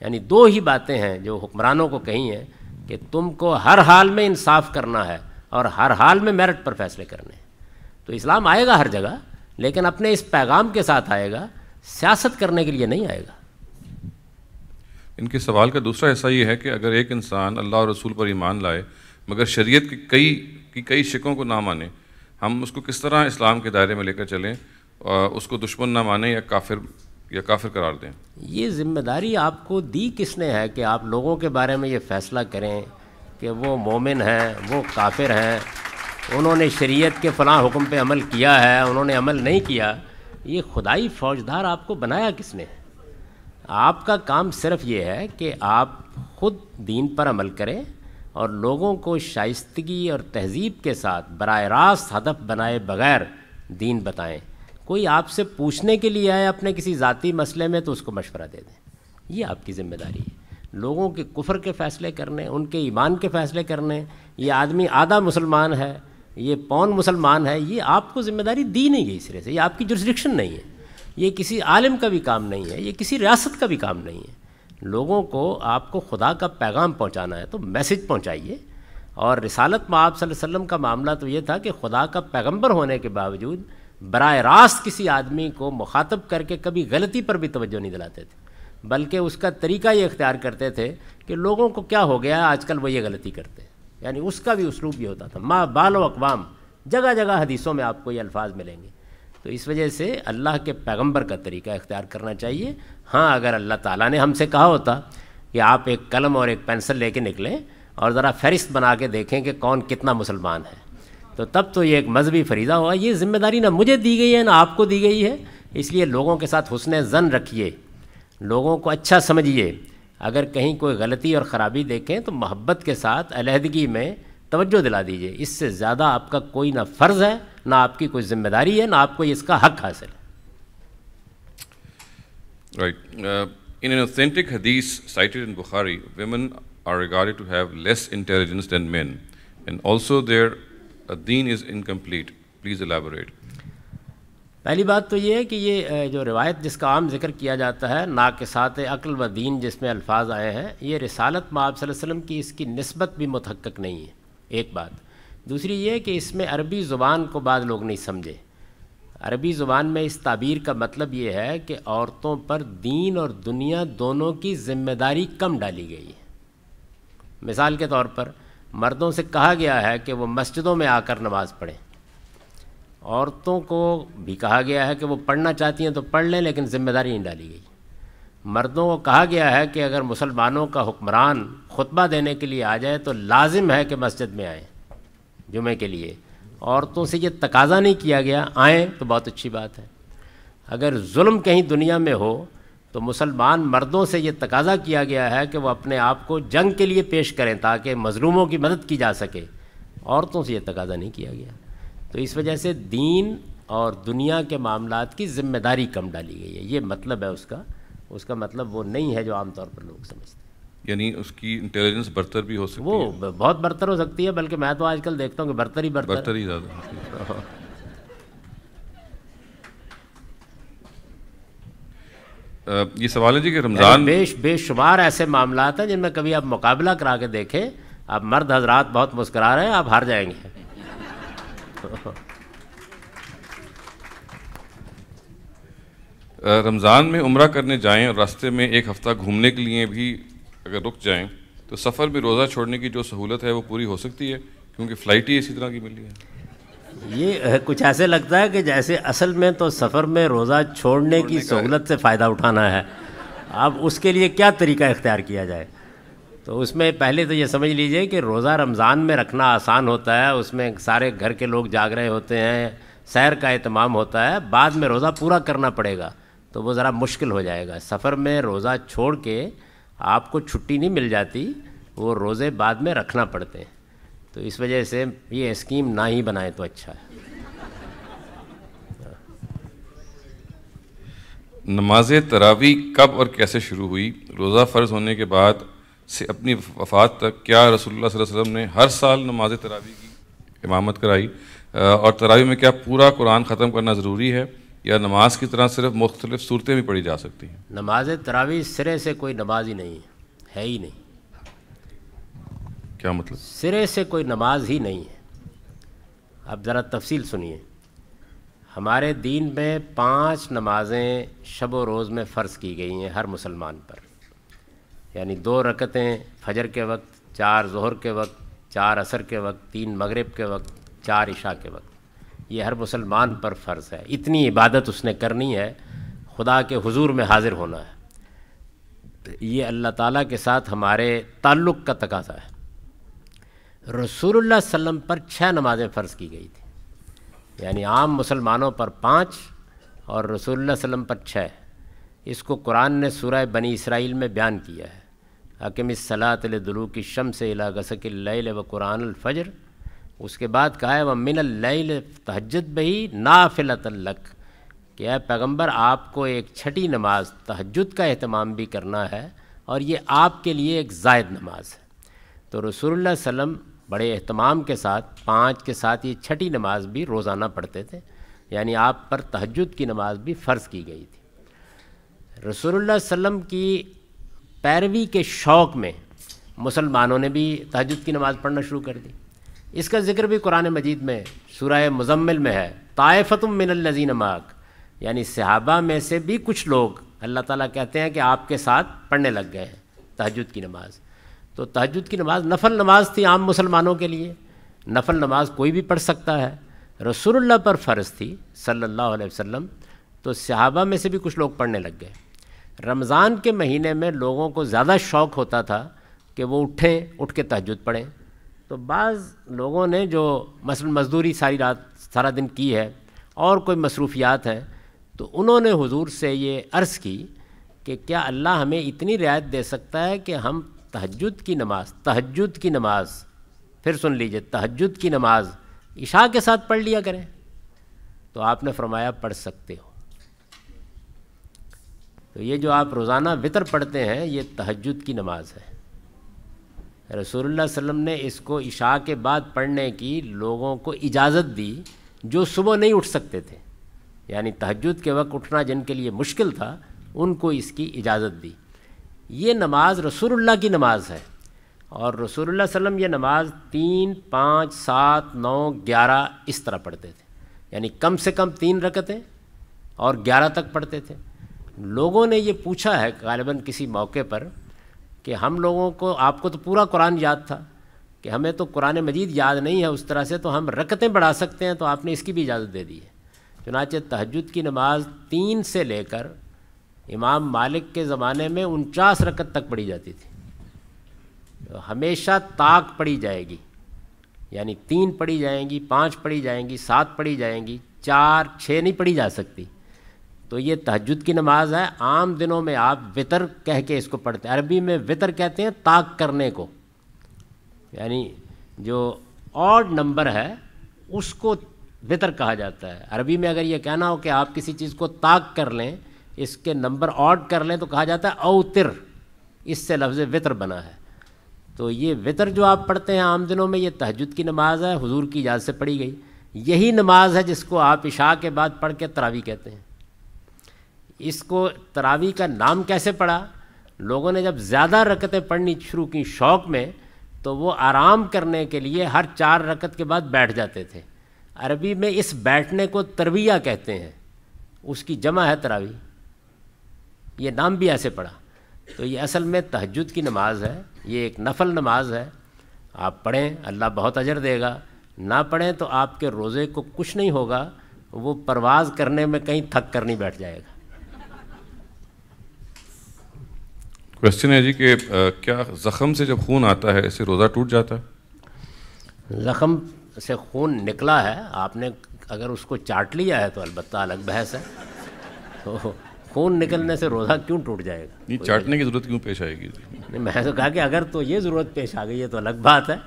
यानी दो ही बातें हैं जो हुक्मरानों को कही हैं कि तुमको हर हाल में इंसाफ करना है और हर हाल में मेरिट पर फैसले करने हैं तो इस्लाम आएगा हर जगह लेकिन अपने इस पैगाम के साथ आएगा सियासत करने के लिए नहीं आएगा इनके सवाल का दूसरा हिस्सा ये है कि अगर एक इंसान अल्लाह और रसूल पर ईमान लाए मगर शरीयत की कई की कई शिकों को ना माने हम उसको किस तरह इस्लाम के दायरे में लेकर चलें और उसको दुश्मन ना माने या काफिर या काफिर करार दें ये जिम्मेदारी आपको दी किसने है कि आप लोगों के बारे में ये फ़ैसला करें कि वो मोमिन हैं वो काफिर हैं उन्होंने शरीयत के फला हुक्म पे अमल किया है उन्होंने अमल नहीं किया ये खुदाई फौजदार आपको बनाया किसने आपका काम सिर्फ ये है कि आप खुद दीन पर अमल करें और लोगों को शाइस्तगी और तहजीब के साथ बर रास्त हदफ बनाए बगैर दीन बताएं कोई आपसे पूछने के लिए आए अपने किसी ज़ाती मसले में तो उसको मशवरा दे दें ये आपकी ज़िम्मेदारी है लोगों के कुफर के फ़ैसले करने उनके ईमान के फ़ैसले करने ये आदमी आधा मुसलमान है ये कौन मुसलमान है ये आपको ज़िम्मेदारी दी नहीं गई सिरे से ये आपकी जुरिस्डिक्शन नहीं है ये किसी आलिम का भी काम नहीं है ये किसी रियासत का भी काम नहीं है लोगों को आपको खुदा का पैगाम पहुंचाना है तो मैसेज पहुंचाइए और रिसालत में आप वसल्लम का मामला तो ये था कि खुदा का पैगंबर होने के बावजूद बर रास्त किसी आदमी को मुखातब करके कभी गलती पर भी तवज्जो नहीं दिलाते थे बल्कि उसका तरीका ये इख्तियार करते थे कि लोगों को क्या हो गया आजकल वो ये गलती करते हैं यानी उसका भी उसलूब ये होता था माँ बाल अकवाम जगह जगह हदीसों में आपको ये अल्फाज मिलेंगे तो इस वजह से अल्लाह के पैगंबर का तरीका इख्तियार करना चाहिए हाँ अगर अल्लाह ताला ने हमसे कहा होता कि आप एक कलम और एक पेंसिल लेके निकलें और ज़रा फहरिस्त बना के देखें कि कौन कितना मुसलमान है तो तब तो ये एक मजहबी फरीज़ा हुआ ये जिम्मेदारी ना मुझे दी गई है ना आपको दी गई है इसलिए लोगों के साथ हुसन जन रखिए लोगों को अच्छा समझिए अगर कहीं कोई गलती और ख़राबी देखें तो मोहब्बत के साथ अलहदगी में तवज्जो दिला दीजिए इससे ज़्यादा आपका कोई ना फ़र्ज़ है ना आपकी कोई जिम्मेदारी है ना आपको इसका हक हासिल है Right. Uh, in an authentic hadith cited in Bukhari, women are regarded to have less intelligence than men, and also their deen is incomplete. Please elaborate. पहली बात तो ये है कि ये जो रिवायत जिसका आम जिक्र किया जाता है ना के साथ अक्ल व दीन जिसमें अल्फाज आए हैं ये रिसालत माँ आप की इसकी नस्बत भी मुतहक़ नहीं है एक बात दूसरी ये कि इसमें अरबी ज़ुबान को बाद लोग नहीं समझे अरबी ज़ुबान में इस ताबीर का मतलब ये है कि औरतों पर दीन और दुनिया दोनों की जिम्मेदारी कम डाली गई है मिसाल के तौर पर मर्दों से कहा गया है कि वो मस्जिदों में आकर नमाज़ पढ़ें औरतों को भी कहा गया है कि वो पढ़ना चाहती हैं तो पढ़ लें लेकिन ज़िम्मेदारी नहीं डाली गई मर्दों को कहा गया है कि अगर मुसलमानों का हुक्मरान खुतबा देने के लिए आ जाए तो लाजिम है कि मस्जिद में आए जुमे के लिए औरतों से ये तकाजा नहीं किया गया आएँ तो बहुत अच्छी बात है अगर जुल्म कहीं दुनिया में हो तो मुसलमान मर्दों से ये तकाजा किया गया है कि वो अपने आप को जंग के लिए पेश करें ताकि मज़लूमों की मदद की जा सके औरतों से ये तकाजा नहीं किया गया तो इस वजह से दीन और दुनिया के मामला की जिम्मेदारी कम डाली गई है ये मतलब है उसका उसका मतलब वो नहीं है जो आमतौर पर लोग समझते हैं यानी उसकी इंटेलिजेंस बरतर भी हो सकती वो है वो बहुत बरतर हो सकती है बल्कि मैं तो आजकल देखता हूँ कि बरतर ही बरतर बरतर ही ज़्यादा ये सवाल है जी कि रमज़ान बेश बेशुमार ऐसे मामला हैं जिनमें कभी आप मुकाबला करा के देखें आप मर्द हजरात बहुत मुस्करा रहे हैं आप हार जाएंगे रमज़ान में उम्र करने जाएं और रास्ते में एक हफ़्ता घूमने के लिए भी अगर रुक जाएं तो सफ़र में रोज़ा छोड़ने की जो सहूलत है वो पूरी हो सकती है क्योंकि फ़्लाइट ही इसी तरह की मिली है ये कुछ ऐसे लगता है कि जैसे असल में तो सफ़र में रोज़ा छोड़ने, छोड़ने की सहूलत से फ़ायदा उठाना है अब उसके लिए क्या तरीका इख्तियार किया जाए तो उसमें पहले तो ये समझ लीजिए कि रोज़ा रमज़ान में रखना आसान होता है उसमें सारे घर के लोग जाग रहे होते हैं सैर का अहतमाम होता है बाद में रोज़ा पूरा करना पड़ेगा तो वो ज़रा मुश्किल हो जाएगा सफ़र में रोज़ा छोड़ के आपको छुट्टी नहीं मिल जाती वो रोज़े बाद में रखना पड़ते हैं तो इस वजह से ये स्कीम ना ही बनाए तो अच्छा है नमाज तरावी कब और कैसे शुरू हुई रोज़ा फ़र्ज होने के बाद से अपनी वफात तक क्या रसोल्ला वसम ने हर साल नमाज तरावी की इमामत कराई और तरावी में क्या पूरा कुरान ख़त्म करना ज़रूरी है या नमाज की तरह सिर्फ मुख्तलिफ सूरतें भी पढ़ी जा सकती हैं नमाज तरावी सिरे से कोई नमाज ही नहीं है ही नहीं क्या मतलब सिरे से कोई नमाज ही नहीं है अब ज़रा तफसील सुनिए हमारे दीन में पाँच नमाज़ें शब रोज़ में फ़र्ज़ की गई हैं हर मुसलमान पर यानी दो रकतें फजर के वक्त चार जहर के वक्त चार असर के वक्त तीन मगरब के वक्त चार इशा के वक्त ये हर मुसलमान पर फ़र्ज़ है इतनी इबादत उसने करनी है खुदा के हुजूर में हाज़िर होना है तो ये अल्लाह ताला के साथ हमारे ताल्लुक़ का तकाजा है रसूलुल्लाह सल्लम पर छः नमाज़ें फ़र्ज़ की गई थी यानी आम मुसलमानों पर पाँच और रसूलुल्लाह वसम पर छः इसको कुरान ने सूरह बनी इसराइल में बयान किया है दलू की शम से अला गसकिल व कुरानफ़जर उसके बाद कहा है वह मिन लैल तहजद बही कि अः पैगम्बर आपको एक छठी नमाज तहजद का अहतमाम भी करना है और ये आपके लिए एक जायद नमाज है तो रसूल वसम बड़े अहतमाम के साथ पाँच के साथ ये छठी नमाज भी रोज़ाना पढ़ते थे यानी आप पर तहजद की नमाज भी फ़र्ज़ की गई थी रसूल वसम की पैरवी के शौक़ में मुसलमानों ने भी तहजद की नमाज़ पढ़ना शुरू कर दी इसका जिक्र भी कुरान मजीद में सूरह मुजम्मिल में है तायफ़तम मिनल्लजी नमाक यानी सहाबा में से भी कुछ लोग अल्लाह ताला कहते हैं कि आपके साथ पढ़ने लग गए हैं तहजद की नमाज़ तो तहजद की नमाज़ नफल नमाज थी आम मुसलमानों के लिए नफल नमाज कोई भी पढ़ सकता है रसूलुल्लाह पर फ़र्ज़ थी सल्लल्लाहु अलैहि वसल्लम तो सहाबा में से भी कुछ लोग पढ़ने लग गए रमज़ान के महीने में लोगों को ज़्यादा शौक़ होता था कि वो उठें उठ के तहजद पढ़ें तो बाज़ लोगों ने जो मसल मजदूरी सारी रात सारा दिन की है और कोई मसरूफियात हैं तो उन्होंने हुजूर से ये अर्ज़ की कि क्या अल्लाह हमें इतनी रियायत दे सकता है कि हम तहजद की नमाज़ तहजद की नमाज़ फिर सुन लीजिए तहजद की नमाज़ इशा के साथ पढ़ लिया करें तो आपने फरमाया पढ़ सकते हो तो ये जो आप रोज़ाना वितर पढ़ते हैं ये तहजद की नमाज है रसूल वसल्लम ने इसको इशा के बाद पढ़ने की लोगों को इजाज़त दी जो सुबह नहीं उठ सकते थे यानी तहजद के वक्त उठना जिनके लिए मुश्किल था उनको इसकी इजाज़त दी ये नमाज रसोल्ला की नमाज है और रसूल वसल्लम ये नमाज तीन पाँच सात नौ ग्यारह इस तरह पढ़ते थे यानी कम से कम तीन रकतें और ग्यारह तक पढ़ते थे लोगों ने ये पूछा है गालिबा किसी मौके पर कि हम लोगों को आपको तो पूरा कुरान याद था कि हमें तो कुरान मजीद याद नहीं है उस तरह से तो हम रकतें बढ़ा सकते हैं तो आपने इसकी भी इजाज़त दे दी है चुनाचे तहजद की नमाज तीन से लेकर इमाम मालिक के ज़माने में उनचास रकत तक पढ़ी जाती थी तो हमेशा ताक पढ़ी जाएगी यानी तीन पढ़ी जाएंगी पाँच पढ़ी जाएंगी सात पढ़ी जाएंगी चार छः नहीं पढ़ी जा सकती तो ये तहजद की नमाज है आम दिनों में आप वितर कह के इसको पढ़ते हैं अरबी में वितर कहते हैं ताक करने को यानी जो ऑड नंबर है उसको वितर कहा जाता है अरबी में अगर ये कहना हो कि आप किसी चीज़ को ताक कर लें इसके नंबर ऑड कर लें तो कहा जाता है अवतिर इससे लफ्ज़ वितर बना है तो ये वितर जो आप पढ़ते हैं आम दिनों में ये तहजद की नमाज है हजूर की इजाज़त से पढ़ी गई यही नमाज है जिसको आप इशा के बाद पढ़ के तरावी कहते हैं इसको तरावी का नाम कैसे पड़ा लोगों ने जब ज़्यादा रकतें पढ़नी शुरू की शौक़ में तो वो आराम करने के लिए हर चार रकत के बाद बैठ जाते थे अरबी में इस बैठने को तरविया कहते हैं उसकी जमा है तरावी ये नाम भी ऐसे पड़ा तो ये असल में तहजद की नमाज है ये एक नफल नमाज है आप पढ़ें अल्लाह बहुत अजर देगा ना पढ़ें तो आपके रोज़े को कुछ नहीं होगा वो परवाज़ करने में कहीं थक कर नहीं बैठ जाएगा क्वेश्चन है जी कि क्या ज़ख़म से जब खून आता है इसे रोज़ा टूट जाता है ज़ख़म से खून निकला है आपने अगर उसको चाट लिया है तो अलबत्ता अलग बहस है तो खून निकलने से रोज़ा क्यों टूट जाएगा नहीं चाटने की ज़रूरत क्यों पेश आएगी नहीं मैं तो कहा कि अगर तो ये ज़रूरत पेश आ गई है तो अलग बात है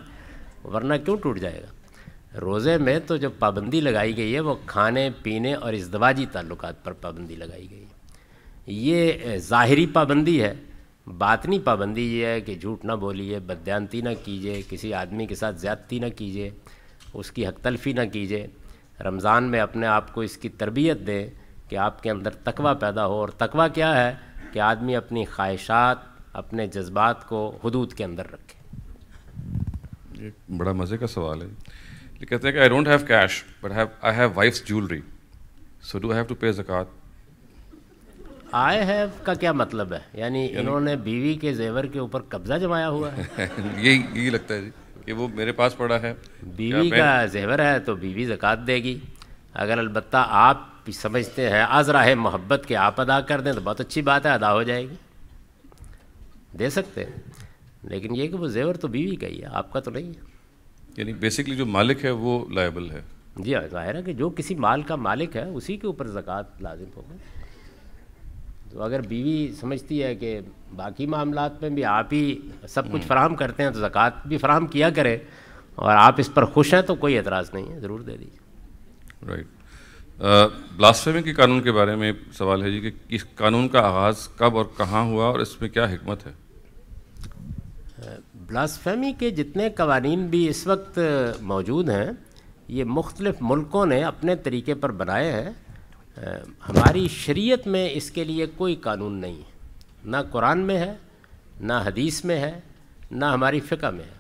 वरना क्यों टूट जाएगा रोज़े में तो जो पाबंदी लगाई गई है वो खाने पीने और दवाजी ताल्लुक पर पाबंदी लगाई गई है ये ज़ाहरी पाबंदी है बातनी पाबंदी ये है कि झूठ ना बोलिए बदयांती ना कीजिए किसी आदमी के साथ ज़्यादती ना कीजिए उसकी हक तलफी ना कीजिए रमज़ान में अपने आप को इसकी तरबियत दें कि आपके अंदर तकवा पैदा हो और तकवा क्या है कि आदमी अपनी ख्वाहिशात अपने जज्बात को हदूद के अंदर रखे एक बड़ा मज़े का सवाल है कहते हैं कि I don't have cash but I have wife's jewellery so do have to pay zakat I have का क्या मतलब है यानी इन्होंने बीवी के जेवर के ऊपर कब्जा जमाया हुआ है यही यही लगता है जी कि वो मेरे पास पड़ा है बीवी का जेवर है तो बीवी जक़ात देगी अगर अलबत् आप समझते हैं आजरा है मोहब्बत के आप अदा कर दें तो बहुत अच्छी बात है अदा हो जाएगी दे सकते हैं लेकिन ये कि वो जेवर तो बीवी का ही है आपका तो नहीं है यानी बेसिकली जो मालिक है वो लाइबल है जी हाँ जाहिर है कि जो किसी माल का मालिक है उसी के ऊपर जक़ात लाजिम होगा तो अगर बीवी समझती है कि बाकी मामला में भी आप ही सब कुछ हम्म। फ्राहम करते हैं तो ज़क़़त भी फ्राहम किया करें और आप इस पर खुश हैं तो कोई एतराज़ नहीं है ज़रूर दे दीजिए राइट ब्लास्फेमी uh, के कानून के बारे में सवाल है जी कि इस कानून का आगाज़ कब और कहाँ हुआ और इसमें क्या हमत है ब्लास्फेमी uh, के जितने कवानीन भी इस वक्त मौजूद हैं ये मुख्तलिफ़ मुल्कों ने अपने तरीके पर बनाए हैं हमारी शरीयत में इसके लिए कोई कानून नहीं है ना कुरान में है ना हदीस में है ना हमारी फ़िका में है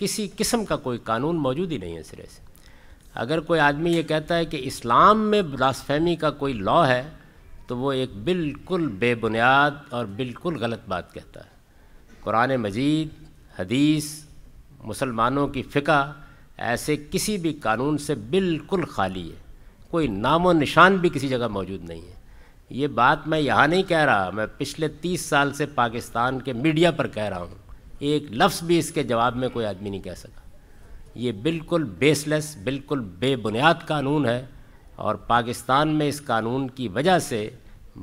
किसी किस्म का कोई कानून मौजूद ही नहीं है सिरे से अगर कोई आदमी ये कहता है कि इस्लाम में ब्लास्फेमी का कोई लॉ है तो वो एक बिल्कुल बेबुनियाद और बिल्कुल गलत बात कहता है कुरान मजीद हदीस मुसलमानों की फ़िका ऐसे किसी भी कानून से बिल्कुल खाली है कोई नामो निशान भी किसी जगह मौजूद नहीं है ये बात मैं यहाँ नहीं कह रहा मैं पिछले तीस साल से पाकिस्तान के मीडिया पर कह रहा हूँ एक लफ्ज़ भी इसके जवाब में कोई आदमी नहीं कह सका ये बिल्कुल बेसलेस बिल्कुल बेबुनियाद कानून है और पाकिस्तान में इस कानून की वजह से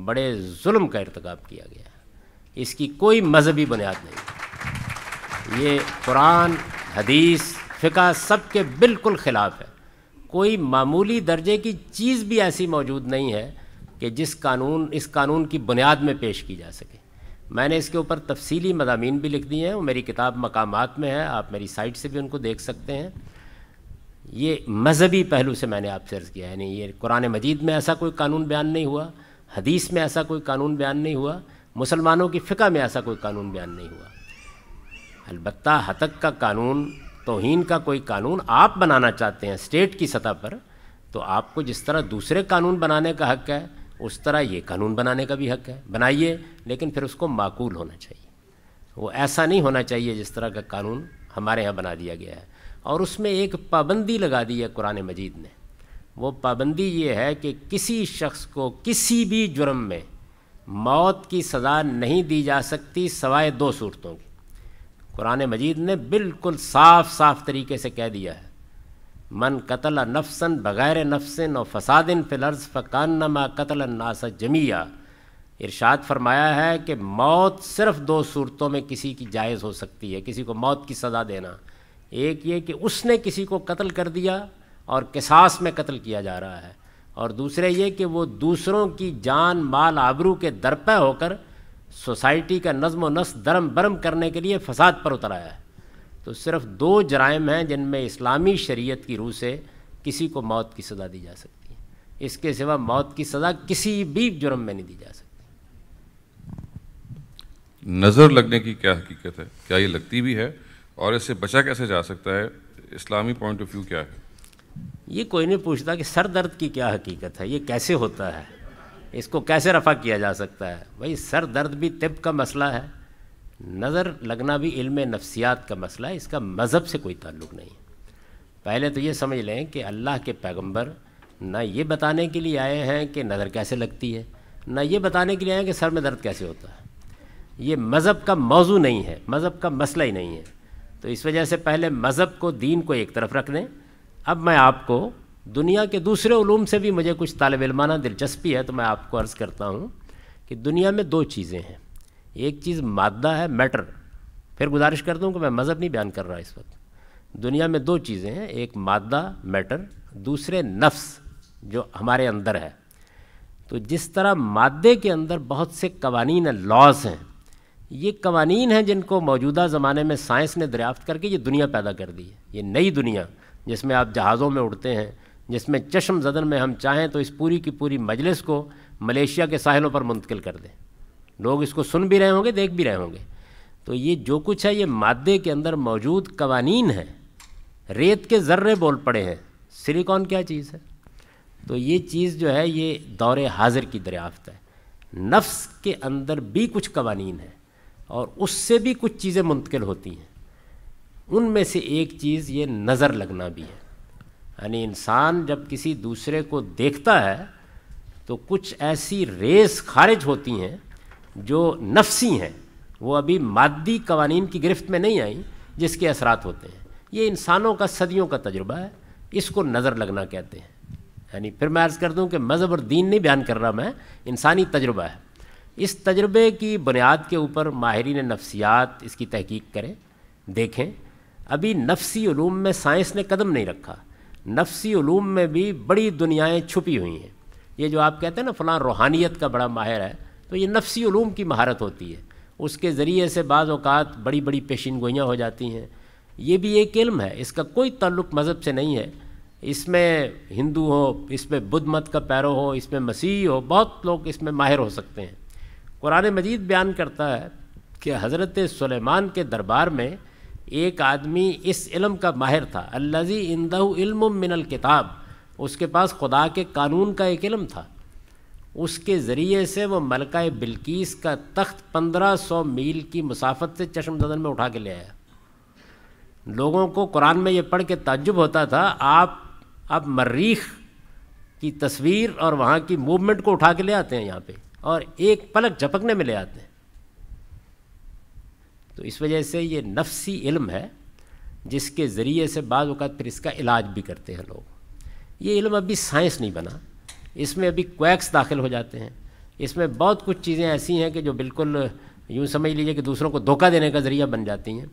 बड़े जुल्म का इरतकब किया गया है इसकी कोई मजहबी बुनियाद नहीं ये कुरान हदीस फ़िका सब के बिल्कुल ख़िलाफ़ है कोई मामूली दर्जे की चीज़ भी ऐसी मौजूद नहीं है कि जिस कानून इस कानून की बुनियाद में पेश की जा सके मैंने इसके ऊपर तफसीली मजामी भी लिख दिए हैं वो मेरी किताब मकाम में है आप मेरी साइट से भी उनको देख सकते हैं ये मजहबी पहलू से मैंने आपसे अर्ज़ किया यानी ये कुरान मजीद में ऐसा कोई कानून बयान नहीं हुआ हदीस में ऐसा कोई कानून बयान नहीं हुआ मुसलमानों की फ़िका में ऐसा कोई कानून बयान नहीं हुआ अलबत् हतक का कानून तोहन का कोई कानून आप बनाना चाहते हैं स्टेट की सतह पर तो आपको जिस तरह दूसरे कानून बनाने का हक है उस तरह ये कानून बनाने का भी हक है बनाइए लेकिन फिर उसको माकूल होना चाहिए वो ऐसा नहीं होना चाहिए जिस तरह का कानून हमारे यहाँ बना दिया गया है और उसमें एक पाबंदी लगा दी है कुरान मजीद ने वो पाबंदी ये है कि किसी शख्स को किसी भी जुर्म में मौत की सज़ा नहीं दी जा सकती सवाए दो सूरतों की कुरान मजीद ने बिल्कुल साफ साफ तरीके से कह दिया है मन कतल नफसन बग़ैर नफसन और फसादिन फिलर्ज फ़कान नमा कतल नासा जमिया इरशाद फरमाया है कि मौत सिर्फ दो सूरतों में किसी की जायज़ हो सकती है किसी को मौत की सज़ा देना एक ये कि उसने किसी को कत्ल कर दिया और किसास में कत्ल किया जा रहा है और दूसरे ये कि वो दूसरों की जान माल आबरू के दरपे होकर सोसाइटी का व नस दरम बरम करने के लिए फसाद पर उतर आया है तो सिर्फ दो जराइम हैं जिनमें इस्लामी शरीयत की रूह से किसी को मौत की सज़ा दी जा सकती है इसके सिवा मौत की सज़ा किसी भी जुर्म में नहीं दी जा सकती नज़र लगने की क्या हकीकत है क्या ये लगती भी है और इससे बचा कैसे जा सकता है इस्लामी पॉइंट ऑफ व्यू क्या है ये कोई नहीं पूछता कि सर दर्द की क्या हकीकत है ये कैसे होता है इसको कैसे रफ़ा किया जा सकता है भाई सर दर्द भी तिब का मसला है नज़र लगना भी इल्म नफ्सियात का मसला है इसका मज़हब से कोई ताल्लुक़ नहीं है पहले तो ये समझ लें कि अल्लाह के पैगंबर ना ये बताने के लिए आए हैं कि नज़र कैसे लगती है ना ये बताने के लिए आए हैं कि सर में दर्द कैसे होता है ये मज़हब का मौजू नहीं है मज़हब का मसला ही नहीं है तो इस वजह से पहले मज़हब को दीन को एक तरफ रख दें अब मैं आपको दुनिया के दूसरे ूम से भी मुझे कुछ तालब इलमाना दिलचस्पी है तो मैं आपको अर्ज़ करता हूँ कि दुनिया में दो चीज़ें हैं एक चीज़ मादा है मैटर फिर गुजारिश कर दूँ कि मैं मज़हब नहीं बयान कर रहा इस वक्त दुनिया में दो चीज़ें हैं एक मादा मैटर दूसरे नफ्स जो हमारे अंदर है तो जिस तरह मादे के अंदर बहुत से कवानी हैं लॉज हैं ये कवानी हैं जिनको मौजूदा ज़माने में साइंस ने दरियाफ्त करके ये दुनिया पैदा कर दी है ये नई दुनिया जिसमें आप जहाज़ों में उड़ते हैं जिसमें चश्म जदन में हम चाहें तो इस पूरी की पूरी मजलिस को मलेशिया के साहिलों पर मुंतकिल कर दें लोग इसको सुन भी रहे होंगे देख भी रहे होंगे तो ये जो कुछ है ये मादे के अंदर मौजूद कवानीन हैं रेत के ज़र्रे बोल पड़े हैं सिलिकॉन क्या चीज़ है तो ये चीज़ जो है ये दौर हाजिर की दरियाफ्त है नफ्स के अंदर भी कुछ कवानीन हैं और उससे भी कुछ चीज़ें मुंतकिल होती हैं उनमें से एक चीज़ ये नज़र लगना भी है यानी इंसान जब किसी दूसरे को देखता है तो कुछ ऐसी रेस खारिज होती हैं जो नफसी हैं वो अभी मादी कवानीन की गिरफ्त में नहीं आई जिसके असरात होते हैं ये इंसानों का सदियों का तजुर्बा है इसको नज़र लगना कहते हैं यानी फिर मैं अर्ज़ कर दूँ कि मज़हब और दीन नहीं बयान कर रहा मैं इंसानी तजुर्बा है इस तजुर्बे की बुनियाद के ऊपर माहरीन नफसियात इसकी तहकीक करें देखें अभी नफसी ूम में साइंस ने कदम नहीं रखा नफसी ूम में भी बड़ी दुनियाएं छुपी हुई हैं ये जो आप कहते हैं ना फ़लाँ रूहानियत का बड़ा माहिर है तो ये नफसी ूम की महारत होती है उसके ज़रिए से बाज़ात बड़ी बड़ी पेशीन गोइयाँ हो जाती हैं ये भी एक इल्म है इसका कोई ताल्लुक मज़हब से नहीं है इसमें हिंदू हो इसमें बुद्ध मत का पैरो हो इसमें मसीह हो बहुत लोग इसमें माहिर हो सकते हैं कुरान मजीद बयान करता है कि हज़रत सलेमान के दरबार में एक आदमी इस इलम का माहिर था अल्लाजी इंदहू इल्म मिनल किताब उसके पास खुदा के कानून का एक इलम था उसके ज़रिए से वो मलका बिल्किस का तख्त पंद्रह सौ मील की मुसाफत से चश्मदन में उठा के ले आया लोगों को कुरान में ये पढ़ के ताज्जुब होता था आप अब मरीख की तस्वीर और वहाँ की मूवमेंट को उठा के ले आते हैं यहाँ पे और एक पलक झपकने में ले आते हैं तो इस वजह से ये नफसी इल्म है जिसके ज़रिए से बाद वक़्त फिर इसका इलाज भी करते हैं लोग ये इल्म अभी साइंस नहीं बना इसमें अभी क्वैक्स दाखिल हो जाते हैं इसमें बहुत कुछ चीज़ें ऐसी हैं कि जो बिल्कुल यूँ समझ लीजिए कि दूसरों को धोखा देने का ज़रिया बन जाती हैं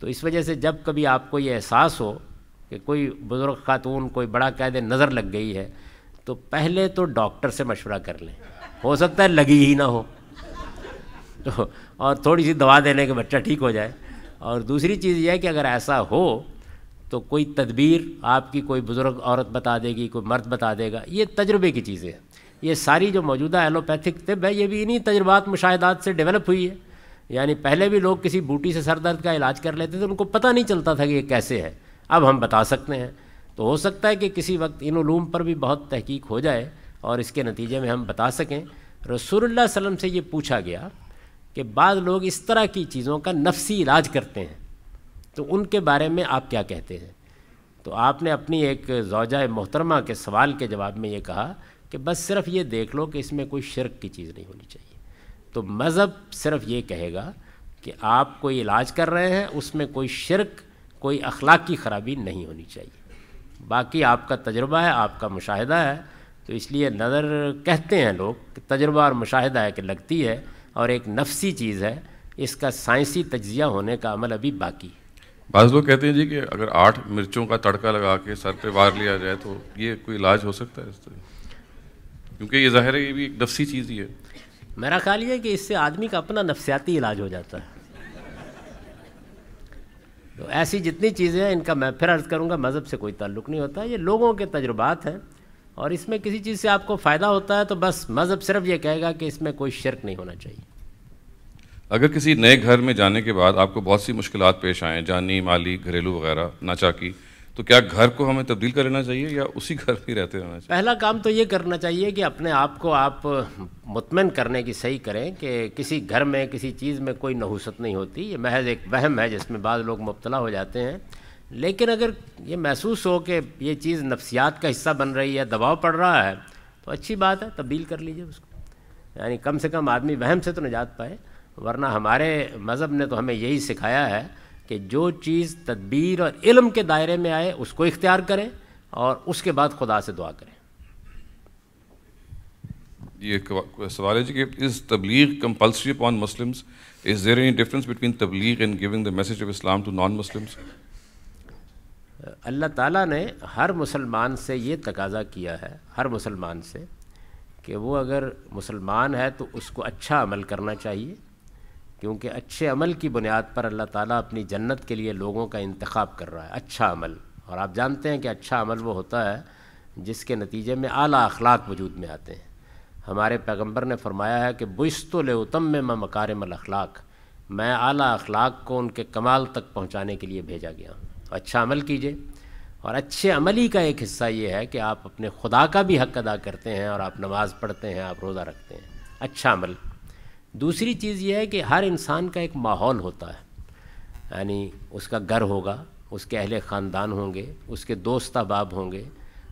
तो इस वजह से जब कभी आपको ये एहसास हो कि कोई बुज़ुर्ग खातून कोई बड़ा कैद नज़र लग गई है तो पहले तो डॉक्टर से मशवरा कर लें हो सकता है लगी ही ना हो तो और थोड़ी सी दवा देने के बच्चा ठीक हो जाए और दूसरी चीज़ यह है कि अगर ऐसा हो तो कोई तदबीर आपकी कोई बुज़ुर्ग औरत बता देगी कोई मर्द बता देगा ये तजुर्बे की चीज़ें हैं ये सारी जो मौजूदा एलोपैथिक तिब है ये भी इन्हीं तजुर्बात मुशाहदात से डेवलप हुई है यानी पहले भी लोग किसी बूटी से सर दर्द का इलाज कर लेते थे उनको पता नहीं चलता था कि ये कैसे है अब हम बता सकते हैं तो हो सकता है कि किसी वक्त इन ूम पर भी बहुत तहकीक हो जाए और इसके नतीजे में हम बता सकें रसूल वसम से ये पूछा गया कि बाद लोग इस तरह की चीज़ों का नफसी इलाज करते हैं तो उनके बारे में आप क्या कहते हैं तो आपने अपनी एक जोजा मोहतरमा के सवाल के जवाब में ये कहा कि बस सिर्फ ये देख लो कि इसमें कोई शर्क की चीज़ नहीं होनी चाहिए तो मज़हब सिर्फ ये कहेगा कि आप कोई इलाज कर रहे हैं उसमें कोई शर्क कोई अखलाक की ख़राबी नहीं होनी चाहिए बाकी आपका तजर्बा है आपका मुशाह है तो इसलिए नज़र कहते हैं लोग तजर्बा और मुशाह है कि लगती है और एक नफसी चीज़ है इसका साइंसी तजिया होने का अमल अभी बाकी बाज़ लोग कहते हैं जी कि अगर आठ मिर्चों का तड़का लगा के सर पे वार लिया जाए तो ये कोई इलाज हो सकता है इस तरह क्योंकि ये ज़ाहिर है ये भी एक नफसी चीज़ ही है मेरा ख्याल ये कि इससे आदमी का अपना नफसियाती इलाज हो जाता है तो ऐसी जितनी चीज़ें हैं इनका मैं फिर अर्ज़ करूँगा मज़हब से कोई ताल्लुक़ नहीं होता ये लोगों के तजुर्बात हैं और इसमें किसी चीज़ से आपको फ़ायदा होता है तो बस मज़हब सिर्फ ये कहेगा कि इसमें कोई शर्क नहीं होना चाहिए अगर किसी नए घर में जाने के बाद आपको बहुत सी मुश्किल पेश आएँ जानी माली घरेलू वगैरह नाचाकी तो क्या घर को हमें तब्दील कर लेना चाहिए या उसी घर में रहते रहना चाहिए पहला काम तो ये करना चाहिए कि अपने आप को आप मुतमिन करने की सही करें कि किसी घर में किसी चीज़ में कोई नहूसत नहीं होती ये महज एक वहम है जिसमें बाद लोग मुबतला हो जाते हैं लेकिन अगर ये महसूस हो कि ये चीज़ नफ्सियात का हिस्सा बन रही है दबाव पड़ रहा है तो अच्छी बात है तब्दील कर लीजिए उसको यानी कम से कम आदमी वहम से तो निजात पाए वरना हमारे मज़हब ने तो हमें यही सिखाया है कि जो चीज़ तदबीर और इल्म के दायरे में आए उसको इख्तियार करें और उसके बाद खुदा से दुआ करें ये सवाल है जी कि is tabligh compulsory upon Muslims is there any difference between tabligh and giving the message of Islam to non Muslims अल्लाह ताला ने हर मुसलमान से ये तकाज़ा किया है हर मुसलमान से कि वो अगर मुसलमान है तो उसको अच्छा अमल करना चाहिए क्योंकि अच्छे अमल की बुनियाद पर अल्लाह ताला अपनी जन्नत के लिए लोगों का इंतखब कर रहा है अच्छा अमल और आप जानते हैं कि अच्छा अमल वो होता है जिसके नतीजे में आला अखलाक वजूद में आते हैं हमारे पैगम्बर ने फरमाया है कि बुशतो उतम में मकारम अखलाक मैं आला अखलाक को उनके कमाल तक पहुँचाने के लिए भेजा गया हूँ तो अच्छा अमल कीजिए और अच्छे अमली का एक हिस्सा ये है कि आप अपने खुदा का भी हक अदा करते हैं और आप नमाज़ पढ़ते हैं आप रोज़ा रखते हैं अच्छा अमल दूसरी चीज़ यह है कि हर इंसान का एक माहौल होता है यानी उसका घर होगा उसके अहले ख़ानदान होंगे उसके दोस्त अहबाब होंगे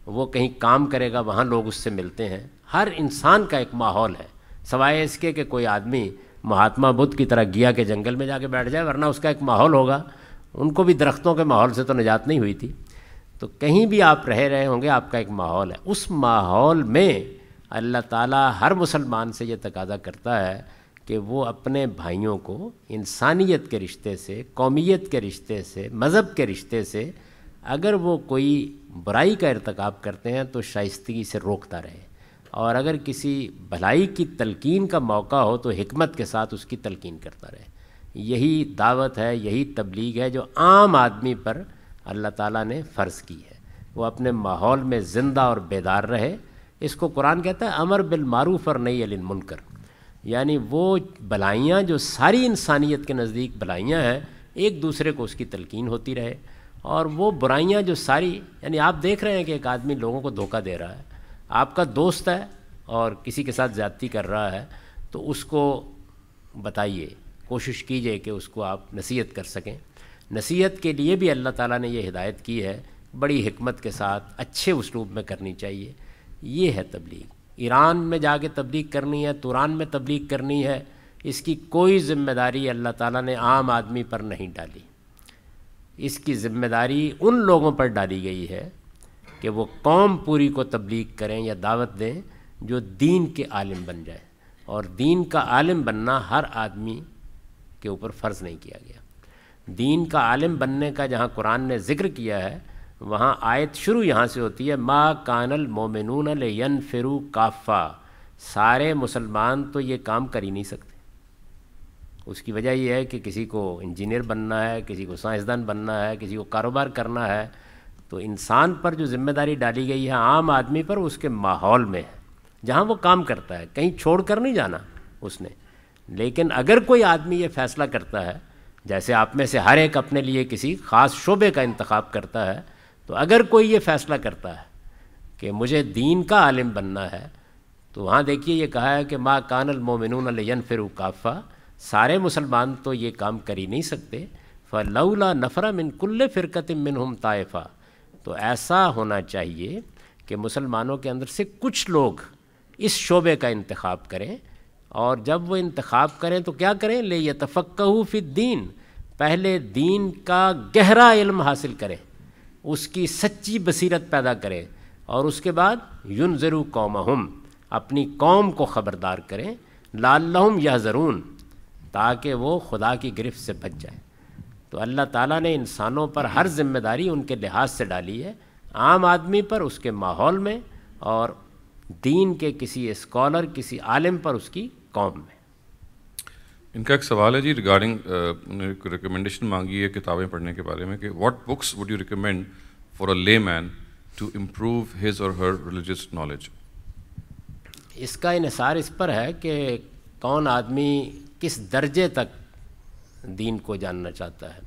वो कहीं काम करेगा वहाँ लोग उससे मिलते हैं हर इंसान का एक माहौल है सवाए इसके कि कोई आदमी महात्मा बुद्ध की तरह गिया के जंगल में जाके बैठ जाए वरना उसका एक माहौल होगा उनको भी दरख्तों के माहौल से तो निजात नहीं हुई थी तो कहीं भी आप रह रहे होंगे आपका एक माहौल है उस माहौल में अल्लाह ताला हर मुसलमान से ये तकाजा करता है कि वो अपने भाइयों को इंसानियत के रिश्ते से कौमियत के रिश्ते से मज़हब के रिश्ते से अगर वो कोई बुराई का इरतकब करते हैं तो शाइस्तगी से रोकता रहे और अगर किसी भलाई की तलकिन का मौका हो तो हमत के साथ उसकी तलकीन करता रहे यही दावत है यही तबलीग है जो आम आदमी पर अल्लाह ताला ने फ़र्ज़ की है वो अपने माहौल में ज़िंदा और बेदार रहे इसको कुरान कहता है अमर बिलमारूफ और नई अलिन मुनकर यानी वो भलाइयाँ जो सारी इंसानियत के नज़दीक भलाइयाँ हैं एक दूसरे को उसकी तलकिन होती रहे और वो बुराइयाँ जो सारी यानी आप देख रहे हैं कि एक आदमी लोगों को धोखा दे रहा है आपका दोस्त है और किसी के साथ ज़्यादती कर रहा है तो उसको बताइए कोशिश कीजिए कि उसको आप नसीहत कर सकें नसीहत के लिए भी अल्लाह ताला ने ये हिदायत की है बड़ी हमत के साथ अच्छे उसलूब में करनी चाहिए ये है तबलीग ईरान में जाके तबलीग करनी है तुरान में तबलीग करनी है इसकी कोई ज़िम्मेदारी अल्लाह ताला ने आम आदमी पर नहीं डाली इसकी ज़िम्मेदारी उन लोगों पर डाली गई है कि वो कौम पूरी को तबलीग करें या दावत दें जो दीन के आलिम बन जाए और दीन का आलिम बनना हर आदमी उसके ऊपर फ़र्ज़ नहीं किया गया दीन का आलिम बनने का जहाँ कुरान ने ज़िक्र किया है वहाँ आयत शुरू यहाँ से होती है मा कानल मोमिनून यन फिरू काफ़ा सारे मुसलमान तो ये काम कर ही नहीं सकते उसकी वजह यह है कि किसी को इंजीनियर बनना है किसी को साइंसदान बनना है किसी को कारोबार करना है तो इंसान पर जो जिम्मेदारी डाली गई है आम आदमी पर उसके माहौल में है जहाँ वो काम करता है कहीं छोड़ कर नहीं जाना उसने लेकिन अगर कोई आदमी ये फैसला करता है जैसे आप में से हर एक अपने लिए किसी ख़ास शोबे का इंतखब करता है तो अगर कोई ये फैसला करता है कि मुझे दीन का आलिम बनना है तो वहाँ देखिए ये कहा है कि माँ कानल मोमिन फिर काफ़ा सारे मुसलमान तो ये काम कर ही नहीं सकते फ़लौला नफरा मिन कुल्ल फ़िरकत मिन हम ताइफ़ा तो ऐसा होना चाहिए कि मुसलमानों के अंदर से कुछ लोग इस शोबे का इंतखब करें और जब वो इंतखब करें तो क्या करें ले यतफ़क्हू दीन पहले दीन का गहरा इल्म हासिल करें उसकी सच्ची बसीरत पैदा करें और उसके बाद युन ज़रू कौम अपनी कौम को ख़बरदार करें लालहम यह ज़रून ताकि वो खुदा की गिरफ्त से बच जाए तो अल्लाह ताला ने इंसानों पर हर जिम्मेदारी उनके लिहाज से डाली है आम आदमी पर उसके माहौल में और दीन के किसी स्कॉलर किसी आलिम पर उसकी कौम में इनका एक सवाल है जी रिगार्डिंग uh, रिकमेंडेशन मांगी है किताबें पढ़ने के बारे में कि what books would you recommend for a layman to improve his और हर रिलीजियस नॉलेज इसका इसार इस पर है कि कौन आदमी किस दर्जे तक दीन को जानना चाहता है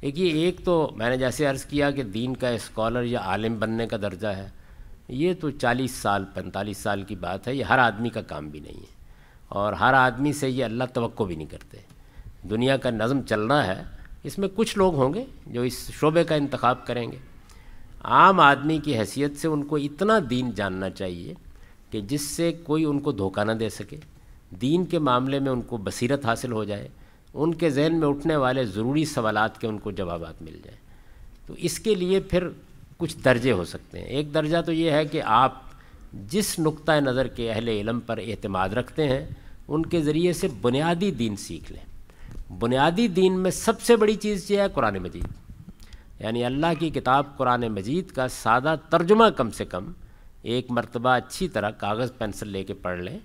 देखिए एक तो मैंने जैसे अर्ज़ किया कि दीन का स्कॉलर या आलिम बनने का दर्जा है ये तो 40 साल 45 साल की बात है ये हर आदमी का काम भी नहीं है और हर आदमी से ये अल्लाह तो भी नहीं करते दुनिया का नज़म चलना है इसमें कुछ लोग होंगे जो इस शोबे का इंतखब करेंगे आम आदमी की हैसियत से उनको इतना दीन जानना चाहिए कि जिससे कोई उनको धोखा ना दे सके दीन के मामले में उनको बसीरत हासिल हो जाए उनके जहन में उठने वाले ज़रूरी सवालत के उनको जवाब मिल जाएँ तो इसके लिए फिर कुछ दर्जे हो सकते हैं एक दर्जा तो ये है कि आप जिस नुक़ नज़र के अहल इलम पर अहतमाद रखते हैं उनके ज़रिए से बुनियादी दीन सीख लें बुनियादी दीन में सबसे बड़ी चीज़ यह है कुरान मजीद यानी अल्लाह की किताब कुरान मजीद का सादा तर्जुमा कम से कम एक मरतबा अच्छी तरह कागज़ पेंसिल लेके पढ़ लें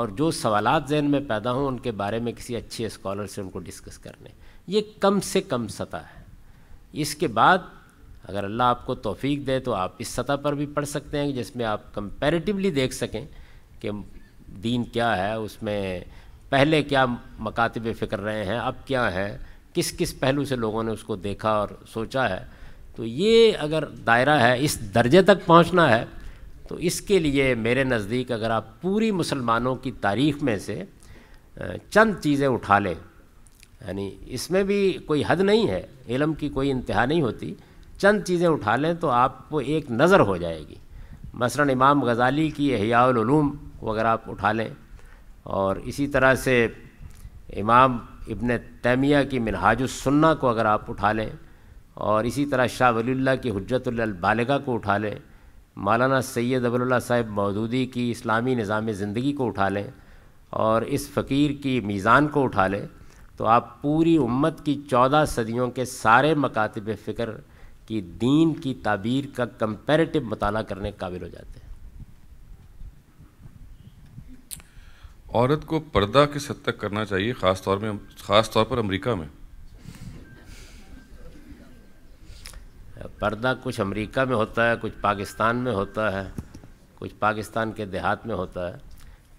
और जो सवाल जहन में पैदा हों उनके बारे में किसी अच्छे स्कॉलर से उनको डिस्कस कर लें ये कम से कम सतह है इसके बाद अगर अल्लाह आपको तोफ़ी दे तो आप इस सतह पर भी पढ़ सकते हैं जिसमें आप कंपेरेटिवली देख सकें कि दीन क्या है उसमें पहले क्या मकातब फ़िक्र रहे हैं अब क्या है किस किस पहलू से लोगों ने उसको देखा और सोचा है तो ये अगर दायरा है इस दर्जे तक पहुंचना है तो इसके लिए मेरे नज़दीक अगर आप पूरी मुसलमानों की तारीख़ में से चंद चीज़ें उठा लें यानी इसमें भी कोई हद नहीं है इलम की कोई इंतहा नहीं होती चंद चीज़ें उठा लें तो आपको एक नज़र हो जाएगी मसला इमाम गज़ाली की को अगर आप उठा लें और इसी तरह से इमाम इबन तैमिया की मिनहाजुसन्ना को अगर आप उठा लें और इसी तरह शाह वलील्ला की हजतबालगा को उठा लें मौलाना सैद अबल्ला साहब मौदूदी की इस्लामी निज़ाम ज़िंदगी को उठा लें और इस फ़कीर की मीज़ान को उठा लें तो आप पूरी उम्मत की चौदह सदियों के सारे मकातब फ़िक्र कि दीन की ताबीर का कंपैरेटिव मताना करने के काबिल हो जाते हैं औरत को पर्दा किस हद तक करना चाहिए ख़ास तौर में ख़ास तौर पर अमेरिका में पर्दा कुछ अमेरिका में होता है कुछ पाकिस्तान में होता है कुछ पाकिस्तान के देहात में होता है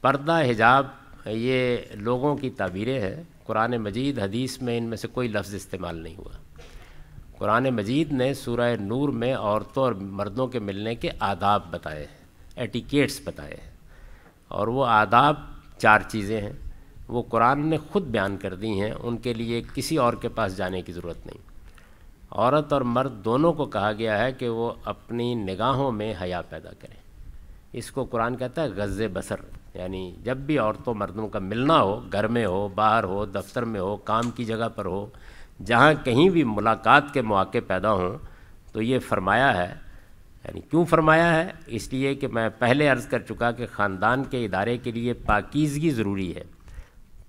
पर्दा हिजाब ये लोगों की ताबीरें हैं कुरान मजीद हदीस में इनमें से कोई लफ्ज़ इस्तेमाल नहीं हुआ कुरान मजीद ने सूरह नूर में औरतों और मर्दों के मिलने के आदाब बताए हैं एटिकेट्स बताए हैं और वो आदाब चार चीज़ें हैं वो कुरान ने ख़ुद बयान कर दी हैं उनके लिए किसी और के पास जाने की ज़रूरत नहीं औरत और मर्द दोनों को कहा गया है कि वो अपनी निगाहों में हया पैदा करें इसको कुरान कहता है गज़ बसर यानी जब भी औरतों मर्दों का मिलना हो घर में हो बाहर हो दफ्तर में हो काम की जगह पर हो जहाँ कहीं भी मुलाकात के मौके पैदा हों तो ये फरमाया है यानी क्यों फरमाया है इसलिए कि मैं पहले अर्ज़ कर चुका कि ख़ानदान के इदारे के लिए पाकिजगी ज़रूरी है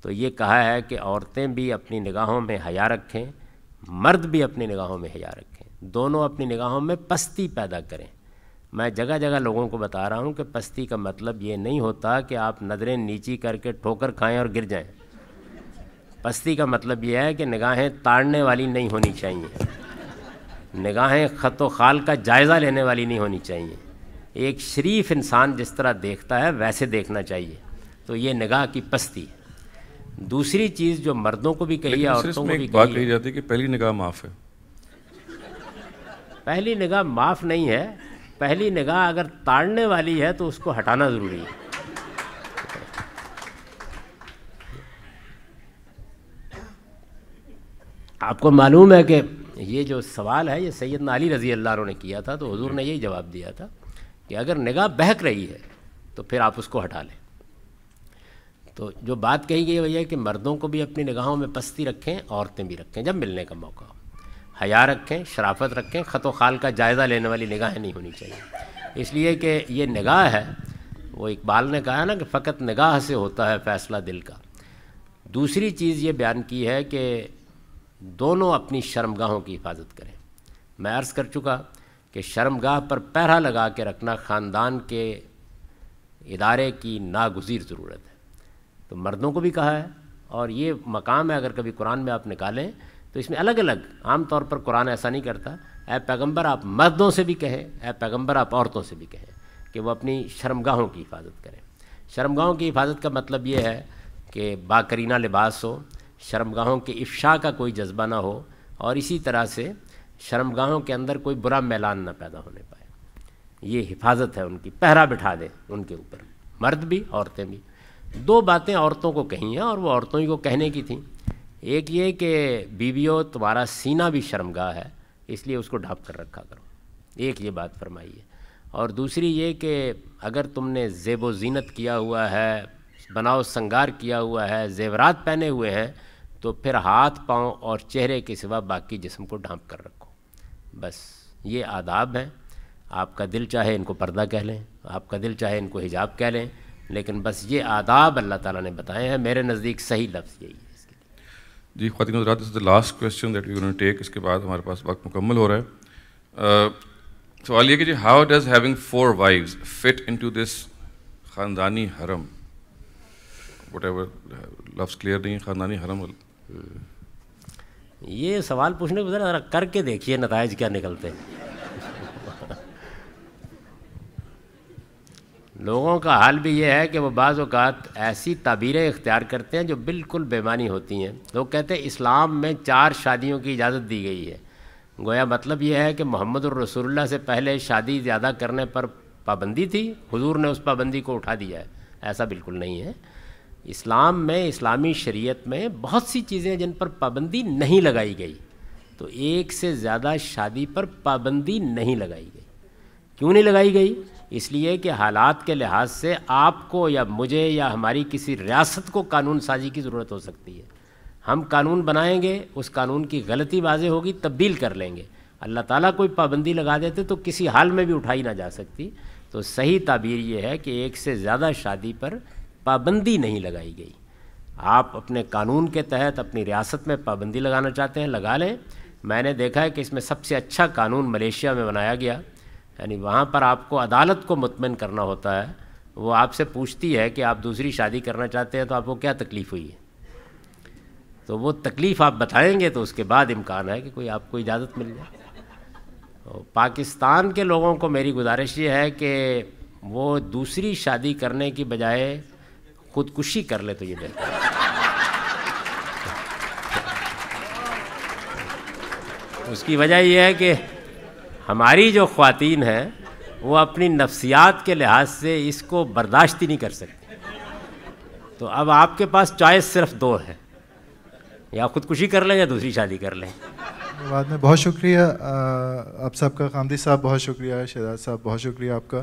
तो ये कहा है कि औरतें भी अपनी निगाहों में हया रखें मर्द भी अपनी निगाहों में हया रखें दोनों अपनी निगाहों में पस्ती पैदा करें मैं जगह जगह लोगों को बता रहा हूँ कि पस्ती का मतलब ये नहीं होता कि आप नज़रें नीची करके ठोकर खाएं और गिर जाएं पस्ती का मतलब यह है कि निगाहें ताड़ने वाली नहीं होनी चाहिए निगाहें ख़त व खाल का जायज़ा लेने वाली नहीं होनी चाहिए एक शरीफ इंसान जिस तरह देखता है वैसे देखना चाहिए तो ये निगाह की पस्ती है दूसरी चीज़ जो मर्दों को भी कही है औरतों को भी बात कही जाती है कि पहली निगाह माफ़ है पहली निगाह माफ़ नहीं है पहली निगाह अगर ताड़ने वाली है तो उसको हटाना ज़रूरी है आपको मालूम है कि ये जो सवाल है ये सैद नली रज़ी अल्लाह ने किया था तो हजूर ने यही जवाब दिया था कि अगर निगाह बहक रही है तो फिर आप उसको हटा लें तो जो बात कही गई वही है कि मर्दों को भी अपनी निगाहों में पस्ती रखें औरतें भी रखें जब मिलने का मौका हो हया रखें शराफत रखें ख़त खाल का जायज़ा लेने वाली निगाहें नहीं होनी चाहिए इसलिए कि ये निगाह है वो इकबाल ने कहा ना कि फ़कत निगाह से होता है फ़ैसला दिल का दूसरी चीज़ ये बयान की है कि दोनों अपनी शर्मगाहों की हिफाजत करें मैं अर्ज़ कर चुका कि शर्मगाह पर पहरा लगा के रखना ख़ानदान के इदारे की नागजीर ज़रूरत है तो मर्दों को भी कहा है और ये मकाम है अगर कभी कुरान में आप निकालें तो इसमें अलग अलग आम तौर पर कुरान ऐसा नहीं करता ए पैगम्बर आप मर्दों से भी कहें ऐ पैगंबर आप औरतों से भी कहें कि वो अपनी शर्मगाहों की हिफाजत करें शर्मगाहों की हिफाजत का मतलब ये है कि बाकरीना लिबास हो शर्मगाहों के इफ्शा का कोई जज्बा ना हो और इसी तरह से शर्मगाहों के अंदर कोई बुरा मैलान ना पैदा होने पाए ये हिफाजत है उनकी पहरा बिठा दें उनके ऊपर मर्द भी औरतें भी दो बातें औरतों को कही हैं और वो औरतों ही को कहने की थी एक ये कि बीवियों तुम्हारा सीना भी शर्मगाह है इसलिए उसको ढाँप कर रखा करो एक ये बात फरमाई है और दूसरी ये कि अगर तुमने जेबो जीनत किया हुआ है बनाओ संगार किया हुआ है जेवरात पहने हुए हैं तो फिर हाथ पांव और चेहरे के सिवा बाकी जिसम को ढांप कर रखो बस ये आदाब हैं आपका दिल चाहे इनको पर्दा कह लें आपका दिल चाहे इनको हिजाब कह लें लेकिन बस ये आदाब अल्लाह ताला ने बताए हैं मेरे नज़दीक सही लफ्ज़ यही है जी खातिन हजरात is last question that we take इसके बाद हमारे पास वक्त मुकम्मल हो रहा है सवाल ये कि जी how does having four wives fit into this ख़ानदानी हरम वट एवर लफ्ज़ क्लियर नहीं ख़ानदानी हरम हम्म। ये सवाल पूछने के बजाय करके देखिए नतज क्या निकलते लोगों का हाल भी ये है कि वो बाज़ अवत ऐसी ताबीरें इख्तियार करते हैं जो बिल्कुल बेमानी होती हैं लोग कहते हैं इस्लाम में चार शादियों की इजाज़त दी गई है गोया मतलब यह है कि मोहम्मद रसूलुल्लाह से पहले शादी ज़्यादा करने पर पाबंदी थी हुजूर ने उस पाबंदी को उठा दिया है ऐसा बिल्कुल नहीं है इस्लाम में इस्लामी शरीयत में बहुत सी चीज़ें जिन पर पाबंदी नहीं लगाई गई तो एक से ज़्यादा शादी पर पाबंदी नहीं लगाई गई क्यों नहीं लगाई गई इसलिए कि हालात के लिहाज से आपको या मुझे या हमारी किसी रियासत को कानून साजी की ज़रूरत हो सकती है हम कानून बनाएंगे उस कानून की गलती वाजे होगी तब्दील कर लेंगे अल्लाह ताला कोई पाबंदी लगा देते तो किसी हाल में भी उठाई ना जा सकती तो सही ताबीर ये है कि एक से ज़्यादा शादी पर पाबंदी नहीं लगाई गई आप अपने कानून के तहत अपनी रियासत में पाबंदी लगाना चाहते हैं लगा लें मैंने देखा है कि इसमें सबसे अच्छा कानून मलेशिया में बनाया गया यानी वहाँ पर आपको अदालत को मुतमिन करना होता है वो आपसे पूछती है कि आप दूसरी शादी करना चाहते हैं तो आपको क्या तकलीफ़ हुई है तो वो तकलीफ़ आप बताएंगे तो उसके बाद इम्कान है कि कोई आपको इजाज़त मिल जाए तो पाकिस्तान के लोगों को मेरी गुजारिश ये है कि वो दूसरी शादी करने की बजाय खुदकुशी कर ले तो ये बेहतर उसकी वजह यह है कि हमारी जो खातन हैं वो अपनी नफ्सियात के लिहाज से इसको बर्दाश्त ही नहीं कर सकती तो अब आपके पास चॉइस सिर्फ दो है या खुदकुशी कर लें या दूसरी शादी कर लें बाद में बहुत शुक्रिया आप सबका खानदी साहब बहुत शुक्रिया शहजाद साहब बहुत शुक्रिया आपका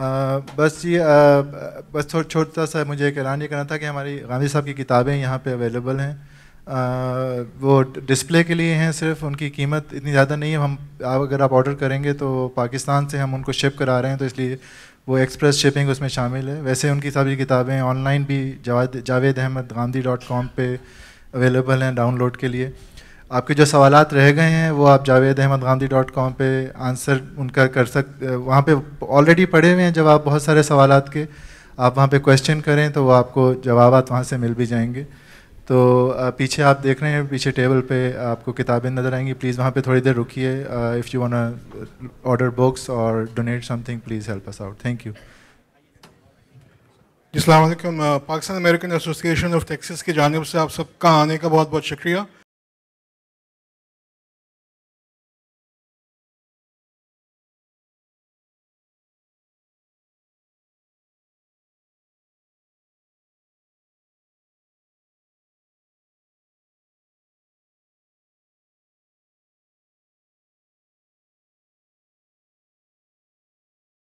बस ये आ, बस थोड़ा छोटा सा मुझे एक ऐलान ये करना था कि हमारी गांधी साहब की किताबें यहाँ पे अवेलेबल हैं आ, वो डिस्प्ले के लिए हैं सिर्फ उनकी कीमत इतनी ज़्यादा नहीं है हम आप अगर आप ऑर्डर करेंगे तो पाकिस्तान से हम उनको शिप करा रहे हैं तो इसलिए वो एक्सप्रेस शिपिंग उसमें शामिल है वैसे उनकी सारी किताबें ऑनलाइन भी जावेद जावेद अहमद गांधी डॉट कॉम पर अवेलेबल हैं डाउनलोड के लिए आपके जो सवाल रह गए हैं वो आप जावेद अहमद गांधी डॉट कॉम पर आंसर उनका कर सक वहाँ पर ऑलरेडी पढ़े हुए हैं जब आप बहुत सारे सवाल के आप वहाँ पे क्वेश्चन करें तो वो आपको जवाब वहाँ से मिल भी जाएंगे तो पीछे आप देख रहे हैं पीछे टेबल पे आपको किताबें नज़र आएंगी प्लीज़ वहाँ पे थोड़ी देर रुकिए if you want order books और donate something please help us out thank you जिसमें Pakistan American Association of Texas की जानब से आप सबका आने का बहुत बहुत शुक्रिया